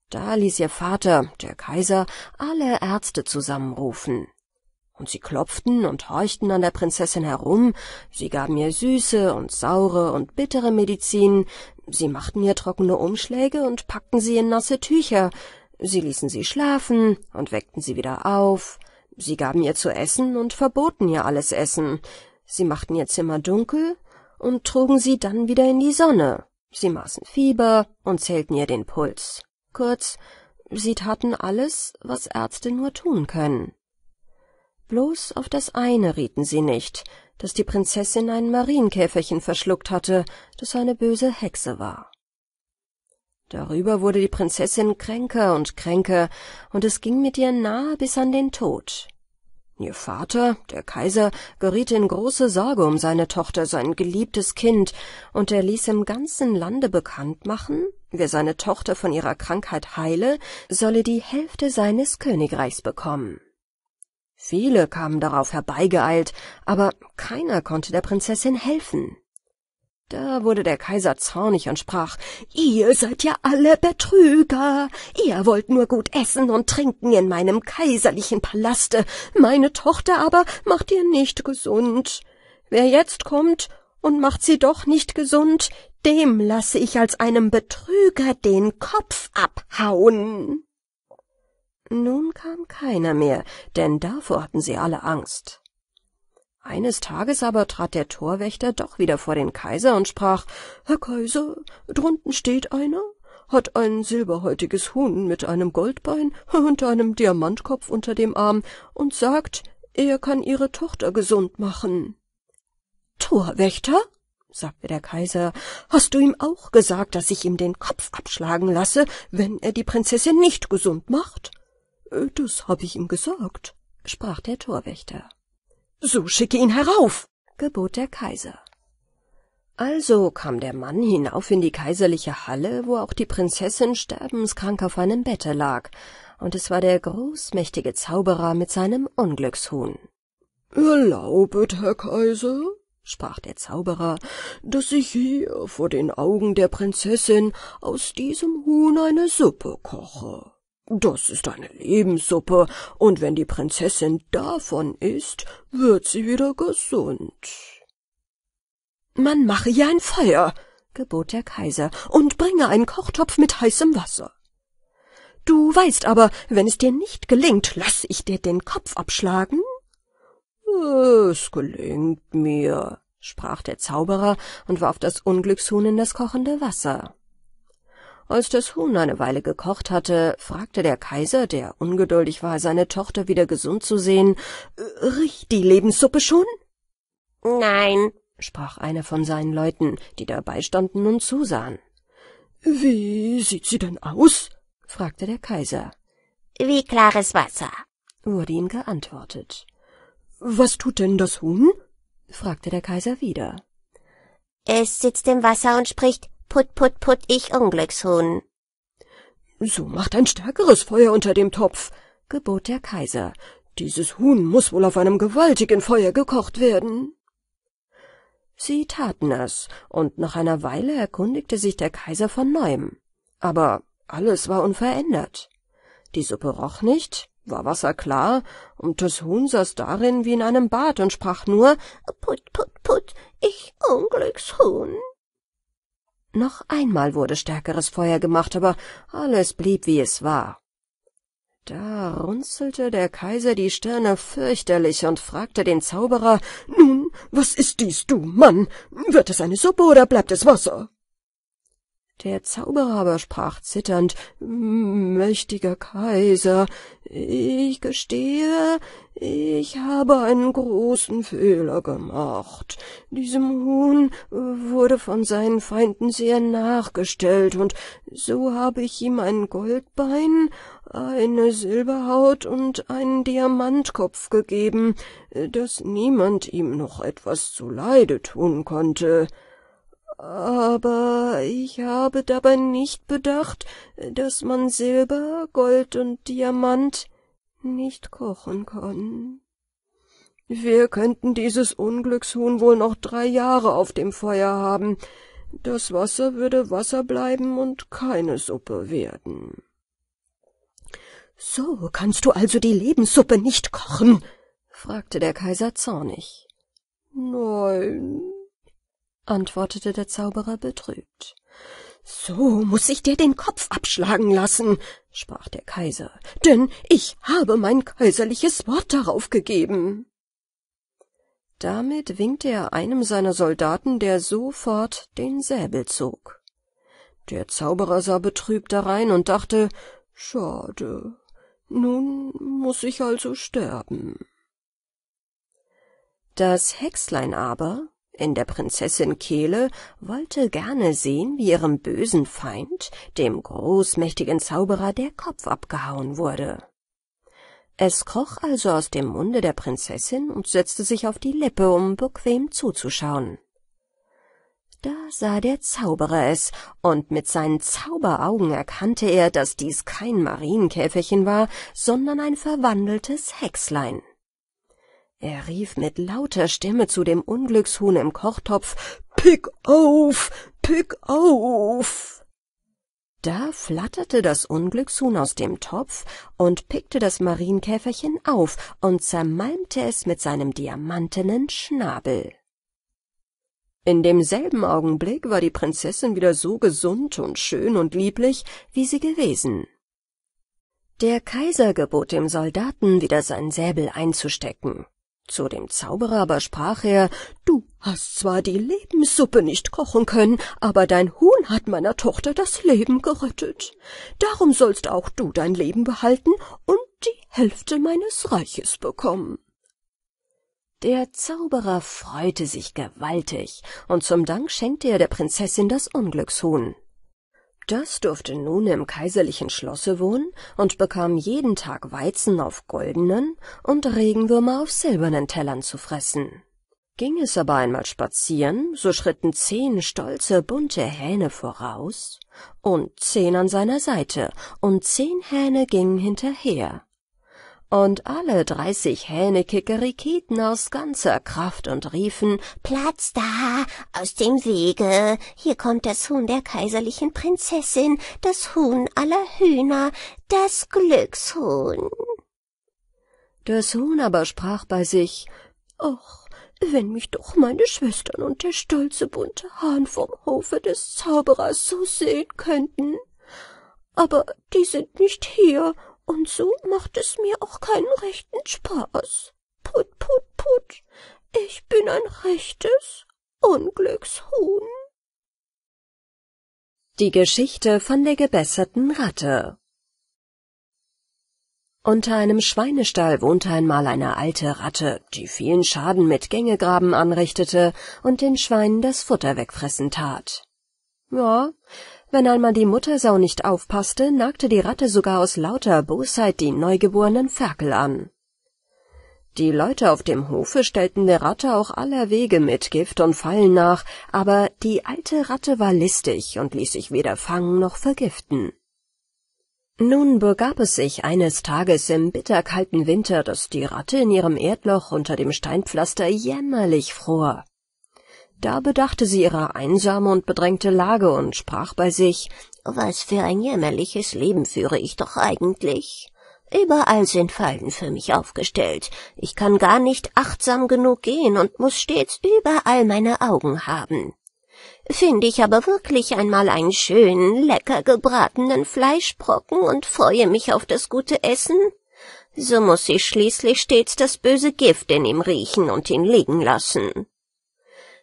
Da ließ ihr Vater, der Kaiser, alle Ärzte zusammenrufen. Und sie klopften und horchten an der Prinzessin herum, sie gaben ihr süße und saure und bittere Medizin, sie machten ihr trockene Umschläge und packten sie in nasse Tücher, sie ließen sie schlafen und weckten sie wieder auf, sie gaben ihr zu essen und verboten ihr alles Essen, sie machten ihr Zimmer dunkel, und trugen sie dann wieder in die Sonne. Sie maßen Fieber und zählten ihr den Puls. Kurz, sie taten alles, was Ärzte nur tun können. Bloß auf das eine rieten sie nicht, dass die Prinzessin ein Marienkäferchen verschluckt hatte, das eine böse Hexe war. Darüber wurde die Prinzessin kränker und kränker, und es ging mit ihr nahe bis an den Tod. Ihr Vater, der Kaiser, geriet in große Sorge um seine Tochter, sein geliebtes Kind, und er ließ im ganzen Lande bekannt machen, wer seine Tochter von ihrer Krankheit heile, solle die Hälfte seines Königreichs bekommen. Viele kamen darauf herbeigeeilt, aber keiner konnte der Prinzessin helfen. Da wurde der Kaiser zornig und sprach, Ihr seid ja alle Betrüger, ihr wollt nur gut essen und trinken in meinem kaiserlichen Palaste, meine Tochter aber macht ihr nicht gesund. Wer jetzt kommt und macht sie doch nicht gesund, dem lasse ich als einem Betrüger den Kopf abhauen. Nun kam keiner mehr, denn davor hatten sie alle Angst. Eines Tages aber trat der Torwächter doch wieder vor den Kaiser und sprach Herr Kaiser, drunten steht einer, hat ein silberhäutiges Huhn mit einem Goldbein und einem Diamantkopf unter dem Arm und sagt, er kann ihre Tochter gesund machen. Torwächter? sagte der Kaiser, hast du ihm auch gesagt, dass ich ihm den Kopf abschlagen lasse, wenn er die Prinzessin nicht gesund macht? Äh, das habe ich ihm gesagt, sprach der Torwächter. So schicke ihn herauf, gebot der Kaiser. Also kam der Mann hinauf in die kaiserliche Halle, wo auch die Prinzessin sterbenskrank auf einem Bette lag, und es war der großmächtige Zauberer mit seinem Unglückshuhn. Erlaubet, Herr Kaiser, sprach der Zauberer, dass ich hier vor den Augen der Prinzessin aus diesem Huhn eine Suppe koche. Das ist eine Lebenssuppe, und wenn die Prinzessin davon isst, wird sie wieder gesund. Man mache ihr ein Feuer, gebot der Kaiser, und bringe einen Kochtopf mit heißem Wasser. Du weißt aber, wenn es dir nicht gelingt, lass ich dir den Kopf abschlagen? Es gelingt mir, sprach der Zauberer und warf das Unglückshuhn in das kochende Wasser. Als das Huhn eine Weile gekocht hatte, fragte der Kaiser, der ungeduldig war, seine Tochter wieder gesund zu sehen, äh, »Riecht die Lebenssuppe schon?« »Nein«, sprach einer von seinen Leuten, die dabei standen und zusahen. »Wie sieht sie denn aus?« fragte der Kaiser. »Wie klares Wasser«, wurde ihm geantwortet. »Was tut denn das Huhn?« fragte der Kaiser wieder. »Es sitzt im Wasser und spricht Put, put, put, ich Unglückshuhn. So macht ein stärkeres Feuer unter dem Topf, gebot der Kaiser. Dieses Huhn muß wohl auf einem gewaltigen Feuer gekocht werden. Sie taten es, und nach einer Weile erkundigte sich der Kaiser von neuem. Aber alles war unverändert. Die Suppe roch nicht, war wasserklar, und das Huhn saß darin wie in einem Bad und sprach nur Put, put, put, ich Unglückshuhn. Noch einmal wurde stärkeres Feuer gemacht, aber alles blieb, wie es war. Da runzelte der Kaiser die Stirne fürchterlich und fragte den Zauberer Nun, was ist dies, du Mann? Wird es eine Suppe oder bleibt es Wasser? Der Zauberer aber sprach zitternd, Mächtiger Kaiser, ich gestehe, ich habe einen großen Fehler gemacht. Diesem Huhn äh, wurde von seinen Feinden sehr nachgestellt, und so habe ich ihm ein Goldbein, eine Silberhaut und einen Diamantkopf gegeben, äh, daß niemand ihm noch etwas zuleide tun konnte aber ich habe dabei nicht bedacht, daß man Silber, Gold und Diamant nicht kochen kann. Wir könnten dieses Unglückshuhn wohl noch drei Jahre auf dem Feuer haben. Das Wasser würde Wasser bleiben und keine Suppe werden. So kannst du also die Lebenssuppe nicht kochen? fragte der Kaiser zornig. Nein, antwortete der Zauberer betrübt. So muß ich dir den Kopf abschlagen lassen, sprach der Kaiser, denn ich habe mein kaiserliches Wort darauf gegeben. Damit winkte er einem seiner Soldaten, der sofort den Säbel zog. Der Zauberer sah betrübt darein und dachte, schade, nun muß ich also sterben. Das Hexlein aber, in der Prinzessin Kehle wollte gerne sehen, wie ihrem bösen Feind, dem großmächtigen Zauberer, der Kopf abgehauen wurde. Es kroch also aus dem Munde der Prinzessin und setzte sich auf die Lippe, um bequem zuzuschauen. Da sah der Zauberer es, und mit seinen Zauberaugen erkannte er, daß dies kein Marienkäferchen war, sondern ein verwandeltes Hexlein. Er rief mit lauter Stimme zu dem Unglückshuhn im Kochtopf Pick auf, pick auf. Da flatterte das Unglückshuhn aus dem Topf und pickte das Marienkäferchen auf und zermalmte es mit seinem diamantenen Schnabel. In demselben Augenblick war die Prinzessin wieder so gesund und schön und lieblich, wie sie gewesen. Der Kaiser gebot dem Soldaten, wieder seinen Säbel einzustecken. Zu dem Zauberer aber sprach er, Du hast zwar die Lebenssuppe nicht kochen können, aber dein Huhn hat meiner Tochter das Leben gerettet. Darum sollst auch du dein Leben behalten und die Hälfte meines Reiches bekommen. Der Zauberer freute sich gewaltig, und zum Dank schenkte er der Prinzessin das Unglückshuhn, das durfte nun im kaiserlichen Schlosse wohnen und bekam jeden Tag Weizen auf goldenen und Regenwürmer auf silbernen Tellern zu fressen. Ging es aber einmal spazieren, so schritten zehn stolze, bunte Hähne voraus und zehn an seiner Seite, und zehn Hähne gingen hinterher und alle dreißig Hähne kikeriketen aus ganzer Kraft und riefen Platz da, aus dem Wege, hier kommt das Huhn der kaiserlichen Prinzessin, das Huhn aller Hühner, das Glückshuhn. Das Huhn aber sprach bei sich Och, wenn mich doch meine Schwestern und der stolze bunte Hahn vom Hofe des Zauberers so sehen könnten. Aber die sind nicht hier, und so macht es mir auch keinen rechten Spaß. Put, put, put, ich bin ein rechtes Unglückshuhn. Die Geschichte von der gebesserten Ratte unter einem Schweinestall wohnte einmal eine alte Ratte, die vielen Schaden mit Gängegraben anrichtete und den Schweinen das Futter wegfressen tat. Ja, wenn einmal die Muttersau nicht aufpasste, nagte die Ratte sogar aus lauter Bosheit die neugeborenen Ferkel an. Die Leute auf dem Hofe stellten der Ratte auch aller Wege mit Gift und Fallen nach, aber die alte Ratte war listig und ließ sich weder fangen noch vergiften. Nun begab es sich eines Tages im bitterkalten Winter, dass die Ratte in ihrem Erdloch unter dem Steinpflaster jämmerlich fror. Da bedachte sie ihre einsame und bedrängte Lage und sprach bei sich Was für ein jämmerliches Leben führe ich doch eigentlich. Überall sind Fallen für mich aufgestellt. Ich kann gar nicht achtsam genug gehen und muss stets überall meine Augen haben. Finde ich aber wirklich einmal einen schönen, lecker gebratenen Fleischbrocken und freue mich auf das gute Essen? So muß ich schließlich stets das böse Gift in ihm riechen und ihn liegen lassen.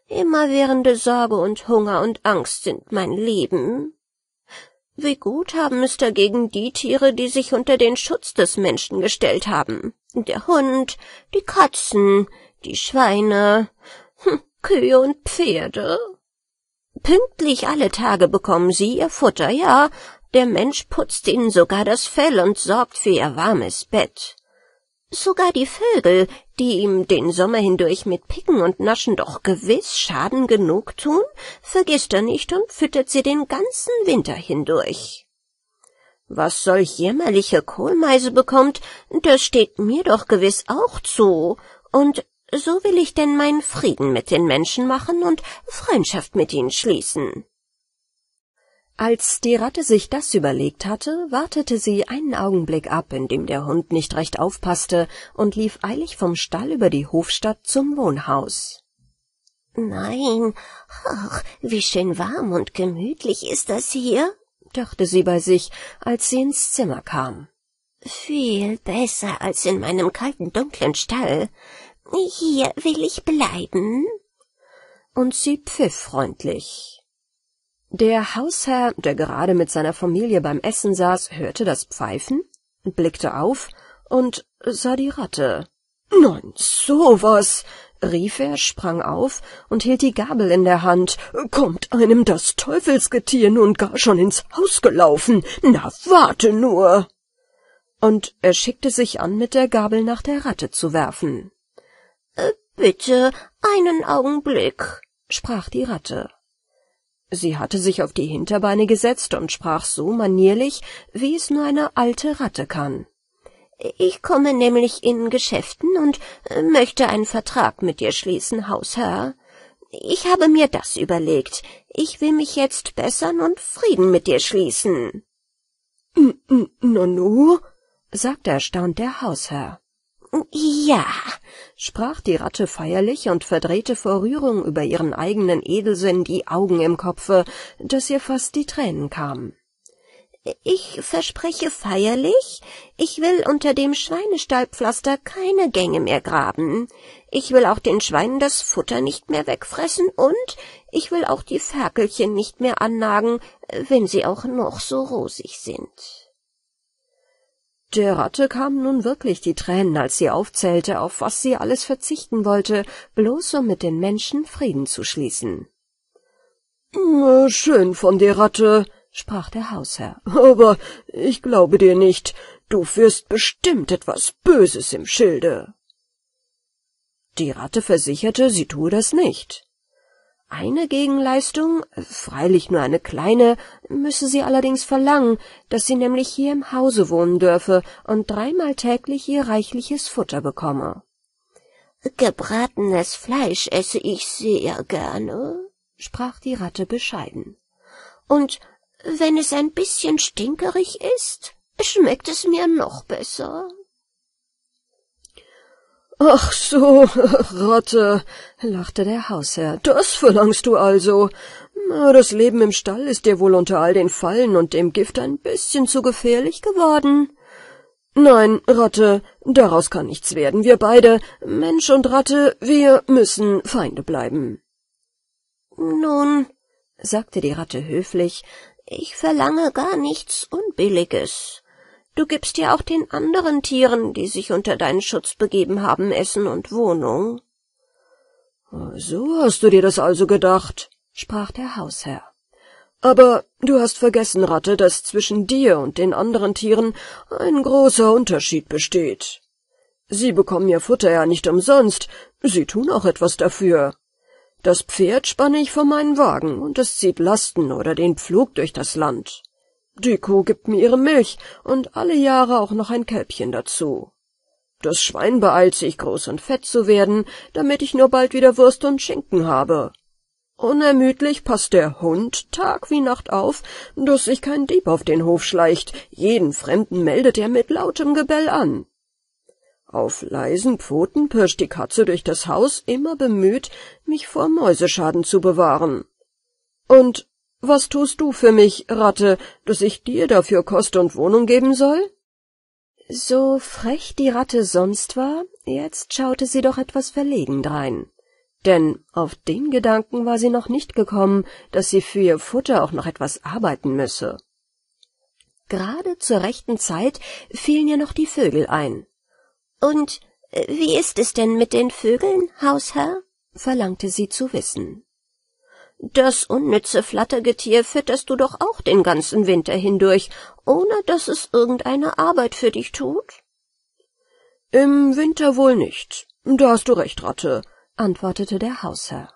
Immerwährende Sorge und Hunger und Angst sind mein Leben. Wie gut haben es dagegen die Tiere, die sich unter den Schutz des Menschen gestellt haben. Der Hund, die Katzen, die Schweine, hm, Kühe und Pferde. Pünktlich alle Tage bekommen sie ihr Futter, ja, der Mensch putzt ihnen sogar das Fell und sorgt für ihr warmes Bett. Sogar die Vögel, die ihm den Sommer hindurch mit Picken und Naschen doch gewiss Schaden genug tun, vergisst er nicht und füttert sie den ganzen Winter hindurch. Was solch jämmerliche Kohlmeise bekommt, das steht mir doch gewiss auch zu, und so will ich denn meinen Frieden mit den Menschen machen und Freundschaft mit ihnen schließen. Als die Ratte sich das überlegt hatte, wartete sie einen Augenblick ab, in dem der Hund nicht recht aufpasste, und lief eilig vom Stall über die Hofstadt zum Wohnhaus. Nein, ach, wie schön warm und gemütlich ist das hier, dachte sie bei sich, als sie ins Zimmer kam. Viel besser als in meinem kalten, dunklen Stall. Hier will ich bleiben. Und sie pfiff freundlich. Der Hausherr, der gerade mit seiner Familie beim Essen saß, hörte das Pfeifen, blickte auf und sah die Ratte. Nein, sowas! rief er, sprang auf und hielt die Gabel in der Hand. Kommt einem das Teufelsgetier nun gar schon ins Haus gelaufen? Na, warte nur! Und er schickte sich an, mit der Gabel nach der Ratte zu werfen. Äh, bitte einen Augenblick, sprach die Ratte Sie hatte sich auf die Hinterbeine gesetzt und sprach so manierlich, wie es nur eine alte Ratte kann. Ich komme nämlich in Geschäften und äh, möchte einen Vertrag mit dir schließen, Hausherr. Ich habe mir das überlegt. Ich will mich jetzt bessern und Frieden mit dir schließen. Nanu, sagte erstaunt der Hausherr. Ja, sprach die Ratte feierlich und verdrehte vor Rührung über ihren eigenen Edelsinn die Augen im Kopfe, daß ihr fast die Tränen kamen. Ich verspreche feierlich, ich will unter dem Schweinestallpflaster keine Gänge mehr graben. Ich will auch den Schweinen das Futter nicht mehr wegfressen und ich will auch die Ferkelchen nicht mehr annagen, wenn sie auch noch so rosig sind. Der Ratte kamen nun wirklich die Tränen, als sie aufzählte, auf was sie alles verzichten wollte, bloß um mit den Menschen Frieden zu schließen. Schön von dir, Ratte, sprach der Hausherr, aber ich glaube dir nicht, du führst bestimmt etwas Böses im Schilde. Die Ratte versicherte, sie tue das nicht. Eine Gegenleistung, freilich nur eine kleine, müsse sie allerdings verlangen, dass sie nämlich hier im Hause wohnen dürfe und dreimal täglich ihr reichliches Futter bekomme. Gebratenes Fleisch esse ich sehr gerne, sprach die Ratte bescheiden. Und wenn es ein bisschen stinkerig ist, schmeckt es mir noch besser. Ach so, Ratte, lachte der Hausherr, das verlangst du also. Das Leben im Stall ist dir wohl unter all den Fallen und dem Gift ein bisschen zu gefährlich geworden. Nein, Ratte, daraus kann nichts werden. Wir beide, Mensch und Ratte, wir müssen Feinde bleiben. Nun, sagte die Ratte höflich, ich verlange gar nichts Unbilliges. Du gibst ja auch den anderen Tieren, die sich unter deinen Schutz begeben haben, Essen und Wohnung. So hast du dir das also gedacht, sprach der Hausherr. Aber du hast vergessen, Ratte, dass zwischen dir und den anderen Tieren ein großer Unterschied besteht. Sie bekommen ihr Futter ja nicht umsonst, sie tun auch etwas dafür. Das Pferd spanne ich vor meinen Wagen, und es zieht Lasten oder den Pflug durch das Land. Die Kuh gibt mir ihre Milch und alle Jahre auch noch ein Kälbchen dazu. Das Schwein beeilt sich, groß und fett zu werden, damit ich nur bald wieder Wurst und Schinken habe. Unermüdlich passt der Hund Tag wie Nacht auf, dass sich kein Dieb auf den Hof schleicht, jeden Fremden meldet er mit lautem Gebell an. Auf leisen Pfoten pirscht die Katze durch das Haus, immer bemüht, mich vor Mäuseschaden zu bewahren. Und was tust du für mich, Ratte, dass ich dir dafür Kost und Wohnung geben soll? So frech die Ratte sonst war, jetzt schaute sie doch etwas verlegen drein. Denn auf den Gedanken war sie noch nicht gekommen, dass sie für ihr Futter auch noch etwas arbeiten müsse. Gerade zur rechten Zeit fielen ihr noch die Vögel ein. Und äh, wie ist es denn mit den Vögeln, Hausherr? verlangte sie zu wissen. Das unnütze Flattergetier fütterst du doch auch den ganzen Winter hindurch, ohne dass es irgendeine Arbeit für dich tut? Im Winter wohl nicht. Da hast du recht, Ratte, antwortete der Hausherr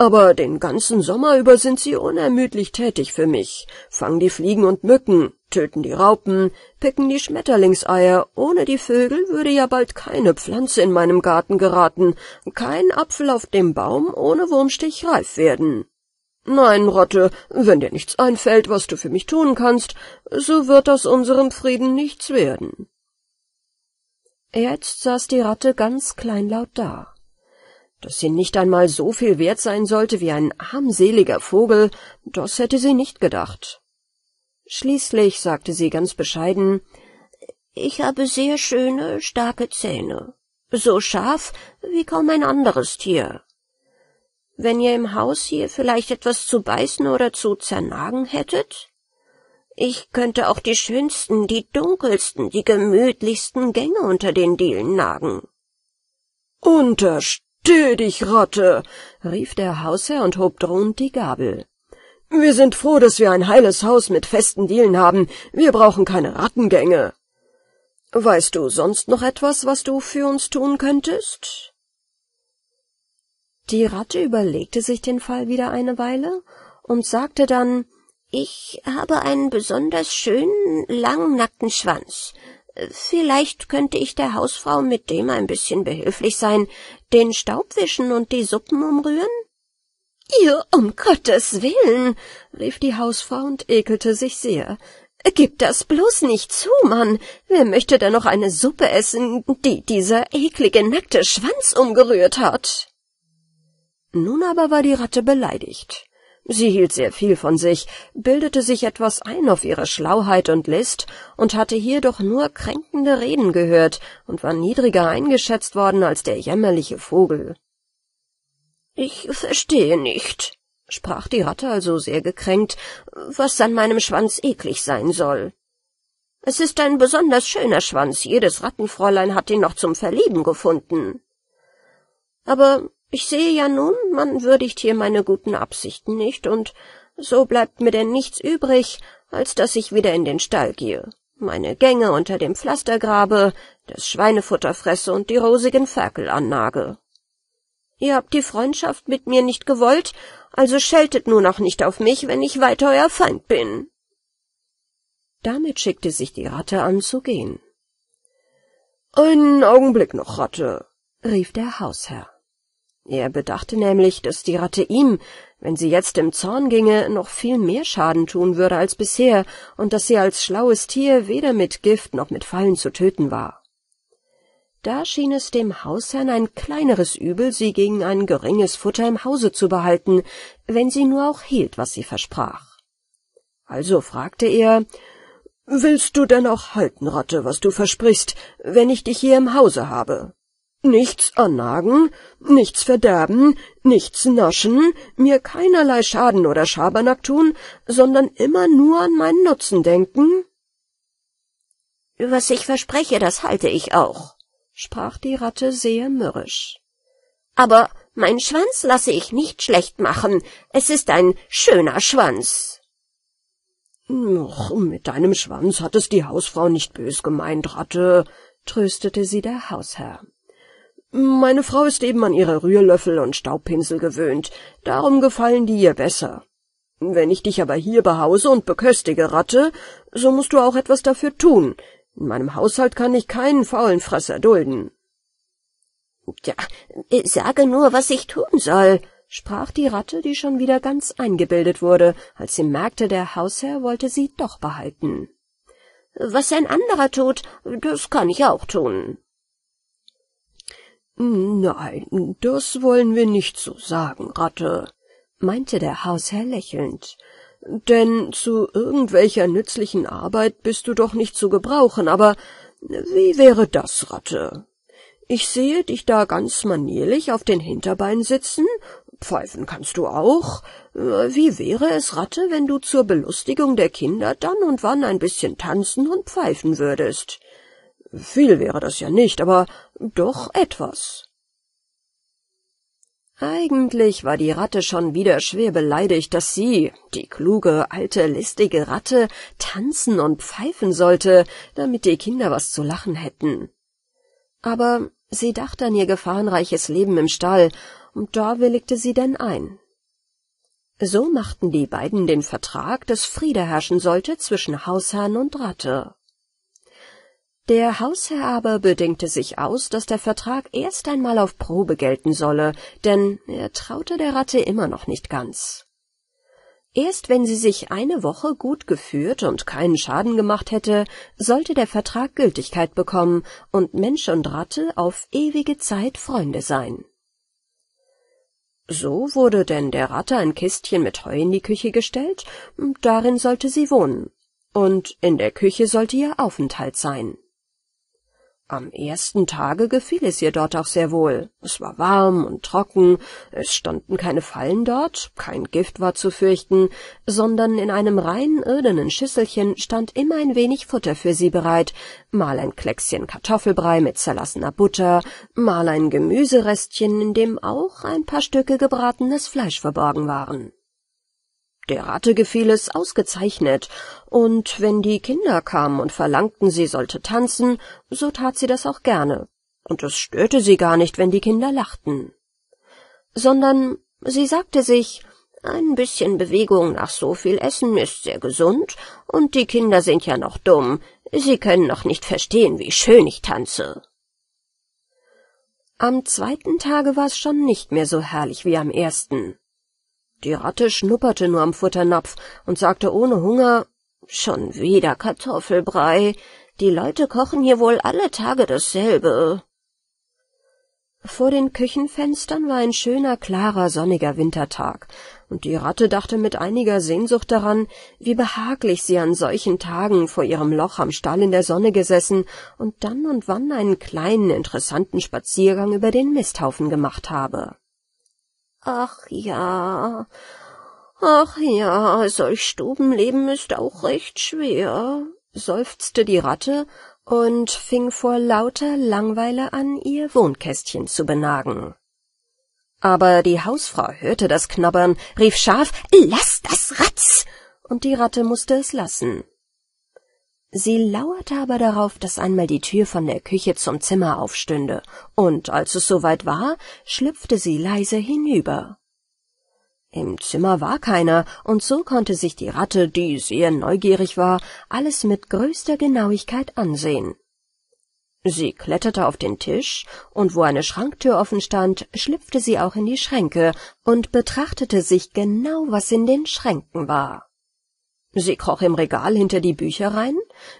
aber den ganzen Sommer über sind sie unermüdlich tätig für mich, fangen die Fliegen und Mücken, töten die Raupen, picken die Schmetterlingseier, ohne die Vögel würde ja bald keine Pflanze in meinem Garten geraten, kein Apfel auf dem Baum ohne Wurmstich reif werden. Nein, Rotte, wenn dir nichts einfällt, was du für mich tun kannst, so wird aus unserem Frieden nichts werden. Jetzt saß die Ratte ganz kleinlaut da. Dass sie nicht einmal so viel wert sein sollte wie ein armseliger Vogel, das hätte sie nicht gedacht. Schließlich sagte sie ganz bescheiden Ich habe sehr schöne, starke Zähne, so scharf wie kaum ein anderes Tier. Wenn ihr im Haus hier vielleicht etwas zu beißen oder zu zernagen hättet, ich könnte auch die schönsten, die dunkelsten, die gemütlichsten Gänge unter den Dielen nagen. Unterst Tö dich, Rotte! rief der Hausherr und hob drohend die Gabel. Wir sind froh, dass wir ein heiles Haus mit festen Dielen haben. Wir brauchen keine Rattengänge. Weißt du sonst noch etwas, was du für uns tun könntest? Die Ratte überlegte sich den Fall wieder eine Weile und sagte dann, ich habe einen besonders schönen, langen, nackten Schwanz. Vielleicht könnte ich der Hausfrau mit dem ein bisschen behilflich sein, den Staub wischen und die Suppen umrühren? Ihr um Gottes Willen, rief die Hausfrau und ekelte sich sehr. Gib das bloß nicht zu, Mann. Wer möchte denn noch eine Suppe essen, die dieser eklige nackte Schwanz umgerührt hat? Nun aber war die Ratte beleidigt. Sie hielt sehr viel von sich, bildete sich etwas ein auf ihre Schlauheit und List und hatte hier doch nur kränkende Reden gehört und war niedriger eingeschätzt worden als der jämmerliche Vogel. Ich verstehe nicht, sprach die Ratte also sehr gekränkt, was an meinem Schwanz eklig sein soll. Es ist ein besonders schöner Schwanz, jedes Rattenfräulein hat ihn noch zum Verlieben gefunden. Aber ich sehe ja nun, man würdigt hier meine guten Absichten nicht, und so bleibt mir denn nichts übrig, als dass ich wieder in den Stall gehe, meine Gänge unter dem Pflaster grabe, das Schweinefutter fresse und die rosigen Ferkel annage. Ihr habt die Freundschaft mit mir nicht gewollt, also scheltet nun auch nicht auf mich, wenn ich weiter euer Feind bin. Damit schickte sich die Ratte an zu gehen. Einen Augenblick noch, Ratte, rief der Hausherr. Er bedachte nämlich, dass die Ratte ihm, wenn sie jetzt im Zorn ginge, noch viel mehr Schaden tun würde als bisher und dass sie als schlaues Tier weder mit Gift noch mit Fallen zu töten war. Da schien es dem Hausherrn ein kleineres Übel, sie gegen ein geringes Futter im Hause zu behalten, wenn sie nur auch hielt, was sie versprach. Also fragte er, Willst du denn auch halten, Ratte, was du versprichst, wenn ich dich hier im Hause habe? nichts annagen, nichts verderben, nichts naschen, mir keinerlei Schaden oder Schabernack tun, sondern immer nur an meinen Nutzen denken? Was ich verspreche, das halte ich auch, sprach die Ratte sehr mürrisch. Aber mein Schwanz lasse ich nicht schlecht machen, es ist ein schöner Schwanz. Noch mit deinem Schwanz hat es die Hausfrau nicht bös gemeint, Ratte, tröstete sie der Hausherr. Meine Frau ist eben an ihre Rührlöffel und Staubpinsel gewöhnt, darum gefallen die ihr besser. Wenn ich dich aber hier behause und beköstige, Ratte, so musst du auch etwas dafür tun. In meinem Haushalt kann ich keinen faulen Fresser dulden. Tja, äh, sage nur, was ich tun soll, sprach die Ratte, die schon wieder ganz eingebildet wurde, als sie merkte, der Hausherr wollte sie doch behalten. Was ein anderer tut, das kann ich auch tun. Nein, das wollen wir nicht so sagen, Ratte, meinte der Hausherr lächelnd, denn zu irgendwelcher nützlichen Arbeit bist du doch nicht zu gebrauchen, aber wie wäre das, Ratte? Ich sehe dich da ganz manierlich auf den Hinterbeinen sitzen, pfeifen kannst du auch. Wie wäre es, Ratte, wenn du zur Belustigung der Kinder dann und wann ein bisschen tanzen und pfeifen würdest? Viel wäre das ja nicht, aber doch etwas. Eigentlich war die Ratte schon wieder schwer beleidigt, dass sie, die kluge, alte, listige Ratte, tanzen und pfeifen sollte, damit die Kinder was zu lachen hätten. Aber sie dachte an ihr gefahrenreiches Leben im Stall, und da willigte sie denn ein. So machten die beiden den Vertrag, dass Friede herrschen sollte zwischen Hausherrn und Ratte. Der Hausherr aber bedingte sich aus, dass der Vertrag erst einmal auf Probe gelten solle, denn er traute der Ratte immer noch nicht ganz. Erst wenn sie sich eine Woche gut geführt und keinen Schaden gemacht hätte, sollte der Vertrag Gültigkeit bekommen und Mensch und Ratte auf ewige Zeit Freunde sein. So wurde denn der Ratte ein Kistchen mit Heu in die Küche gestellt, darin sollte sie wohnen, und in der Küche sollte ihr Aufenthalt sein. Am ersten Tage gefiel es ihr dort auch sehr wohl. Es war warm und trocken, es standen keine Fallen dort, kein Gift war zu fürchten, sondern in einem rein irdenen Schüsselchen stand immer ein wenig Futter für sie bereit, mal ein Kleckschen Kartoffelbrei mit zerlassener Butter, mal ein Gemüserestchen, in dem auch ein paar Stücke gebratenes Fleisch verborgen waren. Der Ratte gefiel es ausgezeichnet, und wenn die Kinder kamen und verlangten, sie sollte tanzen, so tat sie das auch gerne, und es störte sie gar nicht, wenn die Kinder lachten. Sondern sie sagte sich, ein bisschen Bewegung nach so viel Essen ist sehr gesund, und die Kinder sind ja noch dumm, sie können noch nicht verstehen, wie schön ich tanze. Am zweiten Tage war es schon nicht mehr so herrlich wie am ersten. Die Ratte schnupperte nur am Futternapf und sagte ohne Hunger Schon wieder Kartoffelbrei. Die Leute kochen hier wohl alle Tage dasselbe. Vor den Küchenfenstern war ein schöner, klarer, sonniger Wintertag, und die Ratte dachte mit einiger Sehnsucht daran, wie behaglich sie an solchen Tagen vor ihrem Loch am Stall in der Sonne gesessen und dann und wann einen kleinen, interessanten Spaziergang über den Misthaufen gemacht habe. Ach ja. Ach ja, solch Stubenleben ist auch recht schwer, seufzte die Ratte und fing vor lauter Langweile an, ihr Wohnkästchen zu benagen. Aber die Hausfrau hörte das Knabbern, rief scharf Lass das Ratz. und die Ratte mußte es lassen. Sie lauerte aber darauf, dass einmal die Tür von der Küche zum Zimmer aufstünde, und als es soweit war, schlüpfte sie leise hinüber. Im Zimmer war keiner, und so konnte sich die Ratte, die sehr neugierig war, alles mit größter Genauigkeit ansehen. Sie kletterte auf den Tisch, und wo eine Schranktür offen stand, schlüpfte sie auch in die Schränke und betrachtete sich genau, was in den Schränken war. Sie kroch im Regal hinter die Bücher rein,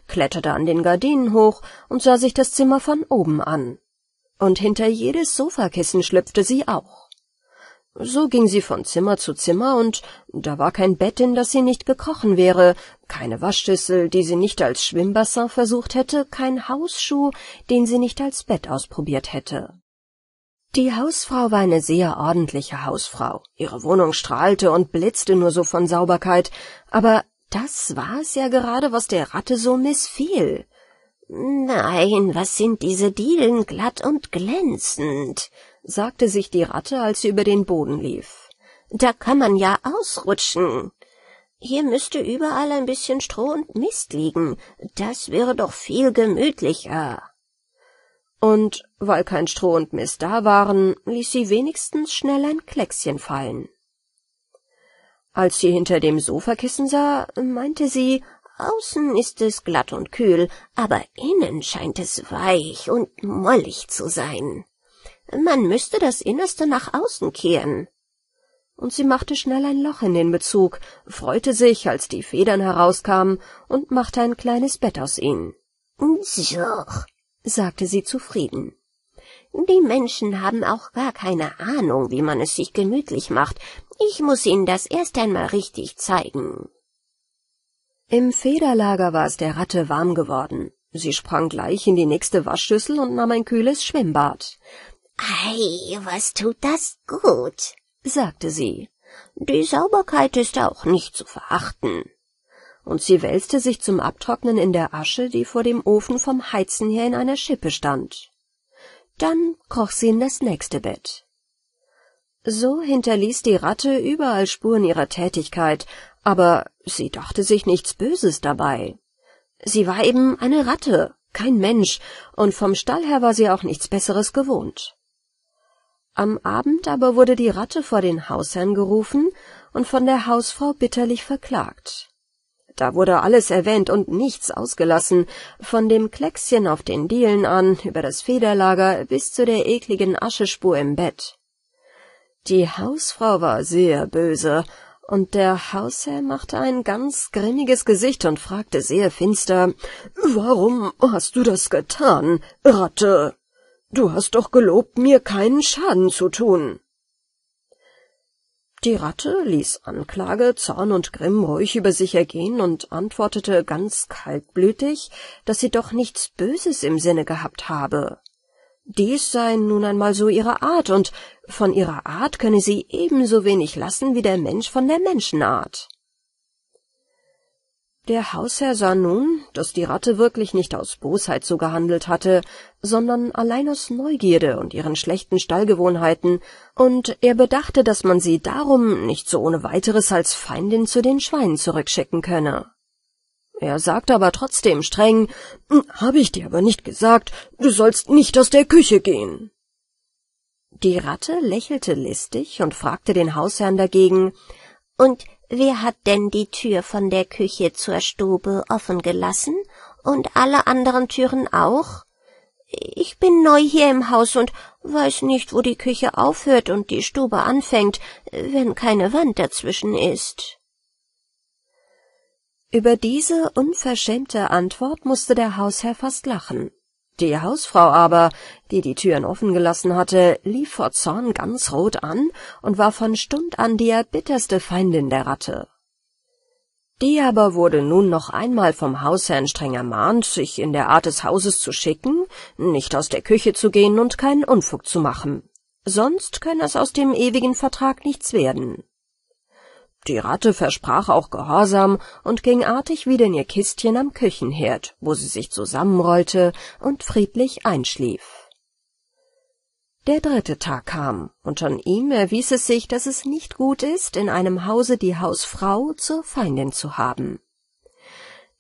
kletterte an den Gardinen hoch und sah sich das Zimmer von oben an. Und hinter jedes Sofakissen schlüpfte sie auch. So ging sie von Zimmer zu Zimmer, und da war kein Bett, in das sie nicht gekrochen wäre, keine Waschschüssel, die sie nicht als Schwimmbassin versucht hätte, kein Hausschuh, den sie nicht als Bett ausprobiert hätte. Die Hausfrau war eine sehr ordentliche Hausfrau. Ihre Wohnung strahlte und blitzte nur so von Sauberkeit, aber das war es ja gerade, was der Ratte so missfiel. Nein, was sind diese Dielen glatt und glänzend, sagte sich die Ratte, als sie über den Boden lief. Da kann man ja ausrutschen. Hier müsste überall ein bisschen Stroh und Mist liegen. Das wäre doch viel gemütlicher. Und weil kein Stroh und Mist da waren, ließ sie wenigstens schnell ein Kleckschen fallen. Als sie hinter dem Sofakissen sah, meinte sie, außen ist es glatt und kühl, aber innen scheint es weich und mollig zu sein. Man müsste das Innerste nach außen kehren. Und sie machte schnell ein Loch in den Bezug, freute sich, als die Federn herauskamen, und machte ein kleines Bett aus ihnen. So, sagte sie zufrieden. Die Menschen haben auch gar keine Ahnung, wie man es sich gemütlich macht, ich muss Ihnen das erst einmal richtig zeigen. Im Federlager war es der Ratte warm geworden. Sie sprang gleich in die nächste Waschschüssel und nahm ein kühles Schwimmbad. Ei, was tut das gut, sagte sie. Die Sauberkeit ist auch nicht zu verachten. Und sie wälzte sich zum Abtrocknen in der Asche, die vor dem Ofen vom Heizen her in einer Schippe stand. Dann kroch sie in das nächste Bett. So hinterließ die Ratte überall Spuren ihrer Tätigkeit, aber sie dachte sich nichts Böses dabei. Sie war eben eine Ratte, kein Mensch, und vom Stall her war sie auch nichts Besseres gewohnt. Am Abend aber wurde die Ratte vor den Hausherrn gerufen und von der Hausfrau bitterlich verklagt. Da wurde alles erwähnt und nichts ausgelassen, von dem Kleckschen auf den Dielen an, über das Federlager bis zu der ekligen Aschespur im Bett. Die Hausfrau war sehr böse, und der Hausherr machte ein ganz grimmiges Gesicht und fragte sehr finster Warum hast du das getan, Ratte? Du hast doch gelobt, mir keinen Schaden zu tun. Die Ratte ließ Anklage, Zorn und Grimm ruhig über sich ergehen und antwortete ganz kaltblütig, dass sie doch nichts Böses im Sinne gehabt habe. Dies sei nun einmal so ihre Art, und von ihrer Art könne sie ebenso wenig lassen wie der Mensch von der Menschenart. Der Hausherr sah nun, dass die Ratte wirklich nicht aus Bosheit so gehandelt hatte, sondern allein aus Neugierde und ihren schlechten Stallgewohnheiten, und er bedachte, dass man sie darum nicht so ohne weiteres als Feindin zu den Schweinen zurückschicken könne. Er sagte aber trotzdem streng, hm, habe ich dir aber nicht gesagt, du sollst nicht aus der Küche gehen. Die Ratte lächelte listig und fragte den Hausherrn dagegen, und wer hat denn die Tür von der Küche zur Stube offen gelassen und alle anderen Türen auch? Ich bin neu hier im Haus und weiß nicht, wo die Küche aufhört und die Stube anfängt, wenn keine Wand dazwischen ist. Über diese unverschämte Antwort musste der Hausherr fast lachen. Die Hausfrau aber, die die Türen offen gelassen hatte, lief vor Zorn ganz rot an und war von Stund an die erbitterste Feindin der Ratte. Die aber wurde nun noch einmal vom Hausherrn streng ermahnt, sich in der Art des Hauses zu schicken, nicht aus der Küche zu gehen und keinen Unfug zu machen. Sonst könne es aus dem ewigen Vertrag nichts werden. Die Ratte versprach auch Gehorsam und ging artig wieder in ihr Kistchen am Küchenherd, wo sie sich zusammenrollte und friedlich einschlief. Der dritte Tag kam, und an ihm erwies es sich, dass es nicht gut ist, in einem Hause die Hausfrau zur Feindin zu haben.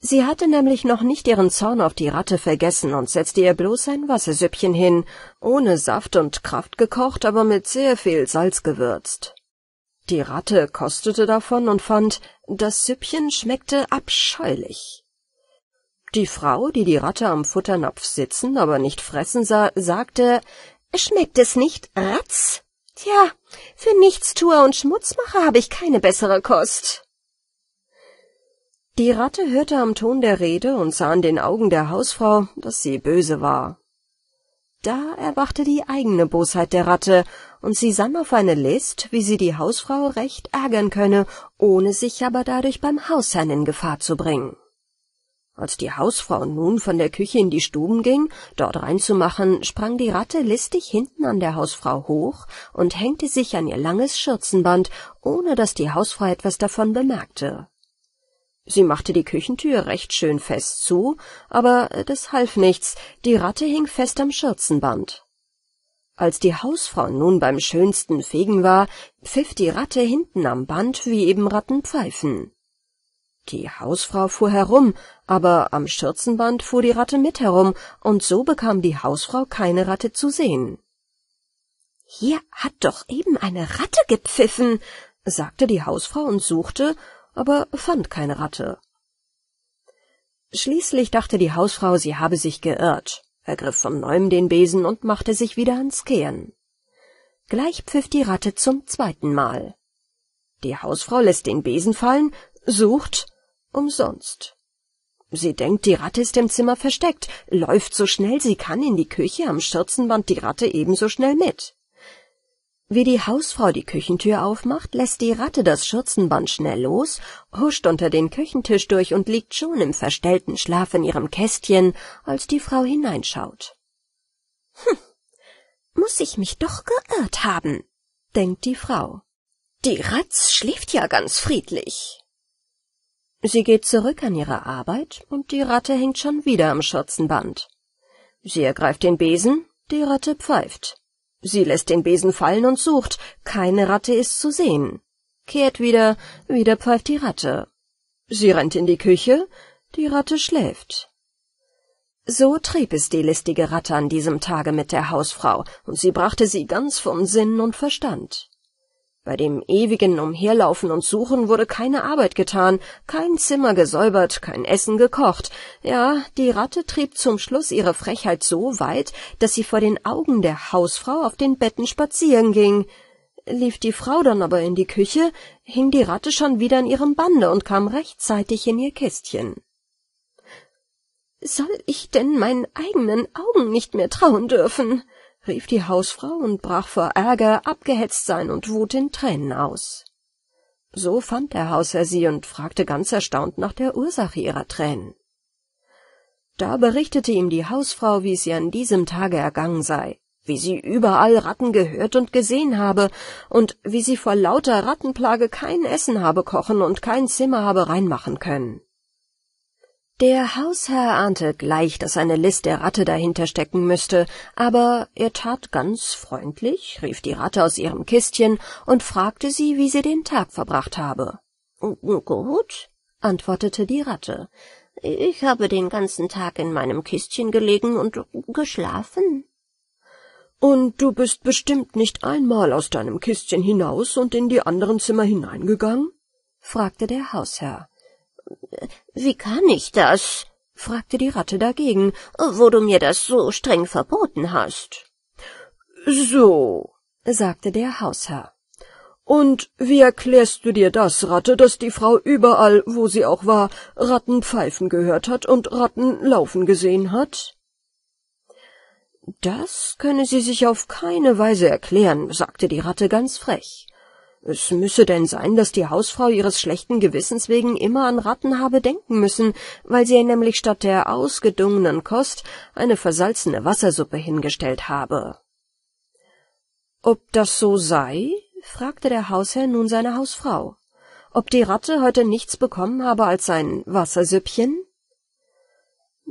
Sie hatte nämlich noch nicht ihren Zorn auf die Ratte vergessen und setzte ihr bloß ein Wassersüppchen hin, ohne Saft und Kraft gekocht, aber mit sehr viel Salz gewürzt. Die Ratte kostete davon und fand, das Süppchen schmeckte abscheulich. Die Frau, die die Ratte am Futternapf sitzen, aber nicht fressen sah, sagte, Schmeckt es nicht, Ratz? Tja, für Nichtstuer und Schmutzmacher habe ich keine bessere Kost. Die Ratte hörte am Ton der Rede und sah in den Augen der Hausfrau, dass sie böse war. Da erwachte die eigene Bosheit der Ratte und sie sann auf eine List, wie sie die Hausfrau recht ärgern könne, ohne sich aber dadurch beim Hausherrn in Gefahr zu bringen. Als die Hausfrau nun von der Küche in die Stuben ging, dort reinzumachen, sprang die Ratte listig hinten an der Hausfrau hoch und hängte sich an ihr langes Schürzenband, ohne dass die Hausfrau etwas davon bemerkte. Sie machte die Küchentür recht schön fest zu, aber das half nichts, die Ratte hing fest am Schürzenband. Als die Hausfrau nun beim schönsten Fegen war, pfiff die Ratte hinten am Band, wie eben Ratten pfeifen. Die Hausfrau fuhr herum, aber am Schürzenband fuhr die Ratte mit herum, und so bekam die Hausfrau keine Ratte zu sehen. Hier hat doch eben eine Ratte gepfiffen, sagte die Hausfrau und suchte, aber fand keine Ratte. Schließlich dachte die Hausfrau, sie habe sich geirrt. Er griff von neuem den Besen und machte sich wieder ans Kehren. Gleich pfiff die Ratte zum zweiten Mal. Die Hausfrau lässt den Besen fallen, sucht, umsonst. Sie denkt, die Ratte ist im Zimmer versteckt, läuft so schnell sie kann in die Küche, am Schürzenband die Ratte ebenso schnell mit. Wie die Hausfrau die Küchentür aufmacht, lässt die Ratte das Schürzenband schnell los, huscht unter den Küchentisch durch und liegt schon im verstellten Schlaf in ihrem Kästchen, als die Frau hineinschaut. Hm, muss ich mich doch geirrt haben, denkt die Frau. Die Ratz schläft ja ganz friedlich. Sie geht zurück an ihre Arbeit und die Ratte hängt schon wieder am Schürzenband. Sie ergreift den Besen, die Ratte pfeift. Sie lässt den Besen fallen und sucht, keine Ratte ist zu sehen. Kehrt wieder, wieder pfeift die Ratte. Sie rennt in die Küche, die Ratte schläft. So trieb es die listige Ratte an diesem Tage mit der Hausfrau, und sie brachte sie ganz vom Sinn und Verstand. Bei dem ewigen Umherlaufen und Suchen wurde keine Arbeit getan, kein Zimmer gesäubert, kein Essen gekocht. Ja, die Ratte trieb zum Schluss ihre Frechheit so weit, dass sie vor den Augen der Hausfrau auf den Betten spazieren ging. Lief die Frau dann aber in die Küche, hing die Ratte schon wieder in ihrem Bande und kam rechtzeitig in ihr Kästchen. Soll ich denn meinen eigenen Augen nicht mehr trauen dürfen? rief die Hausfrau und brach vor Ärger, Abgehetztsein und Wut in Tränen aus. So fand der Hausherr sie und fragte ganz erstaunt nach der Ursache ihrer Tränen. Da berichtete ihm die Hausfrau, wie es ihr an diesem Tage ergangen sei, wie sie überall Ratten gehört und gesehen habe und wie sie vor lauter Rattenplage kein Essen habe kochen und kein Zimmer habe reinmachen können. Der Hausherr ahnte gleich, dass eine List der Ratte dahinter stecken müsste, aber er tat ganz freundlich, rief die Ratte aus ihrem Kistchen und fragte sie, wie sie den Tag verbracht habe. Gut, antwortete die Ratte. Ich habe den ganzen Tag in meinem Kistchen gelegen und geschlafen. Und du bist bestimmt nicht einmal aus deinem Kistchen hinaus und in die anderen Zimmer hineingegangen? fragte der Hausherr. Wie kann ich das? fragte die Ratte dagegen, wo du mir das so streng verboten hast. So, sagte der Hausherr. Und wie erklärst du dir das, Ratte, dass die Frau überall, wo sie auch war, Ratten pfeifen gehört hat und Ratten laufen gesehen hat? Das könne sie sich auf keine Weise erklären, sagte die Ratte ganz frech. Es müsse denn sein, dass die Hausfrau ihres schlechten Gewissens wegen immer an Ratten habe denken müssen, weil sie ihr nämlich statt der ausgedungenen Kost eine versalzene Wassersuppe hingestellt habe. Ob das so sei? fragte der Hausherr nun seine Hausfrau. Ob die Ratte heute nichts bekommen habe als sein Wassersüppchen?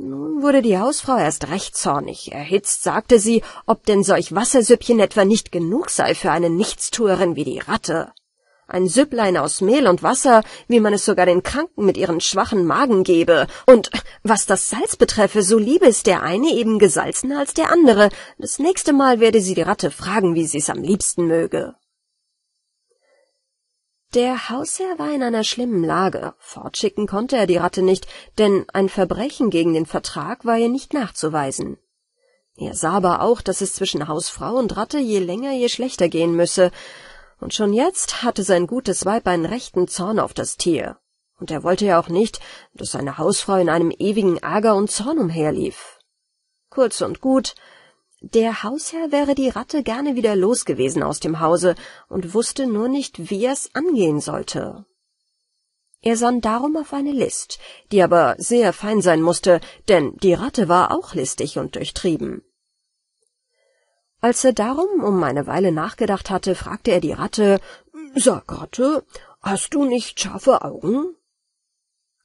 Nun wurde die Hausfrau erst recht zornig. Erhitzt sagte sie, ob denn solch Wassersüppchen etwa nicht genug sei für eine Nichtstuerin wie die Ratte. Ein Süpplein aus Mehl und Wasser, wie man es sogar den Kranken mit ihren schwachen Magen gebe. Und was das Salz betreffe, so liebe es der eine eben gesalzener als der andere. Das nächste Mal werde sie die Ratte fragen, wie sie es am liebsten möge. Der Hausherr war in einer schlimmen Lage. Fortschicken konnte er die Ratte nicht, denn ein Verbrechen gegen den Vertrag war ihr nicht nachzuweisen. Er sah aber auch, dass es zwischen Hausfrau und Ratte je länger, je schlechter gehen müsse, und schon jetzt hatte sein gutes Weib einen rechten Zorn auf das Tier, und er wollte ja auch nicht, dass seine Hausfrau in einem ewigen Ärger und Zorn umherlief. Kurz und gut, der Hausherr wäre die Ratte gerne wieder los gewesen aus dem Hause und wusste nur nicht, wie es angehen sollte. Er sann darum auf eine List, die aber sehr fein sein musste, denn die Ratte war auch listig und durchtrieben. Als er darum um eine Weile nachgedacht hatte, fragte er die Ratte Sag, Ratte, hast du nicht scharfe Augen?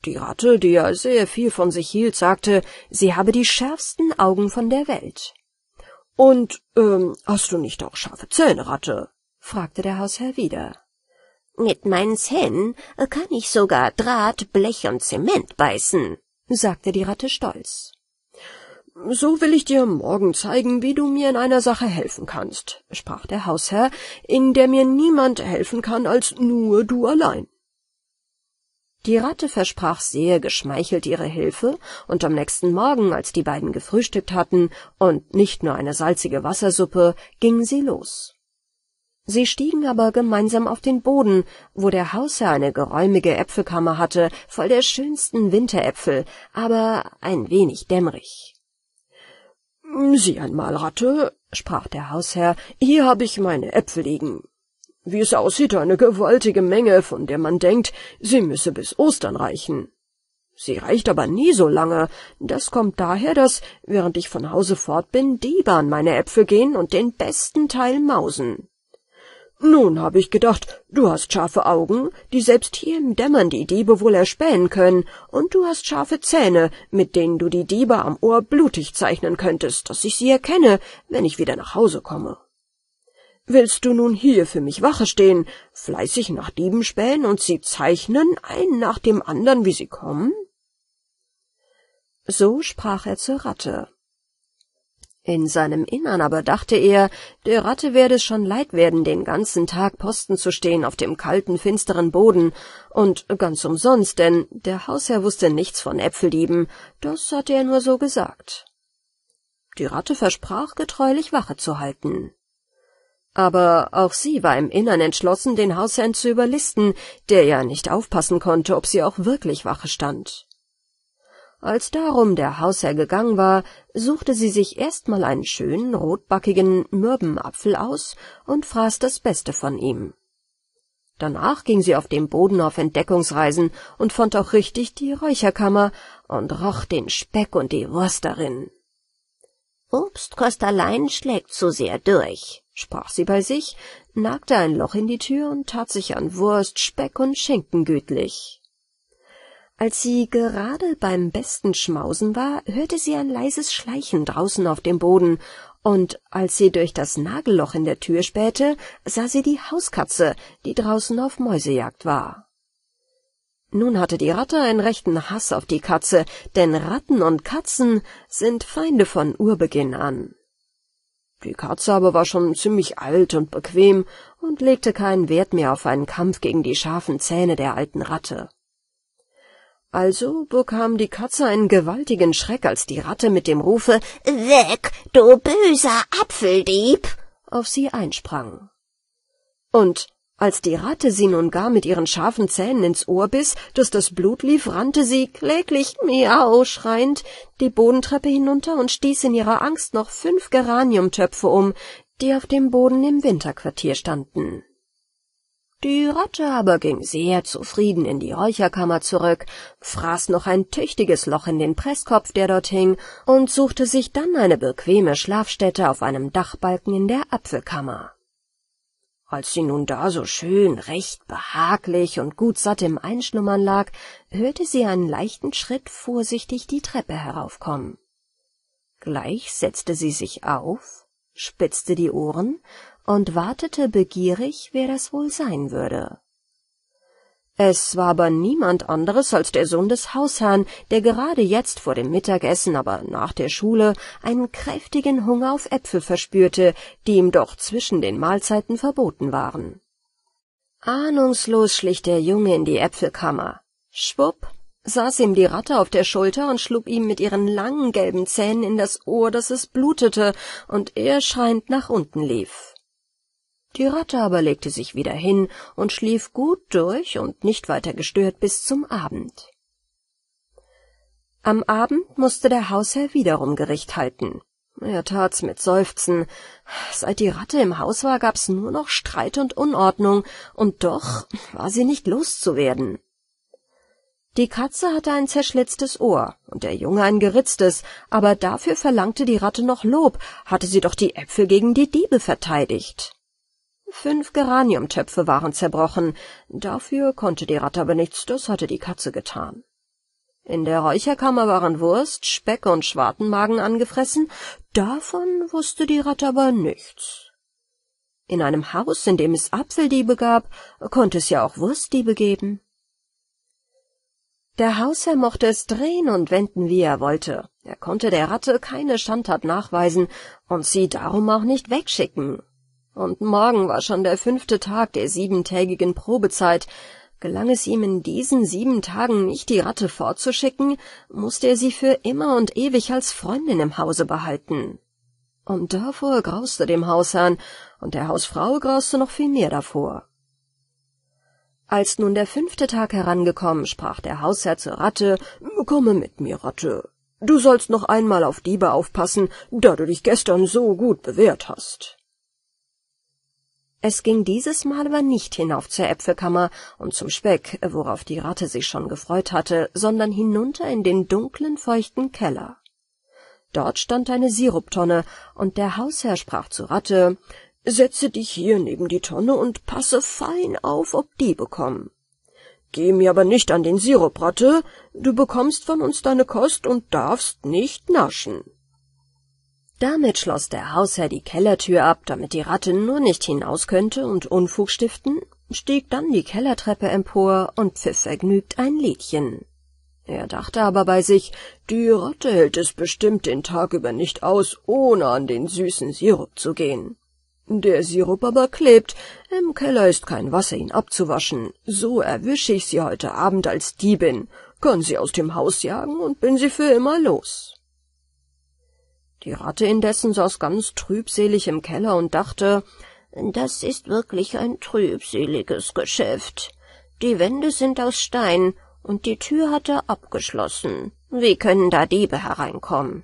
Die Ratte, die ja sehr viel von sich hielt, sagte, sie habe die schärfsten Augen von der Welt. Und ähm, hast du nicht auch scharfe Zähne, Ratte? fragte der Hausherr wieder. Mit meinen Zähnen äh, kann ich sogar Draht, Blech und Zement beißen, sagte die Ratte stolz. So will ich dir morgen zeigen, wie du mir in einer Sache helfen kannst, sprach der Hausherr, in der mir niemand helfen kann als nur du allein. Die Ratte versprach sehr geschmeichelt ihre Hilfe, und am nächsten Morgen, als die beiden gefrühstückt hatten und nicht nur eine salzige Wassersuppe, gingen sie los. Sie stiegen aber gemeinsam auf den Boden, wo der Hausherr eine geräumige Äpfelkammer hatte, voll der schönsten Winteräpfel, aber ein wenig dämmerig. Sieh einmal, Ratte, sprach der Hausherr, hier habe ich meine Äpfel liegen. Wie es aussieht, eine gewaltige Menge, von der man denkt, sie müsse bis Ostern reichen. Sie reicht aber nie so lange. Das kommt daher, dass, während ich von Hause fort bin, Diebe an meine Äpfel gehen und den besten Teil mausen. Nun habe ich gedacht, du hast scharfe Augen, die selbst hier im Dämmern die Diebe wohl erspähen können, und du hast scharfe Zähne, mit denen du die Diebe am Ohr blutig zeichnen könntest, dass ich sie erkenne, wenn ich wieder nach Hause komme. Willst du nun hier für mich Wache stehen, fleißig nach Dieben spähen und sie zeichnen, einen nach dem andern, wie sie kommen? So sprach er zur Ratte. In seinem Innern aber dachte er, der Ratte werde es schon leid werden, den ganzen Tag Posten zu stehen auf dem kalten, finsteren Boden, und ganz umsonst, denn der Hausherr wusste nichts von Äpfeldieben, das hatte er nur so gesagt. Die Ratte versprach, getreulich Wache zu halten. Aber auch sie war im Innern entschlossen, den Hausherrn zu überlisten, der ja nicht aufpassen konnte, ob sie auch wirklich Wache stand. Als darum der Hausherr gegangen war, suchte sie sich erstmal einen schönen, rotbackigen, mürben Apfel aus und fraß das Beste von ihm. Danach ging sie auf dem Boden auf Entdeckungsreisen und fand auch richtig die Räucherkammer und roch den Speck und die Wurst darin. Obstkost allein schlägt zu sehr durch, sprach sie bei sich, nagte ein Loch in die Tür und tat sich an Wurst, Speck und Schinken gütlich. Als sie gerade beim besten Schmausen war, hörte sie ein leises Schleichen draußen auf dem Boden, und als sie durch das Nagelloch in der Tür spähte, sah sie die Hauskatze, die draußen auf Mäusejagd war. Nun hatte die Ratte einen rechten Hass auf die Katze, denn Ratten und Katzen sind Feinde von Urbeginn an. Die Katze aber war schon ziemlich alt und bequem und legte keinen Wert mehr auf einen Kampf gegen die scharfen Zähne der alten Ratte. Also bekam die Katze einen gewaltigen Schreck, als die Ratte mit dem Rufe Weg, du böser Apfeldieb auf sie einsprang. Und als die Ratte sie nun gar mit ihren scharfen Zähnen ins Ohr biss, daß das Blut lief, rannte sie kläglich miau schreiend die Bodentreppe hinunter und stieß in ihrer Angst noch fünf Geraniumtöpfe um, die auf dem Boden im Winterquartier standen. Die Ratte aber ging sehr zufrieden in die Räucherkammer zurück, fraß noch ein tüchtiges Loch in den Presskopf, der dort hing, und suchte sich dann eine bequeme Schlafstätte auf einem Dachbalken in der Apfelkammer. Als sie nun da so schön, recht behaglich und gut satt im Einschlummern lag, hörte sie einen leichten Schritt vorsichtig die Treppe heraufkommen. Gleich setzte sie sich auf, spitzte die Ohren und wartete begierig, wer das wohl sein würde. Es war aber niemand anderes als der Sohn des Hausherrn, der gerade jetzt vor dem Mittagessen, aber nach der Schule, einen kräftigen Hunger auf Äpfel verspürte, die ihm doch zwischen den Mahlzeiten verboten waren. Ahnungslos schlich der Junge in die Äpfelkammer. Schwupp, saß ihm die Ratte auf der Schulter und schlug ihm mit ihren langen gelben Zähnen in das Ohr, dass es blutete, und er schreiend nach unten lief. Die Ratte aber legte sich wieder hin und schlief gut durch und nicht weiter gestört bis zum Abend. Am Abend musste der Hausherr wiederum Gericht halten. Er tat's mit Seufzen. Seit die Ratte im Haus war, gab's nur noch Streit und Unordnung, und doch war sie nicht loszuwerden. Die Katze hatte ein zerschlitztes Ohr und der Junge ein geritztes, aber dafür verlangte die Ratte noch Lob, hatte sie doch die Äpfel gegen die Diebe verteidigt. Fünf Geraniumtöpfe waren zerbrochen. Dafür konnte die Ratte aber nichts, das hatte die Katze getan. In der Räucherkammer waren Wurst, Speck und Schwartenmagen angefressen, davon wusste die Ratte aber nichts. In einem Haus, in dem es Apfeldiebe gab, konnte es ja auch Wurstdiebe geben. Der Hausherr mochte es drehen und wenden, wie er wollte. Er konnte der Ratte keine Schandtat nachweisen und sie darum auch nicht wegschicken. Und morgen war schon der fünfte Tag der siebentägigen Probezeit. Gelang es ihm in diesen sieben Tagen nicht, die Ratte fortzuschicken, musste er sie für immer und ewig als Freundin im Hause behalten. Und davor grauste dem Hausherrn, und der Hausfrau grauste noch viel mehr davor. Als nun der fünfte Tag herangekommen, sprach der Hausherr zur Ratte, »Komme mit mir, Ratte. Du sollst noch einmal auf Diebe aufpassen, da du dich gestern so gut bewährt hast.« es ging dieses Mal aber nicht hinauf zur Äpfelkammer und zum Speck, worauf die Ratte sich schon gefreut hatte, sondern hinunter in den dunklen, feuchten Keller. Dort stand eine Siruptonne, und der Hausherr sprach zur Ratte Setze dich hier neben die Tonne und passe fein auf, ob die bekommen. Geh mir aber nicht an den Sirup, Ratte, du bekommst von uns deine Kost und darfst nicht naschen. Damit schloss der Hausherr die Kellertür ab, damit die Ratte nur nicht hinaus könnte und Unfug stiften, stieg dann die Kellertreppe empor und pfiff vergnügt ein Liedchen. Er dachte aber bei sich, die Ratte hält es bestimmt den Tag über nicht aus, ohne an den süßen Sirup zu gehen. Der Sirup aber klebt, im Keller ist kein Wasser, ihn abzuwaschen. So erwische ich sie heute Abend als Diebin, kann sie aus dem Haus jagen und bin sie für immer los. Die Ratte indessen saß ganz trübselig im Keller und dachte, das ist wirklich ein trübseliges Geschäft. Die Wände sind aus Stein und die Tür hat er abgeschlossen. Wie können da Diebe hereinkommen?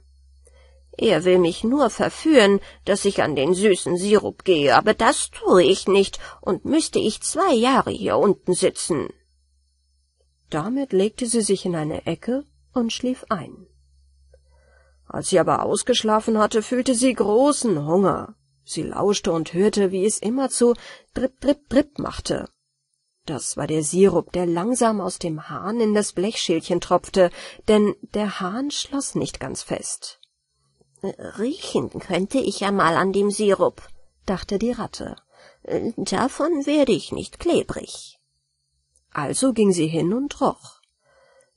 Er will mich nur verführen, dass ich an den süßen Sirup gehe, aber das tue ich nicht und müsste ich zwei Jahre hier unten sitzen. Damit legte sie sich in eine Ecke und schlief ein. Als sie aber ausgeschlafen hatte, fühlte sie großen Hunger. Sie lauschte und hörte, wie es immerzu dripp, dripp, dripp machte. Das war der Sirup, der langsam aus dem Hahn in das Blechschälchen tropfte, denn der Hahn schloss nicht ganz fest. Riechen könnte ich ja mal an dem Sirup, dachte die Ratte. Davon werde ich nicht klebrig. Also ging sie hin und roch.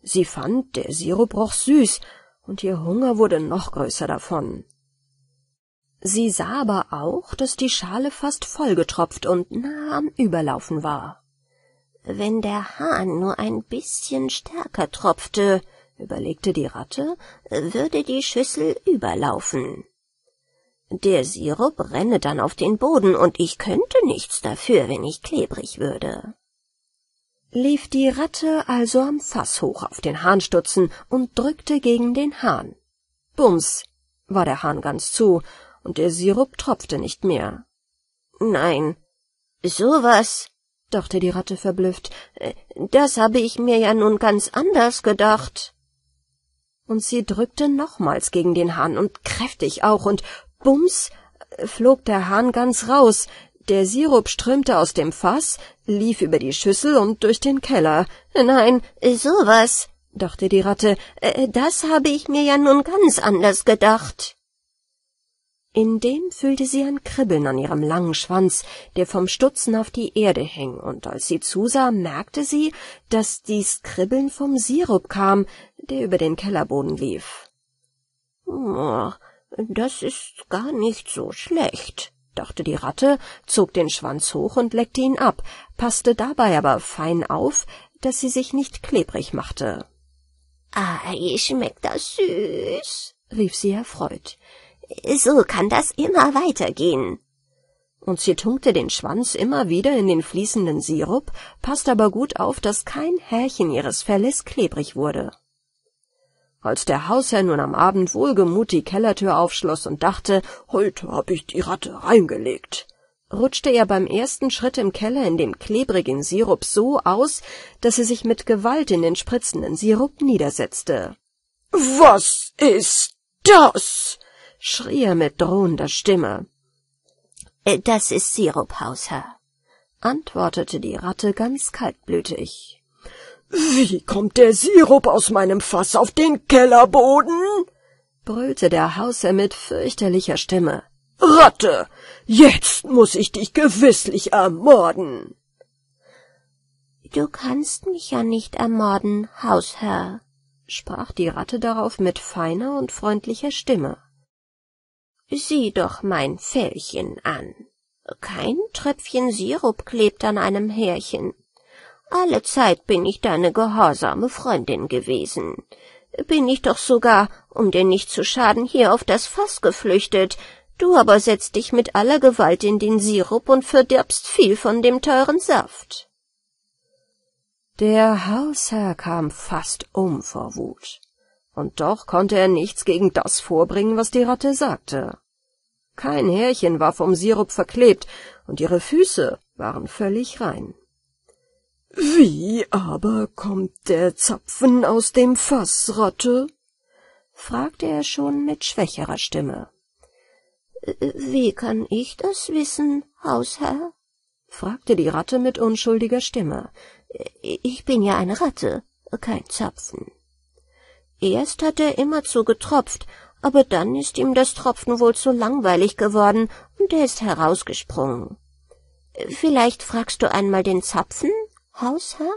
Sie fand, der Sirup roch süß, und ihr Hunger wurde noch größer davon. Sie sah aber auch, dass die Schale fast vollgetropft und nah am Überlaufen war. Wenn der Hahn nur ein bisschen stärker tropfte, überlegte die Ratte, würde die Schüssel überlaufen. Der Sirup renne dann auf den Boden, und ich könnte nichts dafür, wenn ich klebrig würde lief die Ratte also am Fass hoch auf den Hahnstutzen und drückte gegen den Hahn. Bums war der Hahn ganz zu, und der Sirup tropfte nicht mehr. Nein, sowas, dachte die Ratte verblüfft, äh, das habe ich mir ja nun ganz anders gedacht. Und sie drückte nochmals gegen den Hahn und kräftig auch, und bums äh, flog der Hahn ganz raus, der Sirup strömte aus dem Fass, lief über die Schüssel und durch den Keller. Nein, sowas, dachte die Ratte, äh, das habe ich mir ja nun ganz anders gedacht. Indem fühlte sie ein Kribbeln an ihrem langen Schwanz, der vom Stutzen auf die Erde hing, und als sie zusah, merkte sie, dass dies Kribbeln vom Sirup kam, der über den Kellerboden lief. Oh, das ist gar nicht so schlecht, dachte die Ratte, zog den Schwanz hoch und leckte ihn ab, passte dabei aber fein auf, dass sie sich nicht klebrig machte. Ei, schmeckt das süß, rief sie erfreut. So kann das immer weitergehen. Und sie tunkte den Schwanz immer wieder in den fließenden Sirup, passte aber gut auf, dass kein Härchen ihres Felles klebrig wurde. Als der Hausherr nun am Abend wohlgemut die Kellertür aufschloss und dachte, heute halt, hab ich die Ratte reingelegt, rutschte er beim ersten Schritt im Keller in dem klebrigen Sirup so aus, dass er sich mit Gewalt in den spritzenden Sirup niedersetzte. Was ist das? schrie er mit drohender Stimme. Äh, das ist Sirup, Hausherr, antwortete die Ratte ganz kaltblütig. Wie kommt der Sirup aus meinem Fass auf den Kellerboden? brüllte der Hausherr mit fürchterlicher Stimme. Ratte, jetzt muß ich dich gewisslich ermorden. Du kannst mich ja nicht ermorden, Hausherr, sprach die Ratte darauf mit feiner und freundlicher Stimme. Sieh doch mein Fellchen an. Kein Tröpfchen Sirup klebt an einem Härchen. Alle Zeit bin ich deine gehorsame Freundin gewesen. Bin ich doch sogar, um dir nicht zu schaden, hier auf das Fass geflüchtet. Du aber setzt dich mit aller Gewalt in den Sirup und verdirbst viel von dem teuren Saft. Der Hausherr kam fast um vor Wut, und doch konnte er nichts gegen das vorbringen, was die Ratte sagte. Kein Härchen war vom Sirup verklebt, und ihre Füße waren völlig rein. Wie aber kommt der Zapfen aus dem Fass, Ratte? fragte er schon mit schwächerer Stimme. Wie kann ich das wissen, Hausherr? fragte die Ratte mit unschuldiger Stimme. Ich bin ja eine Ratte, kein Zapfen. Erst hat er immerzu getropft, aber dann ist ihm das Tropfen wohl zu langweilig geworden und er ist herausgesprungen. Vielleicht fragst du einmal den Zapfen, Hausherr?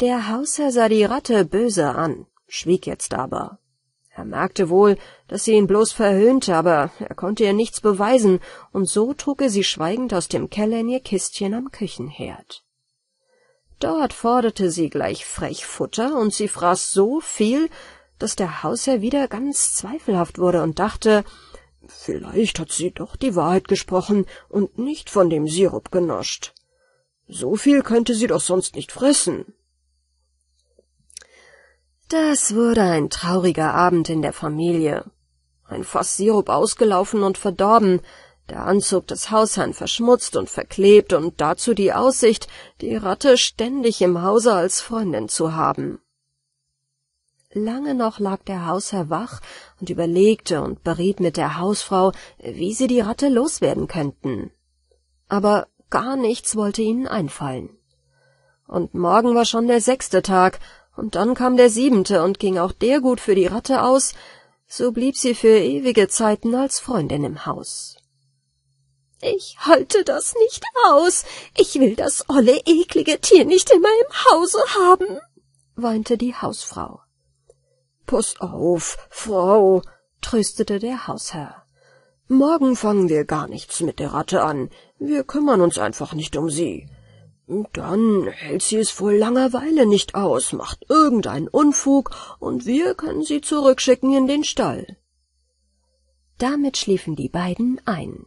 Der Hausherr sah die Ratte böse an, schwieg jetzt aber. Er merkte wohl, dass sie ihn bloß verhöhnte, aber er konnte ihr nichts beweisen, und so trug er sie schweigend aus dem Keller in ihr Kistchen am Küchenherd. Dort forderte sie gleich frech Futter, und sie fraß so viel, dass der Hausherr wieder ganz zweifelhaft wurde und dachte, vielleicht hat sie doch die Wahrheit gesprochen und nicht von dem Sirup genoscht. So viel könnte sie doch sonst nicht fressen. Das wurde ein trauriger Abend in der Familie. Ein Fass Sirup ausgelaufen und verdorben, der Anzug des Hausherrn verschmutzt und verklebt und dazu die Aussicht, die Ratte ständig im Hause als Freundin zu haben. Lange noch lag der Hausherr wach und überlegte und beriet mit der Hausfrau, wie sie die Ratte loswerden könnten. Aber gar nichts wollte ihnen einfallen. Und morgen war schon der sechste Tag, und dann kam der siebente, und ging auch der gut für die Ratte aus, so blieb sie für ewige Zeiten als Freundin im Haus. Ich halte das nicht aus. Ich will das olle eklige Tier nicht in meinem Hause haben, weinte die Hausfrau. Pass auf, Frau, tröstete der Hausherr. Morgen fangen wir gar nichts mit der Ratte an. Wir kümmern uns einfach nicht um sie. Dann hält sie es wohl Langeweile nicht aus, macht irgendeinen Unfug, und wir können sie zurückschicken in den Stall. Damit schliefen die beiden ein.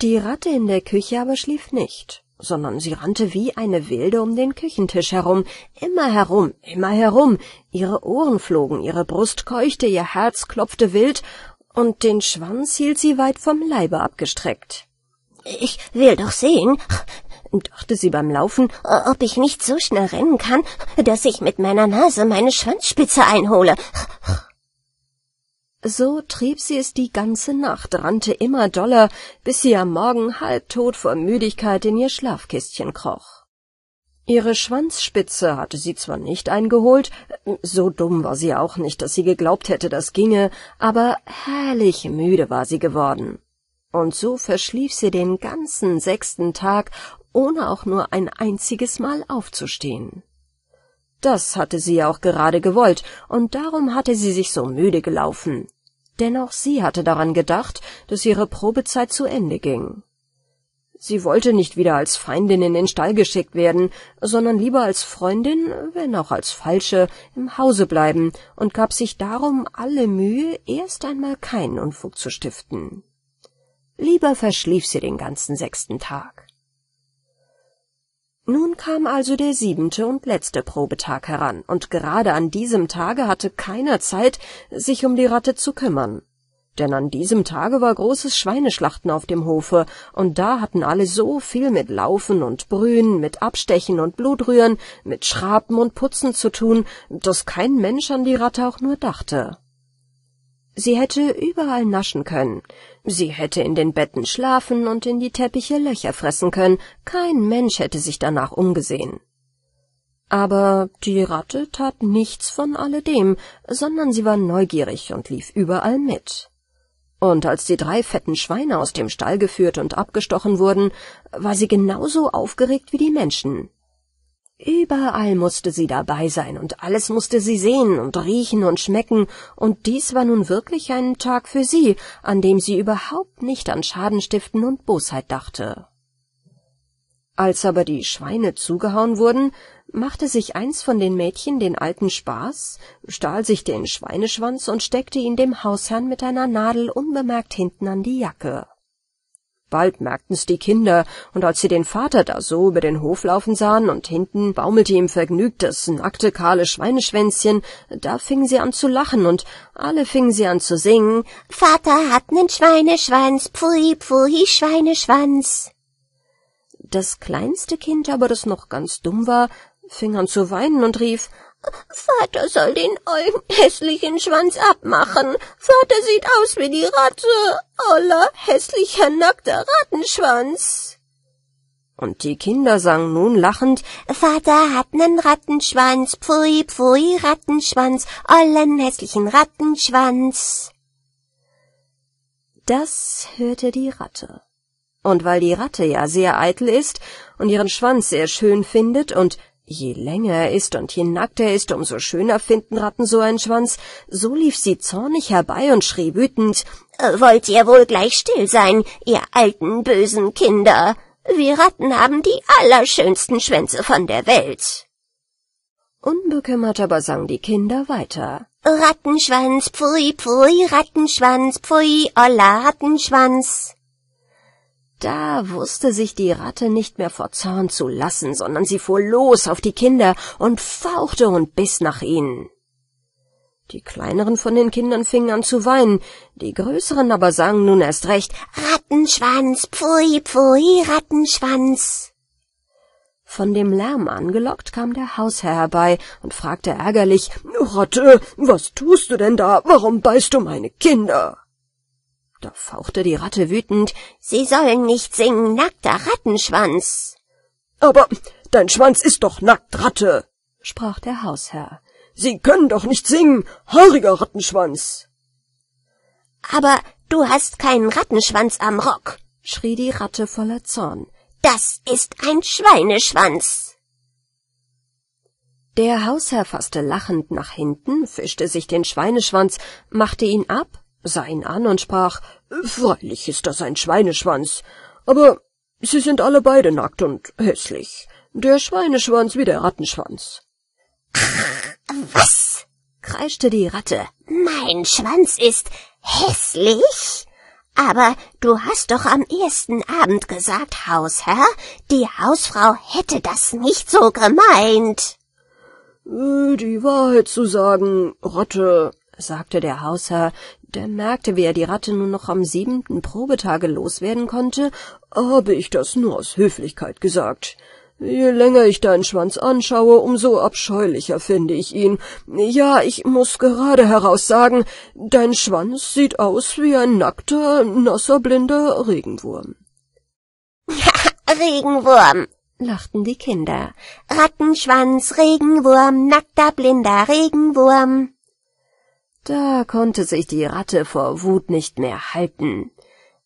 Die Ratte in der Küche aber schlief nicht, sondern sie rannte wie eine Wilde um den Küchentisch herum, immer herum, immer herum, ihre Ohren flogen, ihre Brust keuchte, ihr Herz klopfte wild, und den Schwanz hielt sie weit vom Leibe abgestreckt. Ich will doch sehen, dachte sie beim Laufen, ob ich nicht so schnell rennen kann, dass ich mit meiner Nase meine Schwanzspitze einhole. So trieb sie es die ganze Nacht, rannte immer doller, bis sie am Morgen halbtot vor Müdigkeit in ihr Schlafkistchen kroch. Ihre Schwanzspitze hatte sie zwar nicht eingeholt, so dumm war sie auch nicht, dass sie geglaubt hätte, das ginge, aber herrlich müde war sie geworden. Und so verschlief sie den ganzen sechsten Tag, ohne auch nur ein einziges Mal aufzustehen. Das hatte sie ja auch gerade gewollt, und darum hatte sie sich so müde gelaufen. Denn auch sie hatte daran gedacht, dass ihre Probezeit zu Ende ging. Sie wollte nicht wieder als Feindin in den Stall geschickt werden, sondern lieber als Freundin, wenn auch als falsche, im Hause bleiben und gab sich darum alle Mühe, erst einmal keinen Unfug zu stiften. Lieber verschlief sie den ganzen sechsten Tag. Nun kam also der siebente und letzte Probetag heran, und gerade an diesem Tage hatte keiner Zeit, sich um die Ratte zu kümmern. Denn an diesem Tage war großes Schweineschlachten auf dem Hofe, und da hatten alle so viel mit Laufen und Brühen, mit Abstechen und Blutrühren, mit Schrapen und Putzen zu tun, dass kein Mensch an die Ratte auch nur dachte. Sie hätte überall naschen können, Sie hätte in den Betten schlafen und in die Teppiche Löcher fressen können, kein Mensch hätte sich danach umgesehen. Aber die Ratte tat nichts von alledem, sondern sie war neugierig und lief überall mit. Und als die drei fetten Schweine aus dem Stall geführt und abgestochen wurden, war sie genauso aufgeregt wie die Menschen. Überall musste sie dabei sein, und alles musste sie sehen und riechen und schmecken, und dies war nun wirklich ein Tag für sie, an dem sie überhaupt nicht an Schadenstiften und Bosheit dachte. Als aber die Schweine zugehauen wurden, machte sich eins von den Mädchen den alten Spaß, stahl sich den Schweineschwanz und steckte ihn dem Hausherrn mit einer Nadel unbemerkt hinten an die Jacke. Bald merkten's die Kinder, und als sie den Vater da so über den Hof laufen sahen und hinten baumelte ihm vergnügt das nackte kahle Schweineschwänzchen, da fingen sie an zu lachen und alle fingen sie an zu singen. Vater hat nen Schweineschwanz, pfui, pfui, Schweineschwanz. Das kleinste Kind aber, das noch ganz dumm war, fing an zu weinen und rief Vater soll den euren hässlichen Schwanz abmachen. Vater sieht aus wie die Ratte. Aller hässlicher, nackter Rattenschwanz. Und die Kinder sangen nun lachend Vater hat nen Rattenschwanz, pfui, pfui, Rattenschwanz, ollen hässlichen Rattenschwanz. Das hörte die Ratte. Und weil die Ratte ja sehr eitel ist und ihren Schwanz sehr schön findet und Je länger er ist und je nackter er ist, umso schöner finden Ratten so einen Schwanz. So lief sie zornig herbei und schrie wütend Wollt ihr wohl gleich still sein, ihr alten bösen Kinder. Wir Ratten haben die allerschönsten Schwänze von der Welt. Unbekümmert aber sang die Kinder weiter. Rattenschwanz, pfui, pfui, Rattenschwanz, pfui, oller Rattenschwanz. Da wusste sich die Ratte nicht mehr vor Zorn zu lassen, sondern sie fuhr los auf die Kinder und fauchte und biss nach ihnen. Die kleineren von den Kindern fingen an zu weinen, die größeren aber sangen nun erst recht Rattenschwanz, pfui, pfui, Rattenschwanz. Von dem Lärm angelockt kam der Hausherr herbei und fragte ärgerlich Ratte, was tust du denn da? Warum beißt du meine Kinder? Da fauchte die Ratte wütend. Sie sollen nicht singen, nackter Rattenschwanz. Aber dein Schwanz ist doch nackt, Ratte, sprach der Hausherr. Sie können doch nicht singen, haariger Rattenschwanz. Aber du hast keinen Rattenschwanz am Rock, schrie die Ratte voller Zorn. Das ist ein Schweineschwanz. Der Hausherr fasste lachend nach hinten, fischte sich den Schweineschwanz, machte ihn ab sah ihn an und sprach Freilich ist das ein Schweineschwanz, aber sie sind alle beide nackt und hässlich, der Schweineschwanz wie der Rattenschwanz. Was? kreischte die Ratte. Mein Schwanz ist hässlich? Aber du hast doch am ersten Abend gesagt, Hausherr, die Hausfrau hätte das nicht so gemeint. Äh, die Wahrheit zu sagen, Ratte, sagte der Hausherr, der merkte, wie er die Ratte nur noch am siebenten Probetage loswerden konnte, habe ich das nur aus Höflichkeit gesagt. Je länger ich deinen Schwanz anschaue, umso abscheulicher finde ich ihn. Ja, ich muß gerade heraus sagen, dein Schwanz sieht aus wie ein nackter, nasser, blinder Regenwurm. Regenwurm, lachten die Kinder. Rattenschwanz, Regenwurm, nackter, blinder Regenwurm. Da konnte sich die Ratte vor Wut nicht mehr halten.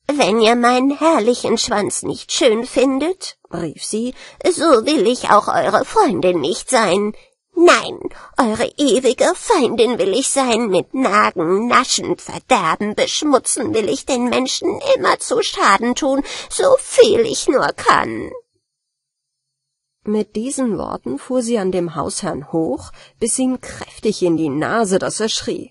Wenn ihr meinen herrlichen Schwanz nicht schön findet, rief sie, so will ich auch eure Freundin nicht sein. Nein, eure ewige Feindin will ich sein, mit Nagen, Naschen, Verderben, Beschmutzen will ich den Menschen immer zu Schaden tun, so viel ich nur kann. Mit diesen Worten fuhr sie an dem Hausherrn hoch, bis ihm kräftig in die Nase, daß er schrie.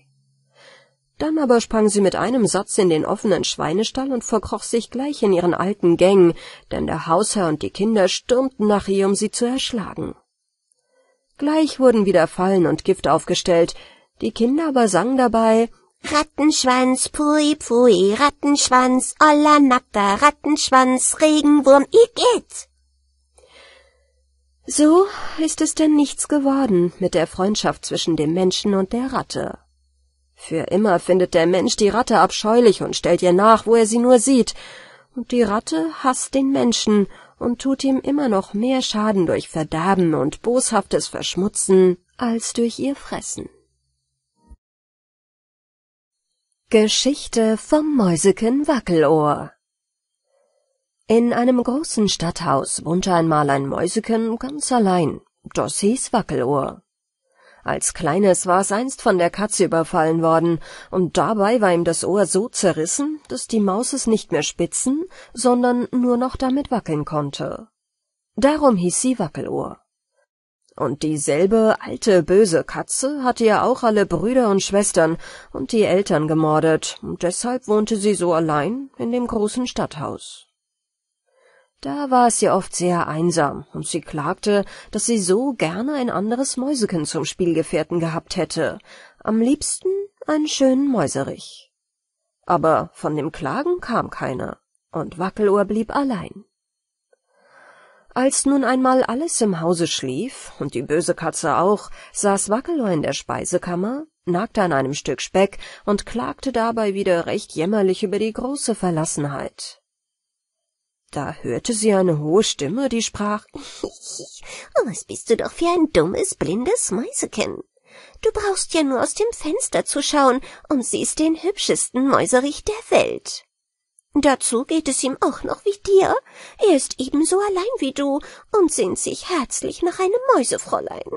Dann aber sprang sie mit einem Satz in den offenen Schweinestall und verkroch sich gleich in ihren alten Gängen, denn der Hausherr und die Kinder stürmten nach ihr, um sie zu erschlagen. Gleich wurden wieder Fallen und Gift aufgestellt, die Kinder aber sangen dabei Rattenschwanz, pui pui, Rattenschwanz, oller Nacker, Rattenschwanz, Regenwurm, igitt! So ist es denn nichts geworden mit der Freundschaft zwischen dem Menschen und der Ratte. Für immer findet der Mensch die Ratte abscheulich und stellt ihr nach, wo er sie nur sieht, und die Ratte hasst den Menschen und tut ihm immer noch mehr Schaden durch Verderben und boshaftes Verschmutzen als durch ihr Fressen. Geschichte vom Mäuseken Wackelohr In einem großen Stadthaus wohnte einmal ein Mäuseken ganz allein, das hieß Wackelohr. Als Kleines war es einst von der Katze überfallen worden, und dabei war ihm das Ohr so zerrissen, dass die Maus es nicht mehr spitzen, sondern nur noch damit wackeln konnte. Darum hieß sie Wackelohr. Und dieselbe alte, böse Katze hatte ja auch alle Brüder und Schwestern und die Eltern gemordet, und deshalb wohnte sie so allein in dem großen Stadthaus. Da war es ihr oft sehr einsam, und sie klagte, dass sie so gerne ein anderes Mäuseken zum Spielgefährten gehabt hätte, am liebsten einen schönen Mäuserich. Aber von dem Klagen kam keiner, und Wackelohr blieb allein. Als nun einmal alles im Hause schlief und die böse Katze auch, saß Wackelohr in der Speisekammer, nagte an einem Stück Speck und klagte dabei wieder recht jämmerlich über die große Verlassenheit. Da hörte sie eine hohe Stimme, die sprach Was bist du doch für ein dummes, blindes Mäuseken. Du brauchst ja nur aus dem Fenster zu schauen und siehst den hübschesten Mäuserich der Welt. Dazu geht es ihm auch noch wie dir. Er ist ebenso allein wie du und sehnt sich herzlich nach einem Mäusefräulein.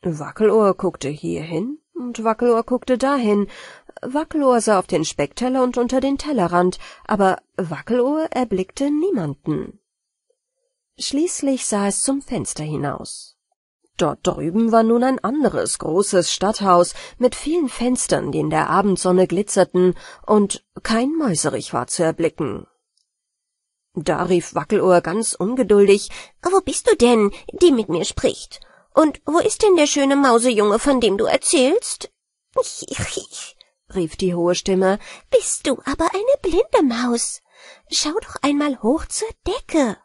Wackelohr guckte hierhin und Wackelohr guckte dahin, Wackelohr auf den Speckteller und unter den Tellerrand, aber Wackelohr erblickte niemanden. Schließlich sah es zum Fenster hinaus. Dort drüben war nun ein anderes großes Stadthaus mit vielen Fenstern, die in der Abendsonne glitzerten, und kein Mäuserich war zu erblicken. Da rief Wackelohr ganz ungeduldig, »Wo bist du denn, die mit mir spricht? Und wo ist denn der schöne Mausejunge, von dem du erzählst?« rief die hohe Stimme, bist du aber eine blinde Maus. Schau doch einmal hoch zur Decke.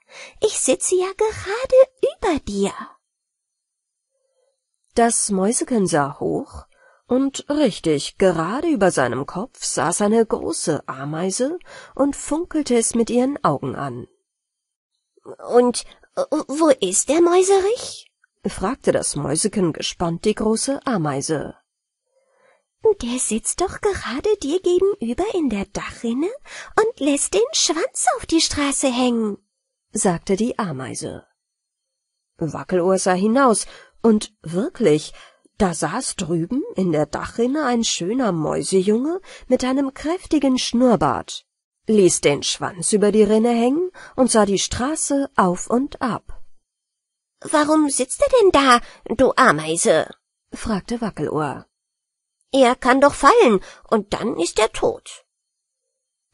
Ich sitze ja gerade über dir. Das Mäuseken sah hoch, und richtig, gerade über seinem Kopf saß eine große Ameise und funkelte es mit ihren Augen an. Und äh, wo ist der Mäuserich? fragte das Mäuseken gespannt die große Ameise. Der sitzt doch gerade dir gegenüber in der Dachrinne und lässt den Schwanz auf die Straße hängen, sagte die Ameise. Wackelohr sah hinaus, und wirklich, da saß drüben in der Dachrinne ein schöner Mäusejunge mit einem kräftigen Schnurrbart, ließ den Schwanz über die Rinne hängen und sah die Straße auf und ab. Warum sitzt er denn da, du Ameise? fragte Wackelohr. Er kann doch fallen, und dann ist er tot.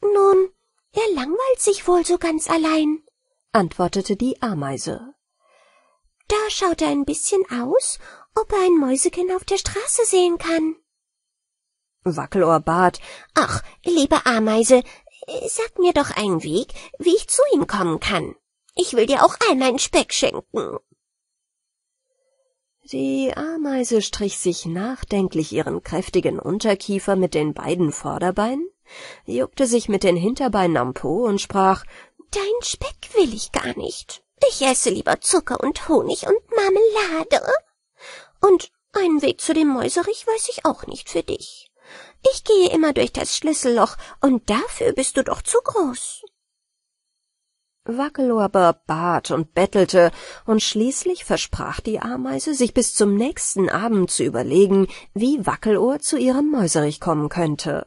Nun, er langweilt sich wohl so ganz allein, antwortete die Ameise. Da schaut er ein bisschen aus, ob er ein Mäusekind auf der Straße sehen kann. Wackelohr bat, ach, liebe Ameise, sag mir doch einen Weg, wie ich zu ihm kommen kann. Ich will dir auch einmal einen Speck schenken. Die Ameise strich sich nachdenklich ihren kräftigen Unterkiefer mit den beiden Vorderbeinen, juckte sich mit den Hinterbeinen am Po und sprach Dein Speck will ich gar nicht. Ich esse lieber Zucker und Honig und Marmelade. Und einen Weg zu dem Mäuserich weiß ich auch nicht für dich. Ich gehe immer durch das Schlüsselloch, und dafür bist du doch zu groß. Wackelohr bat und bettelte, und schließlich versprach die Ameise, sich bis zum nächsten Abend zu überlegen, wie Wackelohr zu ihrem Mäuserich kommen könnte.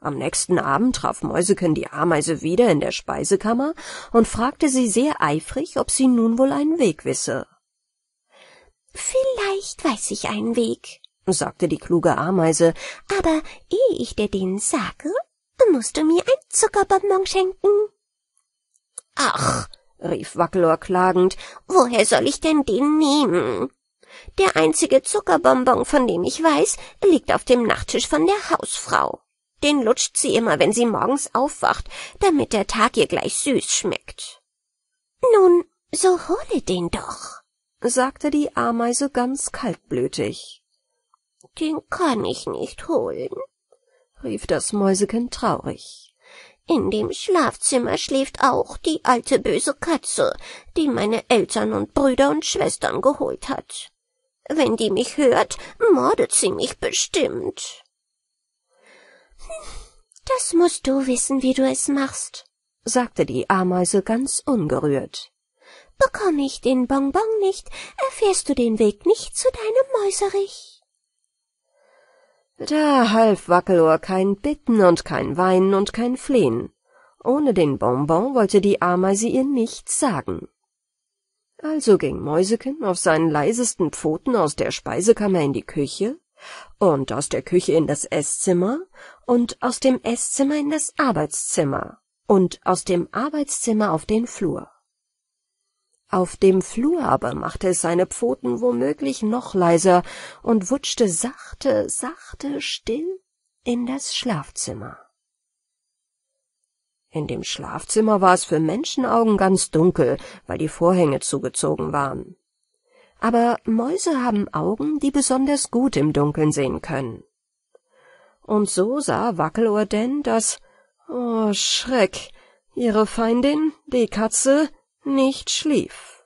Am nächsten Abend traf Mäuseken die Ameise wieder in der Speisekammer und fragte sie sehr eifrig, ob sie nun wohl einen Weg wisse. Vielleicht weiß ich einen Weg, sagte die kluge Ameise, aber ehe ich dir den sage, musst du mir ein Zuckerbonbon schenken. Ach, rief Wackelohr klagend, woher soll ich denn den nehmen? Der einzige Zuckerbonbon, von dem ich weiß, liegt auf dem Nachttisch von der Hausfrau. Den lutscht sie immer, wenn sie morgens aufwacht, damit der Tag ihr gleich süß schmeckt. Nun, so hole den doch, sagte die Ameise ganz kaltblütig. Den kann ich nicht holen, rief das Mäusekind traurig. In dem Schlafzimmer schläft auch die alte böse Katze, die meine Eltern und Brüder und Schwestern geholt hat. Wenn die mich hört, mordet sie mich bestimmt. Das musst du wissen, wie du es machst, sagte die Ameise ganz ungerührt. Bekomme ich den Bonbon nicht, erfährst du den Weg nicht zu deinem Mäuserich. Da half Wackelohr kein Bitten und kein Weinen und kein Flehen. Ohne den Bonbon wollte die Ameise ihr nichts sagen. Also ging Mäuseken auf seinen leisesten Pfoten aus der Speisekammer in die Küche und aus der Küche in das Esszimmer und aus dem Esszimmer in das Arbeitszimmer und aus dem Arbeitszimmer auf den Flur. Auf dem Flur aber machte es seine Pfoten womöglich noch leiser und wutschte sachte, sachte, still in das Schlafzimmer. In dem Schlafzimmer war es für Menschenaugen ganz dunkel, weil die Vorhänge zugezogen waren. Aber Mäuse haben Augen, die besonders gut im Dunkeln sehen können. Und so sah Wackelohr denn, dass, oh Schreck, ihre Feindin, die Katze, nicht schlief,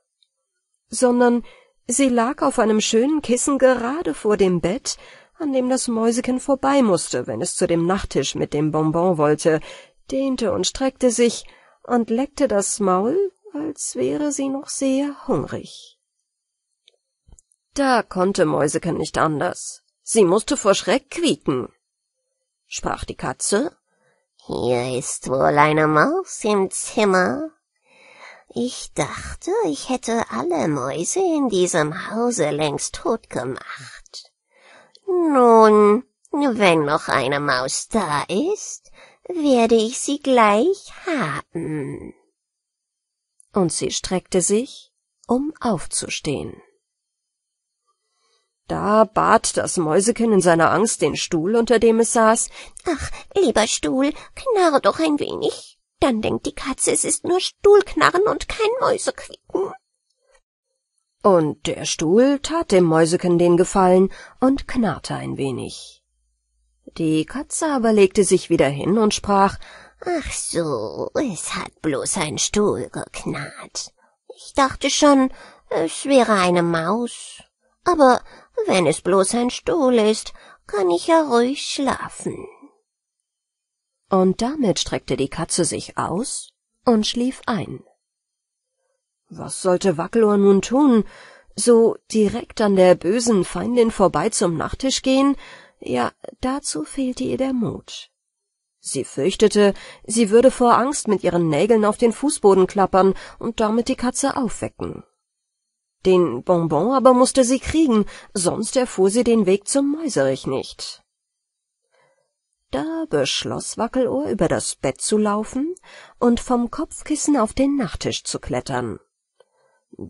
sondern sie lag auf einem schönen Kissen gerade vor dem Bett, an dem das Mäuseken vorbei mußte, wenn es zu dem Nachttisch mit dem Bonbon wollte, dehnte und streckte sich und leckte das Maul, als wäre sie noch sehr hungrig. Da konnte Mäuseken nicht anders. Sie mußte vor Schreck quieken. Sprach die Katze. Hier ist wohl eine Maus im Zimmer. Ich dachte, ich hätte alle Mäuse in diesem Hause längst tot gemacht. Nun, wenn noch eine Maus da ist, werde ich sie gleich haben. Und sie streckte sich, um aufzustehen. Da bat das Mäuseken in seiner Angst den Stuhl, unter dem es saß. Ach, lieber Stuhl, knarre doch ein wenig. Dann denkt die Katze, es ist nur Stuhlknarren und kein Mäusequieken. Und der Stuhl tat dem Mäuseken den Gefallen und knarrte ein wenig. Die Katze aber legte sich wieder hin und sprach, Ach so, es hat bloß ein Stuhl geknarrt. Ich dachte schon, es wäre eine Maus. Aber wenn es bloß ein Stuhl ist, kann ich ja ruhig schlafen und damit streckte die Katze sich aus und schlief ein. Was sollte Wackelohr nun tun? So direkt an der bösen Feindin vorbei zum Nachttisch gehen? Ja, dazu fehlte ihr der Mut. Sie fürchtete, sie würde vor Angst mit ihren Nägeln auf den Fußboden klappern und damit die Katze aufwecken. Den Bonbon aber musste sie kriegen, sonst erfuhr sie den Weg zum Mäuserich nicht. Da beschloss Wackelohr, über das Bett zu laufen und vom Kopfkissen auf den Nachttisch zu klettern.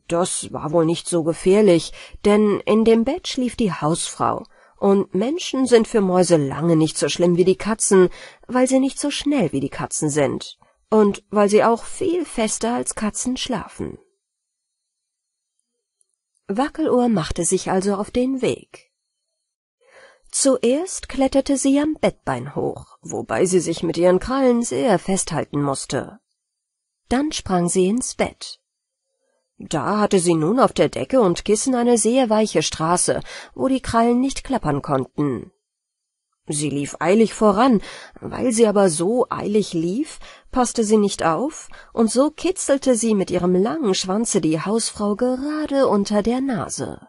Das war wohl nicht so gefährlich, denn in dem Bett schlief die Hausfrau, und Menschen sind für Mäuse lange nicht so schlimm wie die Katzen, weil sie nicht so schnell wie die Katzen sind und weil sie auch viel fester als Katzen schlafen. Wackelohr machte sich also auf den Weg. Zuerst kletterte sie am Bettbein hoch, wobei sie sich mit ihren Krallen sehr festhalten musste. Dann sprang sie ins Bett. Da hatte sie nun auf der Decke und Kissen eine sehr weiche Straße, wo die Krallen nicht klappern konnten. Sie lief eilig voran, weil sie aber so eilig lief, passte sie nicht auf, und so kitzelte sie mit ihrem langen Schwanze die Hausfrau gerade unter der Nase.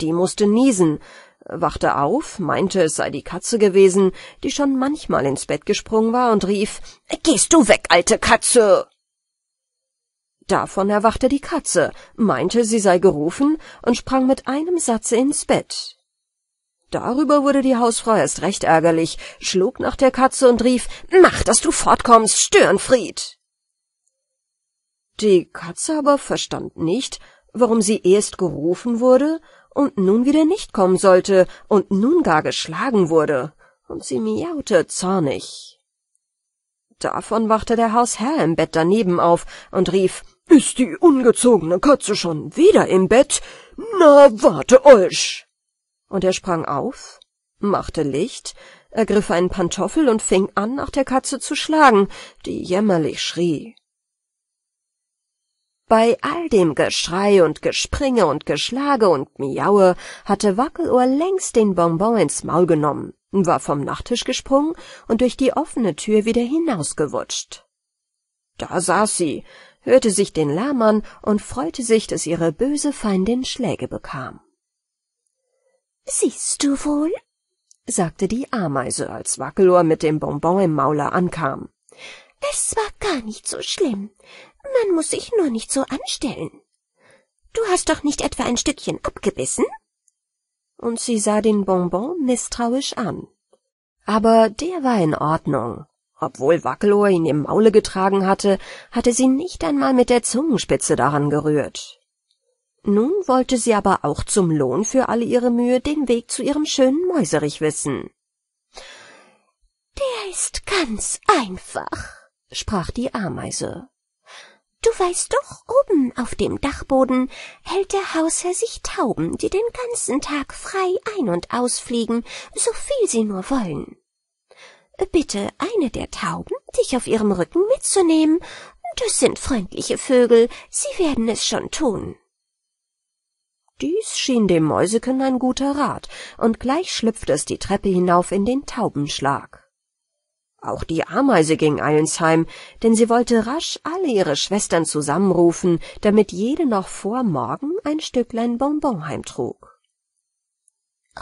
Die musste niesen, wachte auf, meinte, es sei die Katze gewesen, die schon manchmal ins Bett gesprungen war und rief Gehst du weg, alte Katze. Davon erwachte die Katze, meinte, sie sei gerufen und sprang mit einem Satze ins Bett. Darüber wurde die Hausfrau erst recht ärgerlich, schlug nach der Katze und rief Mach, dass du fortkommst, Störenfried. Die Katze aber verstand nicht, warum sie erst gerufen wurde und nun wieder nicht kommen sollte und nun gar geschlagen wurde, und sie miaute zornig. Davon wachte der Hausherr im Bett daneben auf und rief Ist die ungezogene Katze schon wieder im Bett? Na, warte euch. Und er sprang auf, machte Licht, ergriff einen Pantoffel und fing an, nach der Katze zu schlagen, die jämmerlich schrie. Bei all dem Geschrei und Gespringe und Geschlage und Miaue hatte Wackelohr längst den Bonbon ins Maul genommen, war vom Nachttisch gesprungen und durch die offene Tür wieder hinausgewutscht. Da saß sie, hörte sich den Lärm an und freute sich, dass ihre böse Feindin Schläge bekam. Siehst du wohl, sagte die Ameise, als Wackelohr mit dem Bonbon im Maule ankam. Es war gar nicht so schlimm. Man muss sich nur nicht so anstellen. Du hast doch nicht etwa ein Stückchen abgebissen? Und sie sah den Bonbon misstrauisch an. Aber der war in Ordnung. Obwohl Wackelohr ihn im Maule getragen hatte, hatte sie nicht einmal mit der Zungenspitze daran gerührt. Nun wollte sie aber auch zum Lohn für alle ihre Mühe den Weg zu ihrem schönen Mäuserich wissen. Der ist ganz einfach, sprach die Ameise. Du weißt doch, oben auf dem Dachboden hält der Hausherr sich Tauben, die den ganzen Tag frei ein- und ausfliegen, so viel sie nur wollen. Bitte eine der Tauben, dich auf ihrem Rücken mitzunehmen. Das sind freundliche Vögel, sie werden es schon tun. Dies schien dem Mäuseken ein guter Rat, und gleich schlüpfte es die Treppe hinauf in den Taubenschlag. Auch die Ameise ging eilends heim, denn sie wollte rasch alle ihre Schwestern zusammenrufen, damit jede noch vor Morgen ein Stücklein Bonbon heimtrug.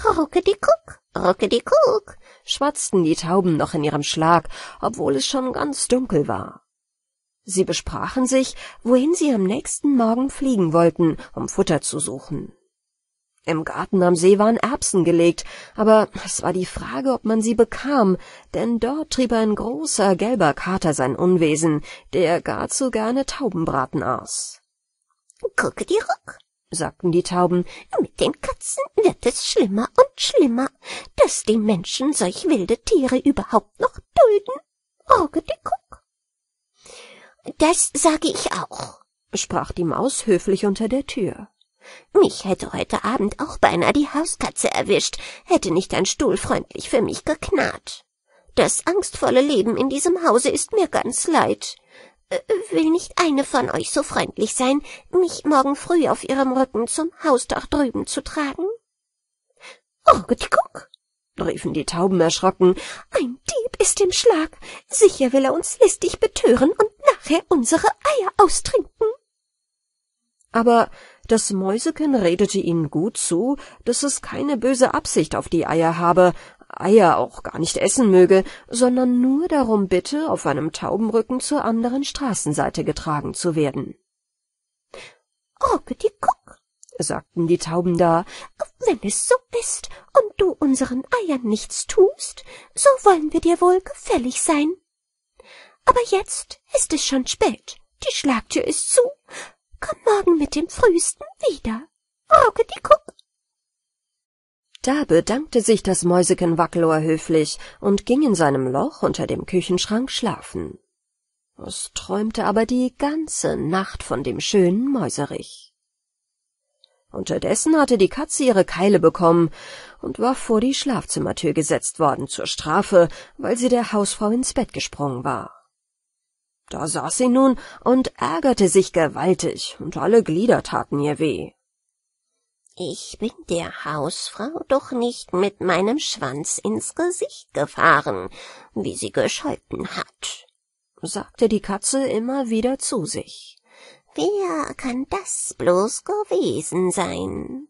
Ruckedickuk, ruckedickuk, schwatzten die Tauben noch in ihrem Schlag, obwohl es schon ganz dunkel war. Sie besprachen sich, wohin sie am nächsten Morgen fliegen wollten, um Futter zu suchen. Im Garten am See waren Erbsen gelegt, aber es war die Frage, ob man sie bekam, denn dort trieb ein großer gelber Kater sein Unwesen, der gar zu gerne Taubenbraten aß. Gucke die Ruck, sagten die Tauben, mit den Katzen wird es schlimmer und schlimmer, dass die Menschen solch wilde Tiere überhaupt noch dulden. Rucke die Guck. Das sage ich auch, sprach die Maus höflich unter der Tür. Mich hätte heute Abend auch beinahe die Hauskatze erwischt, hätte nicht ein Stuhl freundlich für mich geknarrt. Das angstvolle Leben in diesem Hause ist mir ganz leid. Äh, will nicht eine von euch so freundlich sein, mich morgen früh auf ihrem Rücken zum Hausdach drüben zu tragen? Oh, guck, riefen die Tauben erschrocken. Ein Dieb ist im Schlag. Sicher will er uns listig betören und nachher unsere Eier austrinken. Aber das Mäuseken redete ihnen gut zu, dass es keine böse Absicht auf die Eier habe, Eier auch gar nicht essen möge, sondern nur darum bitte, auf einem Taubenrücken zur anderen Straßenseite getragen zu werden. Rocketikuck, oh, sagten die Tauben da, wenn es so ist und du unseren Eiern nichts tust, so wollen wir dir wohl gefällig sein. Aber jetzt ist es schon spät, die Schlagtür ist zu, Komm morgen mit dem Frühsten wieder. die Kuck. Da bedankte sich das Mäuseken Wackelohr höflich und ging in seinem Loch unter dem Küchenschrank schlafen. Es träumte aber die ganze Nacht von dem schönen Mäuserich. Unterdessen hatte die Katze ihre Keile bekommen und war vor die Schlafzimmertür gesetzt worden zur Strafe, weil sie der Hausfrau ins Bett gesprungen war. Da saß sie nun und ärgerte sich gewaltig, und alle Glieder taten ihr weh. Ich bin der Hausfrau doch nicht mit meinem Schwanz ins Gesicht gefahren, wie sie gescholten hat, sagte die Katze immer wieder zu sich. Wer kann das bloß gewesen sein?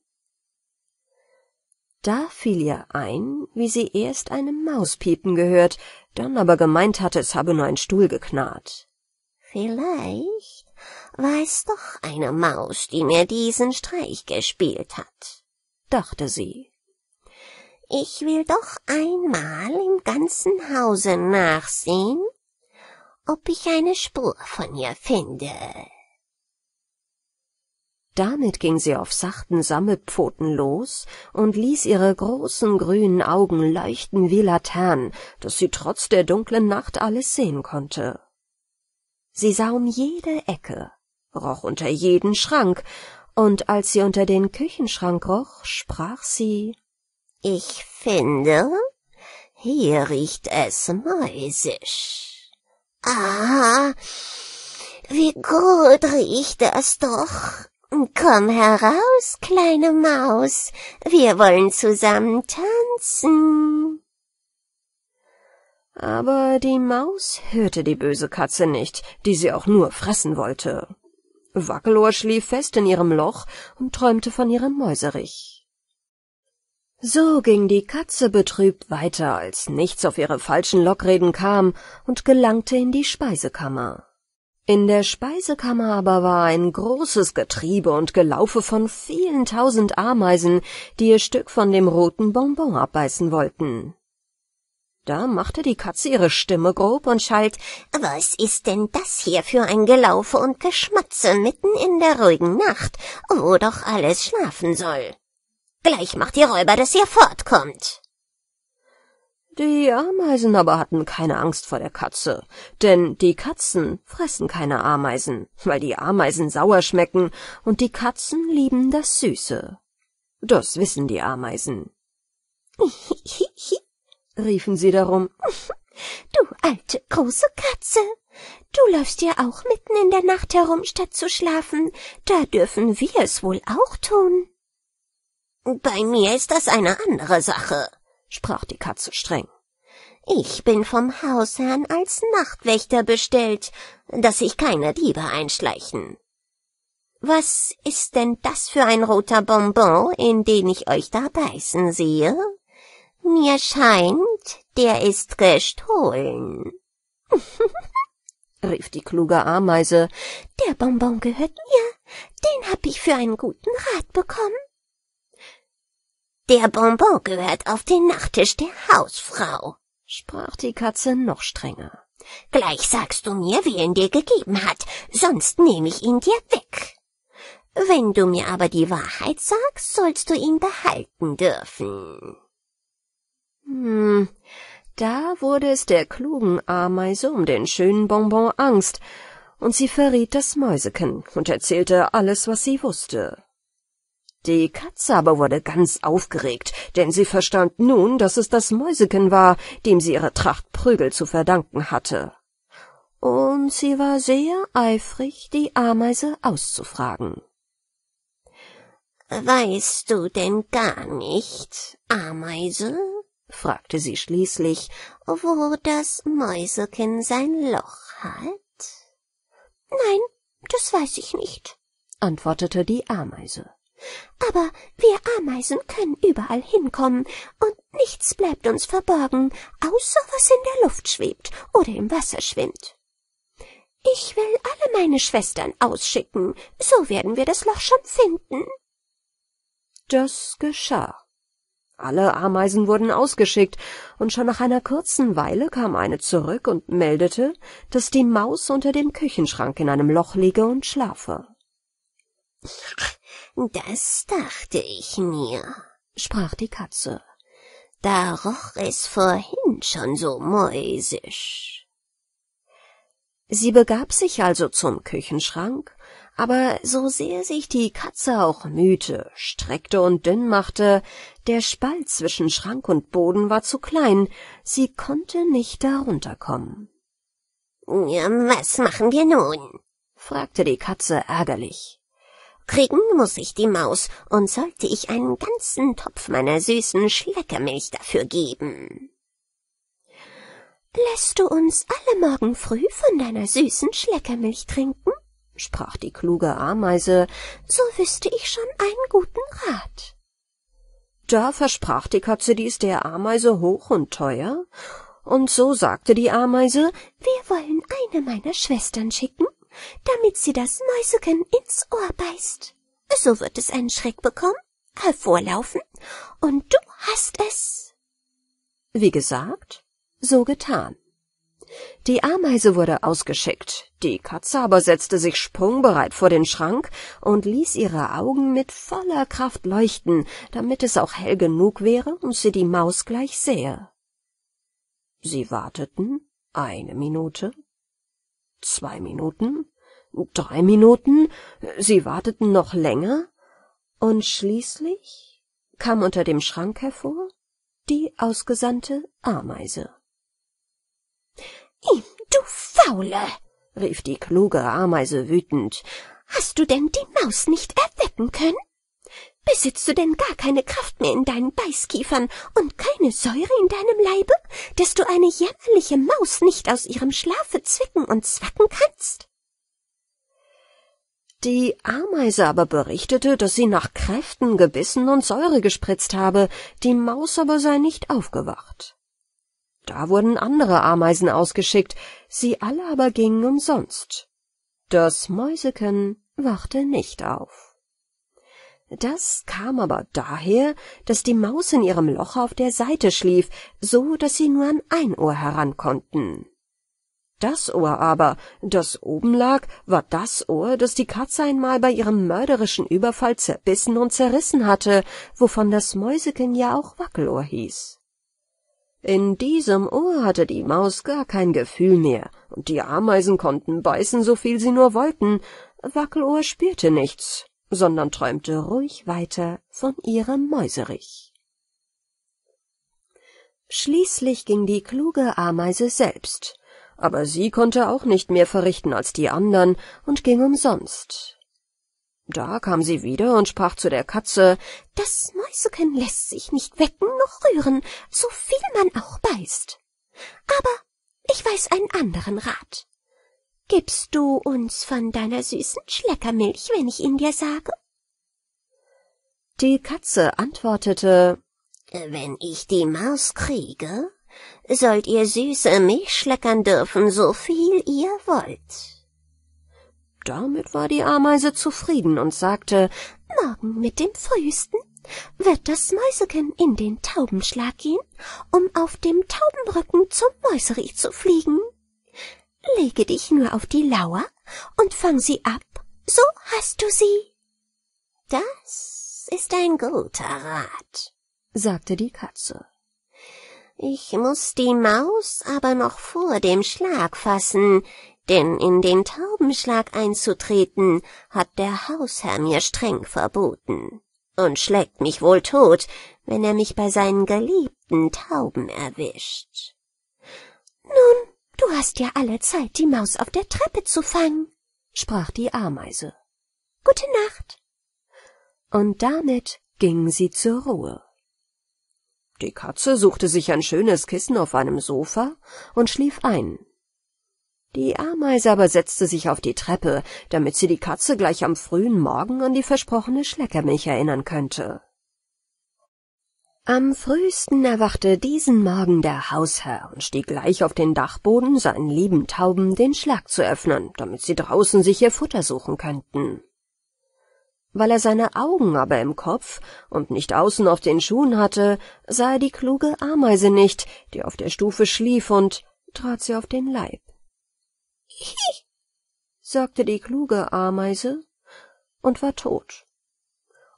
Da fiel ihr ein, wie sie erst eine Maus piepen gehört, dann aber gemeint hatte, es habe nur ein Stuhl geknarrt. Vielleicht weiß doch eine Maus, die mir diesen Streich gespielt hat, dachte sie. Ich will doch einmal im ganzen Hause nachsehen, ob ich eine Spur von ihr finde. Damit ging sie auf sachten Sammelpfoten los und ließ ihre großen grünen Augen leuchten wie Laternen, dass sie trotz der dunklen Nacht alles sehen konnte. Sie sah um jede Ecke, roch unter jeden Schrank, und als sie unter den Küchenschrank roch, sprach sie Ich finde, hier riecht es mäusisch. Ah, wie gut riecht es doch. Komm heraus, kleine Maus, wir wollen zusammen tanzen. Aber die Maus hörte die böse Katze nicht, die sie auch nur fressen wollte. Wackelohr schlief fest in ihrem Loch und träumte von ihrem Mäuserich. So ging die Katze betrübt weiter, als nichts auf ihre falschen Lockreden kam, und gelangte in die Speisekammer. In der Speisekammer aber war ein großes Getriebe und Gelaufe von vielen tausend Ameisen, die ihr Stück von dem roten Bonbon abbeißen wollten. Da machte die Katze ihre Stimme grob und schalt Was ist denn das hier für ein Gelaufe und Geschmatze mitten in der ruhigen Nacht, wo doch alles schlafen soll? Gleich macht ihr Räuber, dass ihr fortkommt. Die Ameisen aber hatten keine Angst vor der Katze, denn die Katzen fressen keine Ameisen, weil die Ameisen sauer schmecken und die Katzen lieben das Süße. Das wissen die Ameisen. riefen sie darum. Du alte große Katze, du läufst ja auch mitten in der Nacht herum, statt zu schlafen. Da dürfen wir es wohl auch tun. Bei mir ist das eine andere Sache, sprach die Katze streng. Ich bin vom Hausherrn als Nachtwächter bestellt, dass sich keine Diebe einschleichen. Was ist denn das für ein roter Bonbon, in den ich euch da beißen sehe? Mir scheint, der ist gestohlen. rief die kluge Ameise. Der Bonbon gehört mir. Den hab ich für einen guten Rat bekommen. Der Bonbon gehört auf den Nachttisch der Hausfrau, sprach die Katze noch strenger. Gleich sagst du mir, wer ihn dir gegeben hat, sonst nehme ich ihn dir weg. Wenn du mir aber die Wahrheit sagst, sollst du ihn behalten dürfen. Hm, da wurde es der klugen Ameise um den schönen Bonbon Angst, und sie verriet das Mäuseken und erzählte alles, was sie wusste. Die Katze aber wurde ganz aufgeregt, denn sie verstand nun, dass es das Mäuseken war, dem sie ihre Tracht Prügel zu verdanken hatte. Und sie war sehr eifrig, die Ameise auszufragen. Weißt du denn gar nicht, Ameise, fragte sie schließlich, wo das Mäuselchen sein Loch hat? Nein, das weiß ich nicht, antwortete die Ameise. Aber wir Ameisen können überall hinkommen, und nichts bleibt uns verborgen, außer was in der Luft schwebt oder im Wasser schwimmt. Ich will alle meine Schwestern ausschicken, so werden wir das Loch schon finden. Das geschah. Alle Ameisen wurden ausgeschickt, und schon nach einer kurzen Weile kam eine zurück und meldete, dass die Maus unter dem Küchenschrank in einem Loch liege und schlafe. Das dachte ich mir, sprach die Katze. Da roch es vorhin schon so mäusisch. Sie begab sich also zum Küchenschrank, aber so sehr sich die Katze auch mühte, streckte und dünn machte, der Spalt zwischen Schrank und Boden war zu klein, sie konnte nicht darunter kommen. Ja, was machen wir nun? fragte die Katze ärgerlich. Kriegen muss ich die Maus, und sollte ich einen ganzen Topf meiner süßen Schleckermilch dafür geben. Lässt du uns alle morgen früh von deiner süßen Schleckermilch trinken? sprach die kluge Ameise, so wüsste ich schon einen guten Rat. Da versprach die Katze dies der Ameise hoch und teuer, und so sagte die Ameise, wir wollen eine meiner Schwestern schicken, damit sie das Mäuseken ins Ohr beißt. So wird es einen Schreck bekommen, hervorlaufen, und du hast es. Wie gesagt, so getan. Die Ameise wurde ausgeschickt, die Katze aber setzte sich sprungbereit vor den Schrank und ließ ihre Augen mit voller Kraft leuchten, damit es auch hell genug wäre und sie die Maus gleich sähe. Sie warteten eine Minute, zwei Minuten, drei Minuten, sie warteten noch länger, und schließlich kam unter dem Schrank hervor die ausgesandte Ameise ihm, Du Faule, rief die kluge Ameise wütend, hast du denn die Maus nicht erwecken können? Besitzt du denn gar keine Kraft mehr in deinen Beißkiefern und keine Säure in deinem Leibe, dass du eine jämmerliche Maus nicht aus ihrem Schlafe zwicken und zwacken kannst? Die Ameise aber berichtete, dass sie nach Kräften gebissen und Säure gespritzt habe, die Maus aber sei nicht aufgewacht. Da wurden andere Ameisen ausgeschickt, sie alle aber gingen umsonst. Das Mäuseken wachte nicht auf. Das kam aber daher, dass die Maus in ihrem Loch auf der Seite schlief, so dass sie nur an ein Ohr heran konnten. Das Ohr aber, das oben lag, war das Ohr, das die Katze einmal bei ihrem mörderischen Überfall zerbissen und zerrissen hatte, wovon das Mäuseken ja auch Wackelohr hieß. In diesem Ohr hatte die Maus gar kein Gefühl mehr, und die Ameisen konnten beißen, so viel sie nur wollten. Wackelohr spürte nichts, sondern träumte ruhig weiter von ihrem Mäuserich. Schließlich ging die kluge Ameise selbst, aber sie konnte auch nicht mehr verrichten als die anderen und ging umsonst. Da kam sie wieder und sprach zu der Katze Das Mäuseken lässt sich nicht wecken noch rühren, so viel man auch beißt. Aber ich weiß einen anderen Rat. Gibst du uns von deiner süßen Schleckermilch, wenn ich ihn dir sage? Die Katze antwortete Wenn ich die Maus kriege, sollt ihr süße Milch schleckern dürfen, so viel ihr wollt. Damit war die Ameise zufrieden und sagte, Morgen mit dem Frühsten wird das Mäuseken in den Taubenschlag gehen, um auf dem Taubenrücken zum Mäuserich zu fliegen. Lege dich nur auf die Lauer und fang sie ab, so hast du sie. Das ist ein guter Rat, sagte die Katze. Ich muß die Maus aber noch vor dem Schlag fassen, denn in den Taubenschlag einzutreten hat der Hausherr mir streng verboten und schlägt mich wohl tot, wenn er mich bei seinen geliebten Tauben erwischt. Nun, du hast ja alle Zeit, die Maus auf der Treppe zu fangen, sprach die Ameise. Gute Nacht. Und damit ging sie zur Ruhe. Die Katze suchte sich ein schönes Kissen auf einem Sofa und schlief ein. Die Ameise aber setzte sich auf die Treppe, damit sie die Katze gleich am frühen Morgen an die versprochene Schleckermilch erinnern könnte. Am frühesten erwachte diesen Morgen der Hausherr und stieg gleich auf den Dachboden, seinen lieben Tauben den Schlag zu öffnen, damit sie draußen sich ihr Futter suchen könnten. Weil er seine Augen aber im Kopf und nicht außen auf den Schuhen hatte, sah er die kluge Ameise nicht, die auf der Stufe schlief und trat sie auf den Leib. Hi, sagte die kluge Ameise und war tot.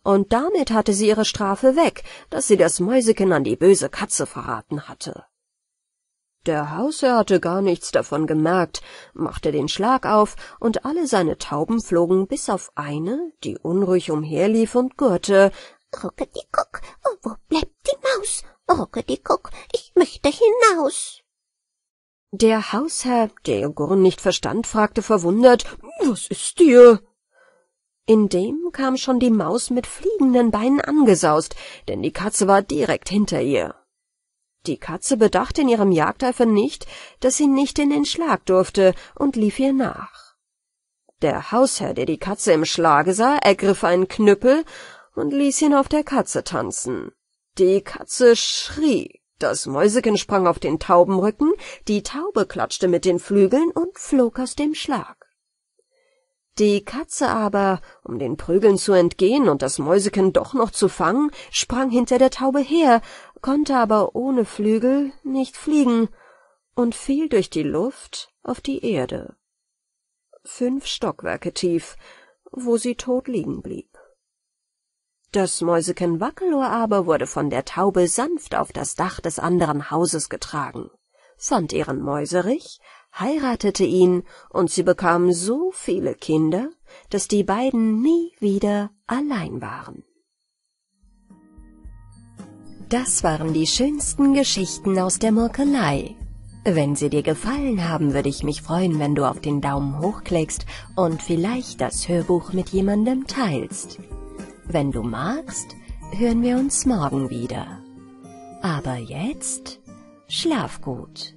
Und damit hatte sie ihre Strafe weg, dass sie das Mäuseken an die böse Katze verraten hatte. Der Hausherr hatte gar nichts davon gemerkt, machte den Schlag auf, und alle seine Tauben flogen bis auf eine, die unruhig umherlief und gurrte. Kuck, wo bleibt die Maus? Kuck, ich möchte hinaus. Der Hausherr, der Gurn nicht verstand, fragte verwundert, »Was ist dir?« In dem kam schon die Maus mit fliegenden Beinen angesaust, denn die Katze war direkt hinter ihr. Die Katze bedachte in ihrem Jagdeifer nicht, dass sie nicht in den Schlag durfte und lief ihr nach. Der Hausherr, der die Katze im Schlage sah, ergriff einen Knüppel und ließ ihn auf der Katze tanzen. Die Katze schrie. Das Mäuseken sprang auf den Taubenrücken, die Taube klatschte mit den Flügeln und flog aus dem Schlag. Die Katze aber, um den Prügeln zu entgehen und das Mäuseken doch noch zu fangen, sprang hinter der Taube her, konnte aber ohne Flügel nicht fliegen und fiel durch die Luft auf die Erde. Fünf Stockwerke tief, wo sie tot liegen blieb. Das Mäuseken Wackelohr aber wurde von der Taube sanft auf das Dach des anderen Hauses getragen, fand ihren Mäuserich, heiratete ihn, und sie bekamen so viele Kinder, dass die beiden nie wieder allein waren. Das waren die schönsten Geschichten aus der Murkelei. Wenn sie dir gefallen haben, würde ich mich freuen, wenn du auf den Daumen hoch klickst und vielleicht das Hörbuch mit jemandem teilst. Wenn du magst, hören wir uns morgen wieder. Aber jetzt schlaf gut.